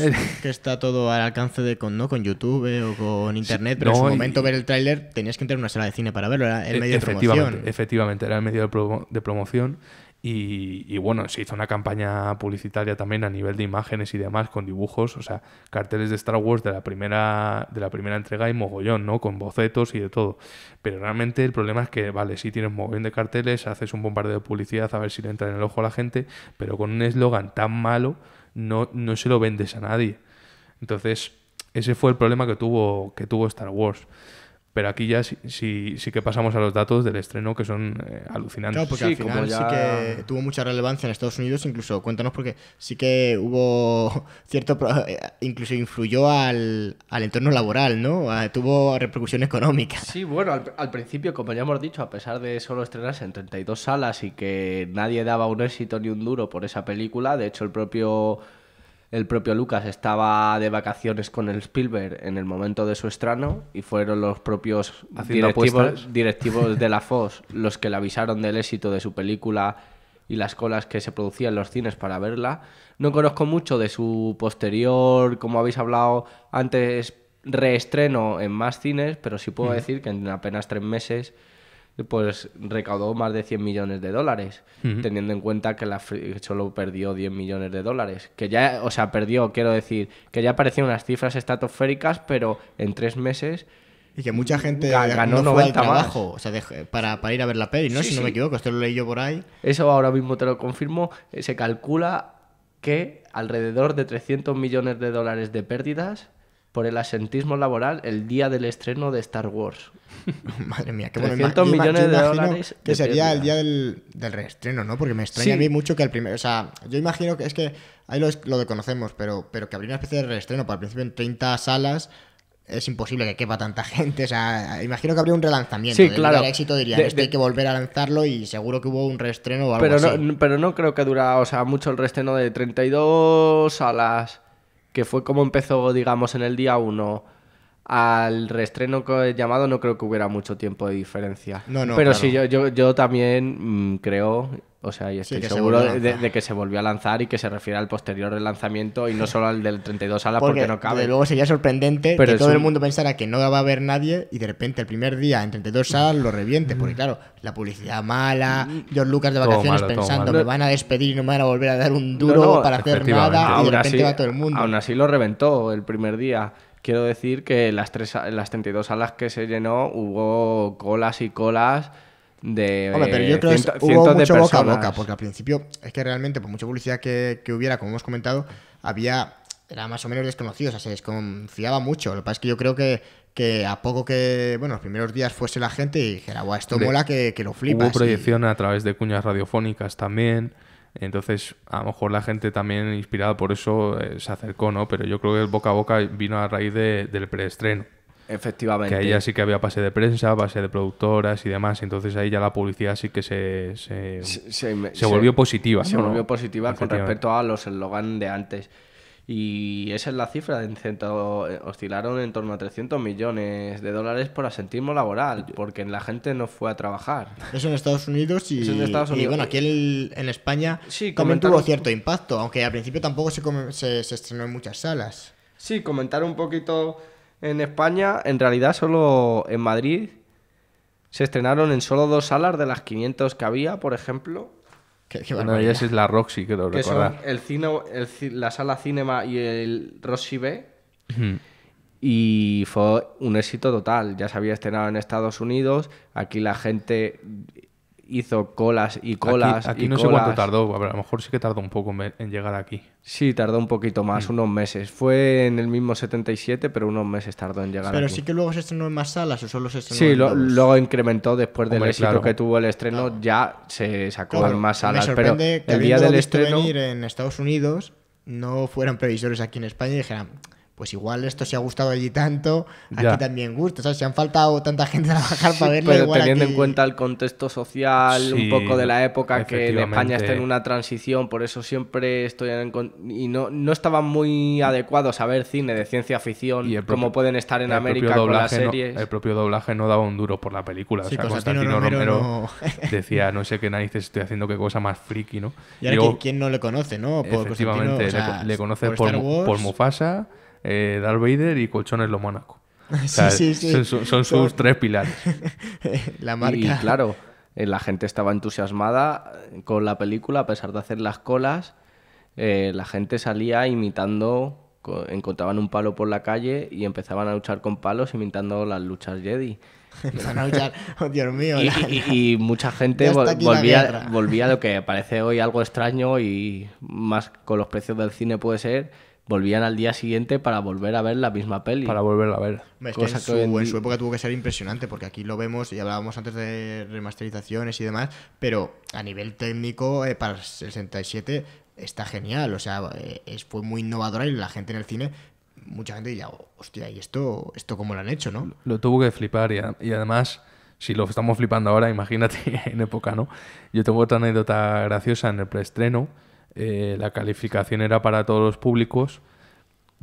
[SPEAKER 1] que está todo al
[SPEAKER 2] alcance de con, ¿no? con YouTube eh, o con Internet, pero en su momento
[SPEAKER 1] ver el tráiler tenías que entrar a una sala de cine para verlo, era el e, medio de promoción. Efectivamente,
[SPEAKER 2] efectivamente era el medio de, de promoción. Y, bueno, se hizo una campaña publicitaria también a nivel de imágenes y demás, con dibujos, o sea, carteles de Star Wars de la primera, de la primera entrega y mogollón, ¿no? Con bocetos y de todo. Pero realmente el problema es que, vale, sí tienes mogollón de carteles, haces un bombardeo de publicidad a ver si le entra en el ojo a la gente, pero con un eslogan tan malo no, no se lo vendes a nadie. Entonces, ese fue el problema que tuvo, que tuvo Star Wars. Pero aquí ya sí, sí, que pasamos a los datos del estreno que son eh, alucinantes. Claro, porque sí, al sí
[SPEAKER 1] que tuvo mucha relevancia en Estados Unidos, incluso cuéntanos porque sí que hubo cierto, eh, incluso influyó al, entorno laboral, ¿no? tuvo repercusión económica.
[SPEAKER 3] Sí, bueno, al, al, principio, como ya hemos dicho, a pesar de solo estrenarse en 32 salas y que nadie daba un éxito ni un duro por esa película, de hecho el propio el propio Lucas estaba de vacaciones con el Spielberg en el momento de su estreno y fueron los propios directivos, de la FOS los que le avisaron del éxito de su película y las colas que se producían en los cines para verla. No conozco mucho de su posterior, como habéis hablado antes, reestreno en más cines, pero sí puedo decir que en apenas tres meses pues recaudó más de 100 millones de dólares, teniendo en cuenta que la solo perdió 10 millones de dólares. Que ya, o sea, perdió, quiero decir, que ya aparecieron unas cifras estratosféricas, pero en tres meses... Y que mucha gente ganó no 90 trabajo, o sea, para, ir a ver la peli, ¿no? si no me equivoco, esto lo leí yo por ahí. Eso ahora mismo te lo confirmo. Eh, se calcula que alrededor de 300 millones de dólares de pérdidas por el asentismo laboral el día del estreno de Star Wars.
[SPEAKER 1] Madre mía, qué bueno. millones de dólares. Que sería el día del, del, reestreno, ¿no? Porque me extraña a mí mucho que el primer. O sea, yo imagino que es que ahí lo, lo conocemos, pero, pero que habría una especie de reestreno. Para el principio en 30 salas es imposible que quepa tanta gente. O sea, imagino que habría un relanzamiento. Sí, claro. éxito dirían, este hay que volver a lanzarlo y seguro que hubo un reestreno pero no,
[SPEAKER 3] Pero no creo que dura, o sea, mucho el reestreno de 32 salas que fue como empezó, digamos, en el día 1 al reestreno llamado, no creo que hubiera mucho tiempo de diferencia. No, no, Pero sí, yo, yo, también mm, creo, o sea, y estoy seguro de, que se volvió a lanzar y que se refiere al posterior relanzamiento lanzamiento y no solo al del 32 alas porque, no cabe. luego sería
[SPEAKER 1] sorprendente que todo el mundo pensara que no va a haber nadie y de repente el primer día en 32 alas lo reviente. Porque claro, la publicidad mala, George Lucas de vacaciones pensando me van a despedir y no me van a volver a dar un duro para hacer nada y de repente va todo el mundo. Aún
[SPEAKER 3] así lo reventó el primer día quiero decir que las, tres, las 32 alas que se llenó hubo colas y colas de Hombre, pero yo eh, creo hubo mucho de boca a boca, porque al
[SPEAKER 1] principio es que realmente, por mucha publicidad que, hubiera, como hemos comentado, había era más o menos desconocido, o sea, se desconfiaba mucho. Lo que pasa es que yo creo que, que a poco que, bueno, los primeros días fuese la gente y dijera, guau, esto mola que, lo flipas. Hubo proyección
[SPEAKER 2] a través de cuñas radiofónicas también. Entonces, a lo mejor la gente también, inspirada por eso, eh, se acercó, ¿no? Pero yo creo que el boca a boca vino a raíz del preestreno. Efectivamente. Que ahí ya sí que había pase de prensa, pase de productoras y demás. Entonces ahí ya la publicidad sí que se, se, volvió positiva. Se volvió
[SPEAKER 3] positiva con respecto a los eslogan de antes. Y esa es la cifra. Eh, oscilaron en torno a 300 millones de dólares por asentismo laboral, porque la gente no fue a trabajar.
[SPEAKER 1] Eso en Estados Unidos y, y bueno,
[SPEAKER 3] aquí
[SPEAKER 1] en España sí, también tuvo cierto impacto, aunque al principio tampoco se, se estrenó en muchas salas.
[SPEAKER 3] Sí, comentar un poquito en España, en realidad solo en Madrid se estrenaron en solo dos salas de las 500 que había, por ejemplo. Qué,
[SPEAKER 2] qué es la Roxy, que lo que
[SPEAKER 3] el cine, la sala Cinema y el Roxy B. Y fue un éxito total. Ya se había estrenado en Estados Unidos. Aquí la gente hizo colas y colas. Aquí, aquí no sé cuánto tardó. a lo mejor sí que tardó un poco en llegar aquí. Sí, tardó un poquito más, mm. unos meses. Fue en el mismo 77, pero unos meses tardó en llegar. Pero sí
[SPEAKER 1] que luego se estrenó en más salas o solo se estrenó Sí, luego
[SPEAKER 3] incrementó después del éxito que tuvo el estreno, ya se sacó en más salas. pero que el día del estreno.
[SPEAKER 1] venir en Estados Unidos no fueran previsores aquí en España y dijeran pues igual esto se ha gustado allí tanto, aquí también gusta, sea se han faltado tanta gente a trabajar para verlo, Pero teniendo en
[SPEAKER 3] cuenta el contexto social, un poco de la época, que España está en una transición, por eso siempre estoy en... Y no, no estaban muy adecuados a ver cine de ciencia ficción, como pueden estar en América con el
[SPEAKER 2] propio doblaje no daba un duro por la película. o sea, pues Constantino, Romero, Romero decía, no sé qué narices estoy haciendo, qué cosa más friki, ¿no? Y ahora, ¿quién
[SPEAKER 1] no le conoce, no? efectivamente, le, conoce por, por
[SPEAKER 2] Mufasa dar eh, Darth Vader y Colchones Lo Mónaco. Son, sus tres pilares.
[SPEAKER 3] la marca. Y, claro, eh, la gente estaba entusiasmada eh, con la película, a pesar de hacer las colas, la gente salía imitando encontraban un palo por la calle y empezaban a luchar con palos imitando las luchas Jedi.
[SPEAKER 1] Y, mucha gente volvía,
[SPEAKER 3] volvía a lo que parece hoy algo extraño y más con los precios del cine puede ser volvían al día siguiente para volver a ver la misma peli. Para volverla a ver. Es que en, su, época
[SPEAKER 1] tuvo que ser impresionante, porque aquí lo vemos y hablábamos antes de remasterizaciones y demás, pero a nivel técnico, eh, para el 67 está genial, o sea, eh, es, fue muy innovadora y la gente en el cine mucha gente diría, hostia, ¿y esto, esto cómo
[SPEAKER 2] lo han hecho, no? Lo, tuvo que flipar y, y, además, si lo estamos flipando ahora, imagínate en época, ¿no? Yo tengo otra anécdota graciosa en el preestreno. Eh, la calificación era para todos los públicos,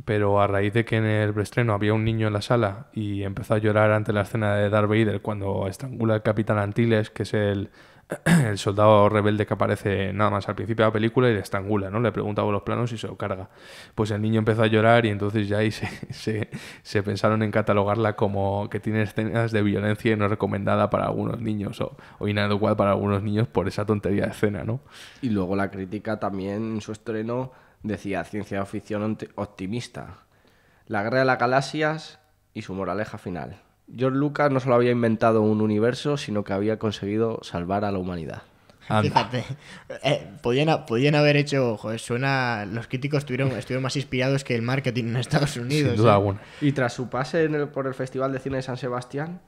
[SPEAKER 2] pero a raíz de que en el estreno había un niño en la sala y empezó a llorar ante la escena de Darth Vader cuando estrangula al Capitán Antilles, que es el el soldado rebelde que aparece nada más al principio de la película y le estrangula, ¿no? Le pregunta por los planos y se lo carga. Pues el niño empezó a llorar y entonces ya ahí se, pensaron en catalogarla como que tiene escenas de violencia y no recomendada para algunos niños o, o inadecuada para algunos niños por esa tontería de escena, ¿no?
[SPEAKER 3] Y luego la crítica también en su estreno decía ciencia ficción optimista. La guerra de las galaxias y su moraleja final. George Lucas no solo había inventado un universo, sino que había conseguido salvar a la humanidad. Fíjate, eh, podían, haber
[SPEAKER 1] hecho, joder, suena, los críticos estuvieron, estuvieron más inspirados que el marketing en Estados Unidos. Sin duda ¿eh?
[SPEAKER 3] Y tras su pase por el Festival de Cine de San Sebastián,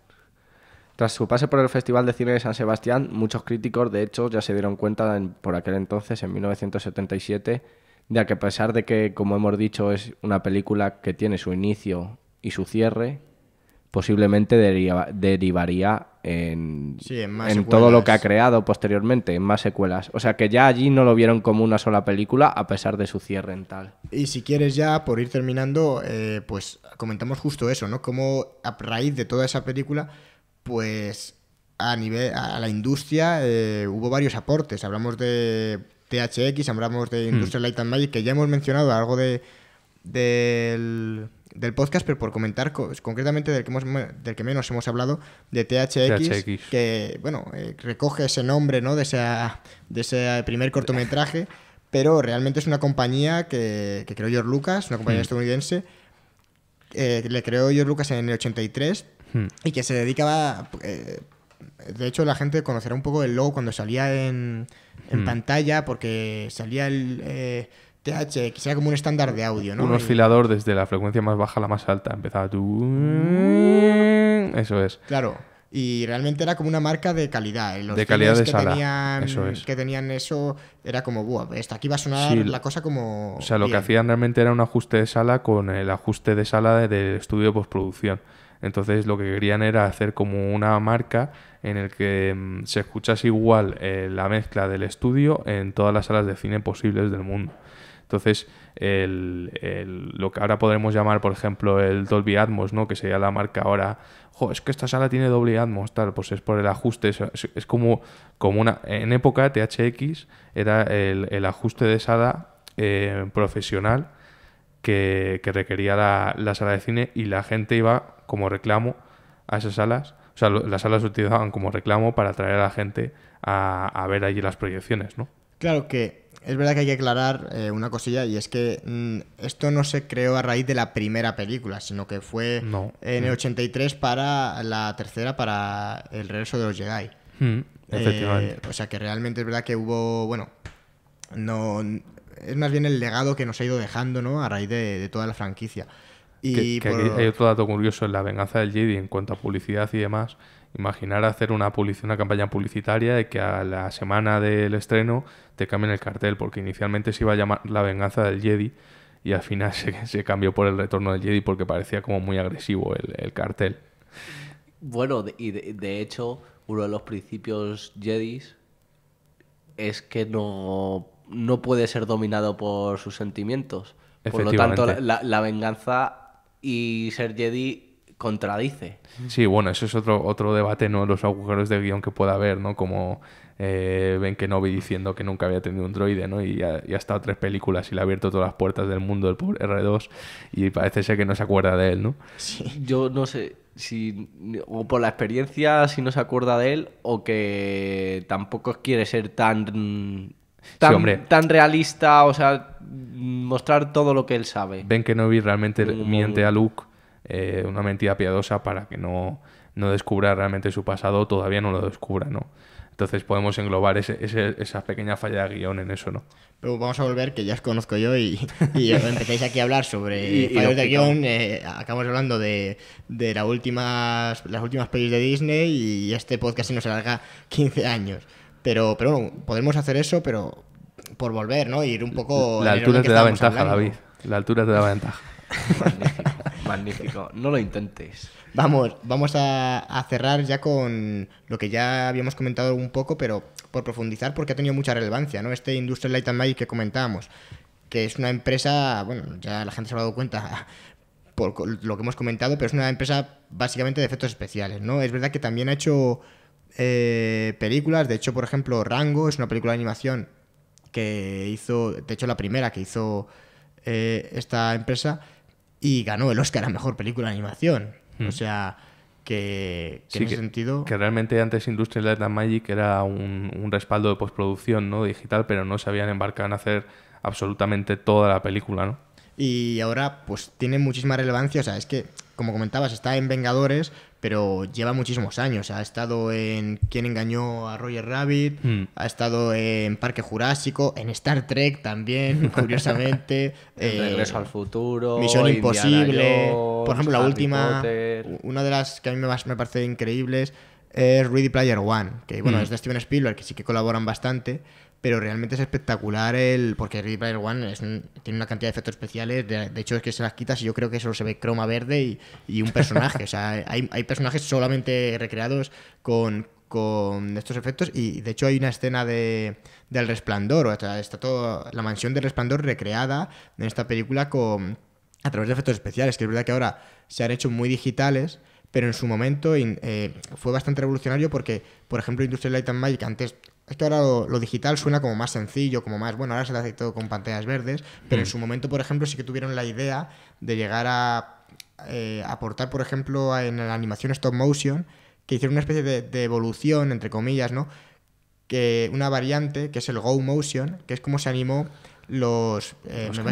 [SPEAKER 3] tras su pase por el Festival de Cine de San Sebastián, muchos críticos, de hecho, ya se dieron cuenta por aquel entonces, en 1977, de que a pesar de que, como hemos dicho, es una película que tiene su inicio y su cierre, posiblemente derivaría en, en, todo lo que ha creado posteriormente, en más secuelas. O sea que ya allí no lo vieron como una sola película a pesar de su cierre en tal.
[SPEAKER 1] Y si quieres ya, por ir terminando, eh, pues comentamos justo eso, ¿no? Como a raíz de toda esa película, pues a nivel a la industria eh, hubo varios aportes. Hablamos de THX, hablamos de mm. Industrial Light and Magic, que ya hemos mencionado algo de del del podcast, pero por comentar concretamente del que, hemos, menos hemos hablado, de THX, que bueno, eh, recoge ese nombre ¿no? de, de ese primer cortometraje, pero realmente es una compañía que, que creó George Lucas, una compañía hmm. estadounidense, eh, le creó George Lucas en el 83 hmm. y que se dedicaba... Eh, de hecho, la gente conocerá un poco el logo cuando salía en, hmm. pantalla, porque salía el que sea como un estándar de audio, Un
[SPEAKER 2] oscilador desde la frecuencia más baja a la más alta. Empezaba tú. Eso es. Claro.
[SPEAKER 1] Y realmente era como una marca de calidad. ¿eh? de calidad de sala. es. Que tenían eso, era como, Buah, aquí va a sonar la cosa como. O sea, lo que
[SPEAKER 2] hacían realmente era un ajuste de sala con el ajuste de sala del estudio de postproducción. Entonces, lo que querían era hacer como una marca en el que mm, se escuchase igual eh, la mezcla del estudio en todas las salas de cine posibles del mundo. Entonces, el, lo que ahora podremos llamar, por ejemplo, el Dolby Atmos, ¿no? que sería la marca ahora, es que esta sala tiene doble Atmos, tal, pues es por el ajuste, es, como, como una... En época THX era el, ajuste de sala eh, profesional que, que requería la, la, sala de cine y la gente iba como reclamo a esas salas. O sea, las salas se utilizaban como reclamo para atraer a la gente a, a ver allí las proyecciones, ¿no?
[SPEAKER 1] Claro que es verdad que hay que aclarar eh, una cosilla y es que mm, esto no se creó a raíz de la primera película, sino que fue en mm. el 83 para la tercera, para El regreso de los Jedi.
[SPEAKER 2] Mm, efectivamente.
[SPEAKER 1] Eh, o sea que realmente es verdad que hubo, bueno, no es más bien el legado que nos ha ido dejando, ¿no? A raíz de, toda la franquicia. Y que, hay, hay
[SPEAKER 2] otro dato curioso en La venganza del Jedi en cuanto a publicidad y demás Imaginar hacer una, campaña publicitaria de que a la semana del estreno te cambien el cartel, porque inicialmente se iba a llamar La venganza del Jedi y al final se, cambió por el retorno del Jedi porque parecía como muy agresivo el, cartel.
[SPEAKER 3] Bueno, y de, hecho, uno de los principios jedis es que no, no puede ser dominado por sus sentimientos. Por lo tanto, la venganza y ser Jedi contradice.
[SPEAKER 2] Sí, bueno, eso es otro, otro debate, ¿no? Los agujeros de guión que pueda haber, ¿no? Como eh, Ben Kenobi diciendo que nunca había tenido un droide, ¿no? Y ha, estado tres películas y le ha abierto todas las puertas del mundo el pobre R2 y parece ser que no se acuerda de él, ¿no?
[SPEAKER 3] yo no sé si o por la experiencia si no se acuerda de él o que tampoco quiere ser tan tan, tan realista, o sea, mostrar todo lo que él sabe.
[SPEAKER 2] Ben Kenobi realmente miente a Luke eh, una mentira piadosa para que no, descubra realmente su pasado, todavía no lo descubra, ¿no? Entonces podemos englobar ese, ese, esa pequeña falla de guión en eso, ¿no? Pero
[SPEAKER 1] vamos a volver, que ya os conozco yo y, empezáis aquí a hablar sobre fallos de guión. Eh, acabamos hablando de, de la últimas, las últimas pelis de Disney y este podcast se nos alarga 15 años. Pero, pero bueno, podemos hacer eso, pero por volver, ¿no? Ir un poco...
[SPEAKER 2] La altura te da ventaja, David. La altura te da ventaja.
[SPEAKER 3] Magnífico, no lo intentes
[SPEAKER 1] Vamos, vamos a, cerrar ya con lo que ya habíamos comentado un poco, pero por profundizar, porque ha tenido mucha relevancia, ¿no? Este Industrial Light and Magic que comentábamos, que es una empresa, bueno, ya la gente se ha dado cuenta por lo que hemos comentado, pero es una empresa básicamente de efectos especiales, ¿no? Es verdad que también ha hecho eh, películas, de hecho, por ejemplo, Rango es una película de animación que hizo, de hecho la primera que hizo eh, esta empresa, y ganó el Oscar a Mejor Película de Animación. O mm. sea, que,
[SPEAKER 2] en ese sentido... Que realmente antes Industrial Light and Magic era un, un, respaldo de postproducción ¿no? digital, pero no se habían embarcado en hacer absolutamente toda la película, ¿no?
[SPEAKER 1] Y ahora pues tiene muchísima relevancia, o sea, es que, como comentabas, está en Vengadores, pero lleva muchísimos años. Ha estado en Quién engañó a Roger Rabbit, mm. ha estado en Parque Jurásico, en Star Trek también, curiosamente. Eh, Regreso al futuro. Misión Imposible. por ejemplo, la última, una de las que a mí me parece increíbles es Ready Player One, que bueno, mm. es de Steven Spielberg, que sí que colaboran bastante pero realmente es espectacular el porque Ready Player One tiene una cantidad de efectos especiales de, hecho es que se las quitas y yo creo que solo se ve croma verde y, un personaje o sea hay, personajes solamente recreados con, estos efectos y de hecho hay una escena de del resplandor o sea, está toda la mansión del resplandor recreada en esta película con a través de efectos especiales que es verdad que ahora se han hecho muy digitales pero en su momento eh, fue bastante revolucionario porque, por ejemplo, Industrial Light and Magic antes es que ahora lo, digital suena como más sencillo, como más, bueno, ahora se hace todo con pantallas verdes, pero en mm. su momento, por ejemplo, sí que tuvieron la idea de llegar a eh, aportar, por ejemplo, en la animación stop motion, que hicieron una especie de, evolución, entre comillas, ¿no? que una variante que es el Go Motion, que es como se animó los, eh, los me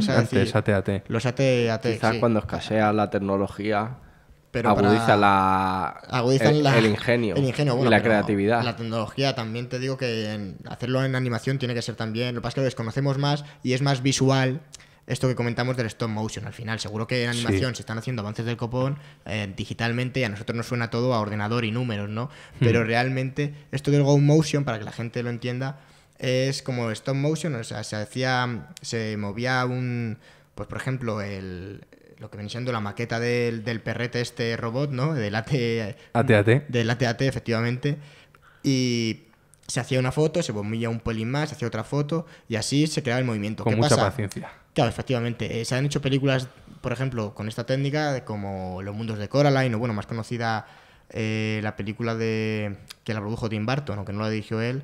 [SPEAKER 3] Los ATAT. Quizás cuando escasea la tecnología pero agudiza el, ingenio, y la creatividad. La
[SPEAKER 1] tecnología también te digo que hacerlo en animación tiene que ser también. Lo que pasa es que lo desconocemos más y es más visual esto que comentamos del stop motion. Al final, seguro que en animación se están haciendo avances del copón eh, digitalmente y a nosotros nos suena todo a ordenador y números, ¿no? Hmm. Pero realmente esto del go motion, para que la gente lo entienda, es como stop motion, o sea, se hacía, se movía un, pues por ejemplo, el, lo que venía siendo la maqueta del, perrete este robot, ¿no? Del AT, ATAT. Del AT-AT, efectivamente. Y se hacía una foto, se bombilla un pelín más, se hacía otra foto y así se creaba el movimiento. Con mucha paciencia. Claro, efectivamente. Eh, se han hecho películas, por ejemplo, con esta técnica, como Los Mundos de Coraline, o bueno, más conocida eh, la película de que la produjo Tim Burton, aunque no la dirigió él,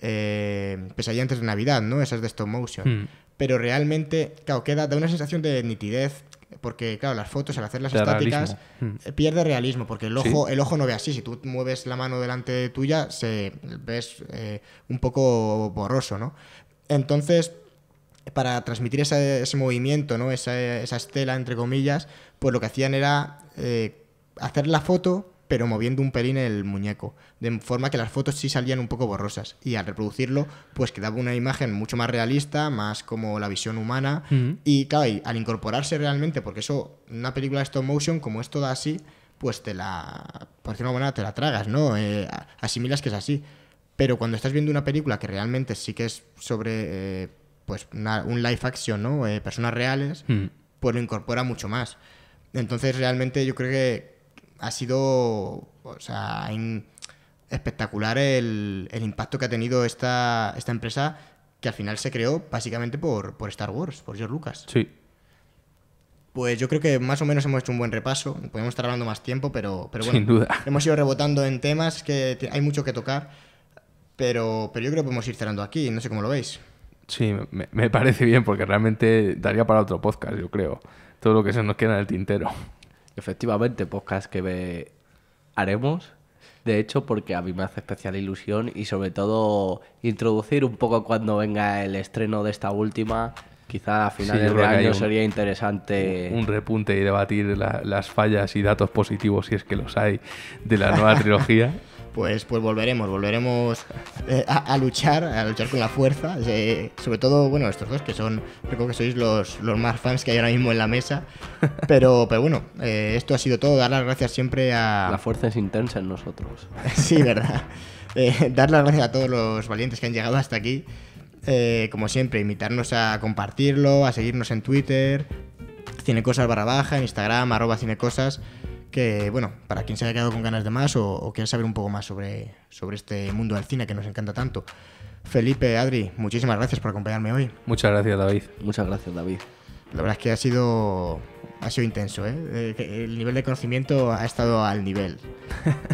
[SPEAKER 1] eh, Pues ahí antes de Navidad, ¿no? esas de stop motion. Hmm. Pero realmente, claro, queda, da una sensación de nitidez porque claro, las fotos al hacerlas estáticas hmm. eh, pierde realismo, porque el ojo, el ojo no ve así, si tú mueves la mano delante tuya, se ves eh, un poco borroso, ¿no? Entonces, para transmitir ese, movimiento, ¿no? Esa, esa, estela, entre comillas, pues lo que hacían era eh, hacer la foto pero moviendo un pelín el muñeco, de forma que las fotos sí salían un poco borrosas y al reproducirlo pues quedaba una imagen mucho más realista, más como la visión humana y claro, y al incorporarse realmente, porque eso, una película de stop motion como es toda así, pues te la, por decirlo buena, te la tragas, ¿no? Eh, asimilas que es así, pero cuando estás viendo una película que realmente sí que es sobre, eh, pues, un live action, ¿no? Eh, personas reales, pues lo incorpora mucho más. Entonces realmente yo creo que ha sido o sea, espectacular el, impacto que ha tenido esta, empresa que al final se creó básicamente por, Star Wars, por George Lucas. Sí. Pues yo creo que más o menos hemos hecho un buen repaso. Podemos estar hablando más tiempo, pero, pero bueno. duda. Hemos ido rebotando en temas que hay mucho que tocar. Pero, pero yo creo que podemos ir cerrando aquí. No sé cómo lo veis.
[SPEAKER 2] Sí, me, parece bien, porque realmente daría para otro podcast, yo creo. Todo lo que se nos queda en el tintero.
[SPEAKER 3] Efectivamente, podcast que haremos. De hecho, porque a mí me hace especial ilusión y sobre todo introducir un poco cuando venga el estreno de esta última. Quizá a finales de año sería
[SPEAKER 2] interesante. Un repunte y debatir las fallas y datos positivos, si es que los hay, de la nueva trilogía. Pues, pues, volveremos, volveremos
[SPEAKER 1] eh, a, luchar, a luchar con la fuerza. Eh, sobre todo, bueno, estos dos que son, creo que sois los, más fans que hay ahora mismo en la mesa. Pero, pero bueno, eh, esto ha sido todo. Dar las gracias siempre a. La fuerza es intensa en nosotros. sí, verdad. dar las gracias a todos los valientes que han llegado hasta aquí. como siempre, invitarnos a compartirlo, a seguirnos en Twitter, Cinecosas barra baja, en Instagram, arroba Cinecosas que, bueno, para quien se haya quedado con ganas de más o, quiera saber un poco más sobre, sobre este mundo del cine que nos encanta tanto. Felipe, Adri, muchísimas gracias por acompañarme hoy. Muchas gracias, David. Muchas gracias, David. La verdad es que ha sido, ha sido intenso, ¿eh? eh el nivel de conocimiento ha estado al nivel.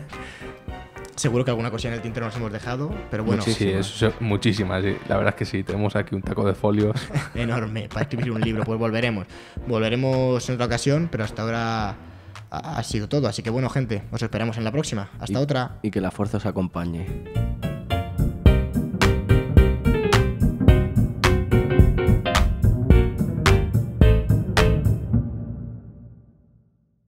[SPEAKER 1] Seguro que alguna cosilla en el tintero nos hemos dejado, pero bueno. Sí, Sí,
[SPEAKER 2] muchísimas. La verdad es que sí, tenemos aquí un taco de folios.
[SPEAKER 1] Enorme, para escribir un libro, pues volveremos. Volveremos en otra ocasión, pero hasta ahora ha, sido todo. Así que bueno, gente, os esperamos en la próxima. Hasta otra.
[SPEAKER 3] Y que la fuerza os acompañe.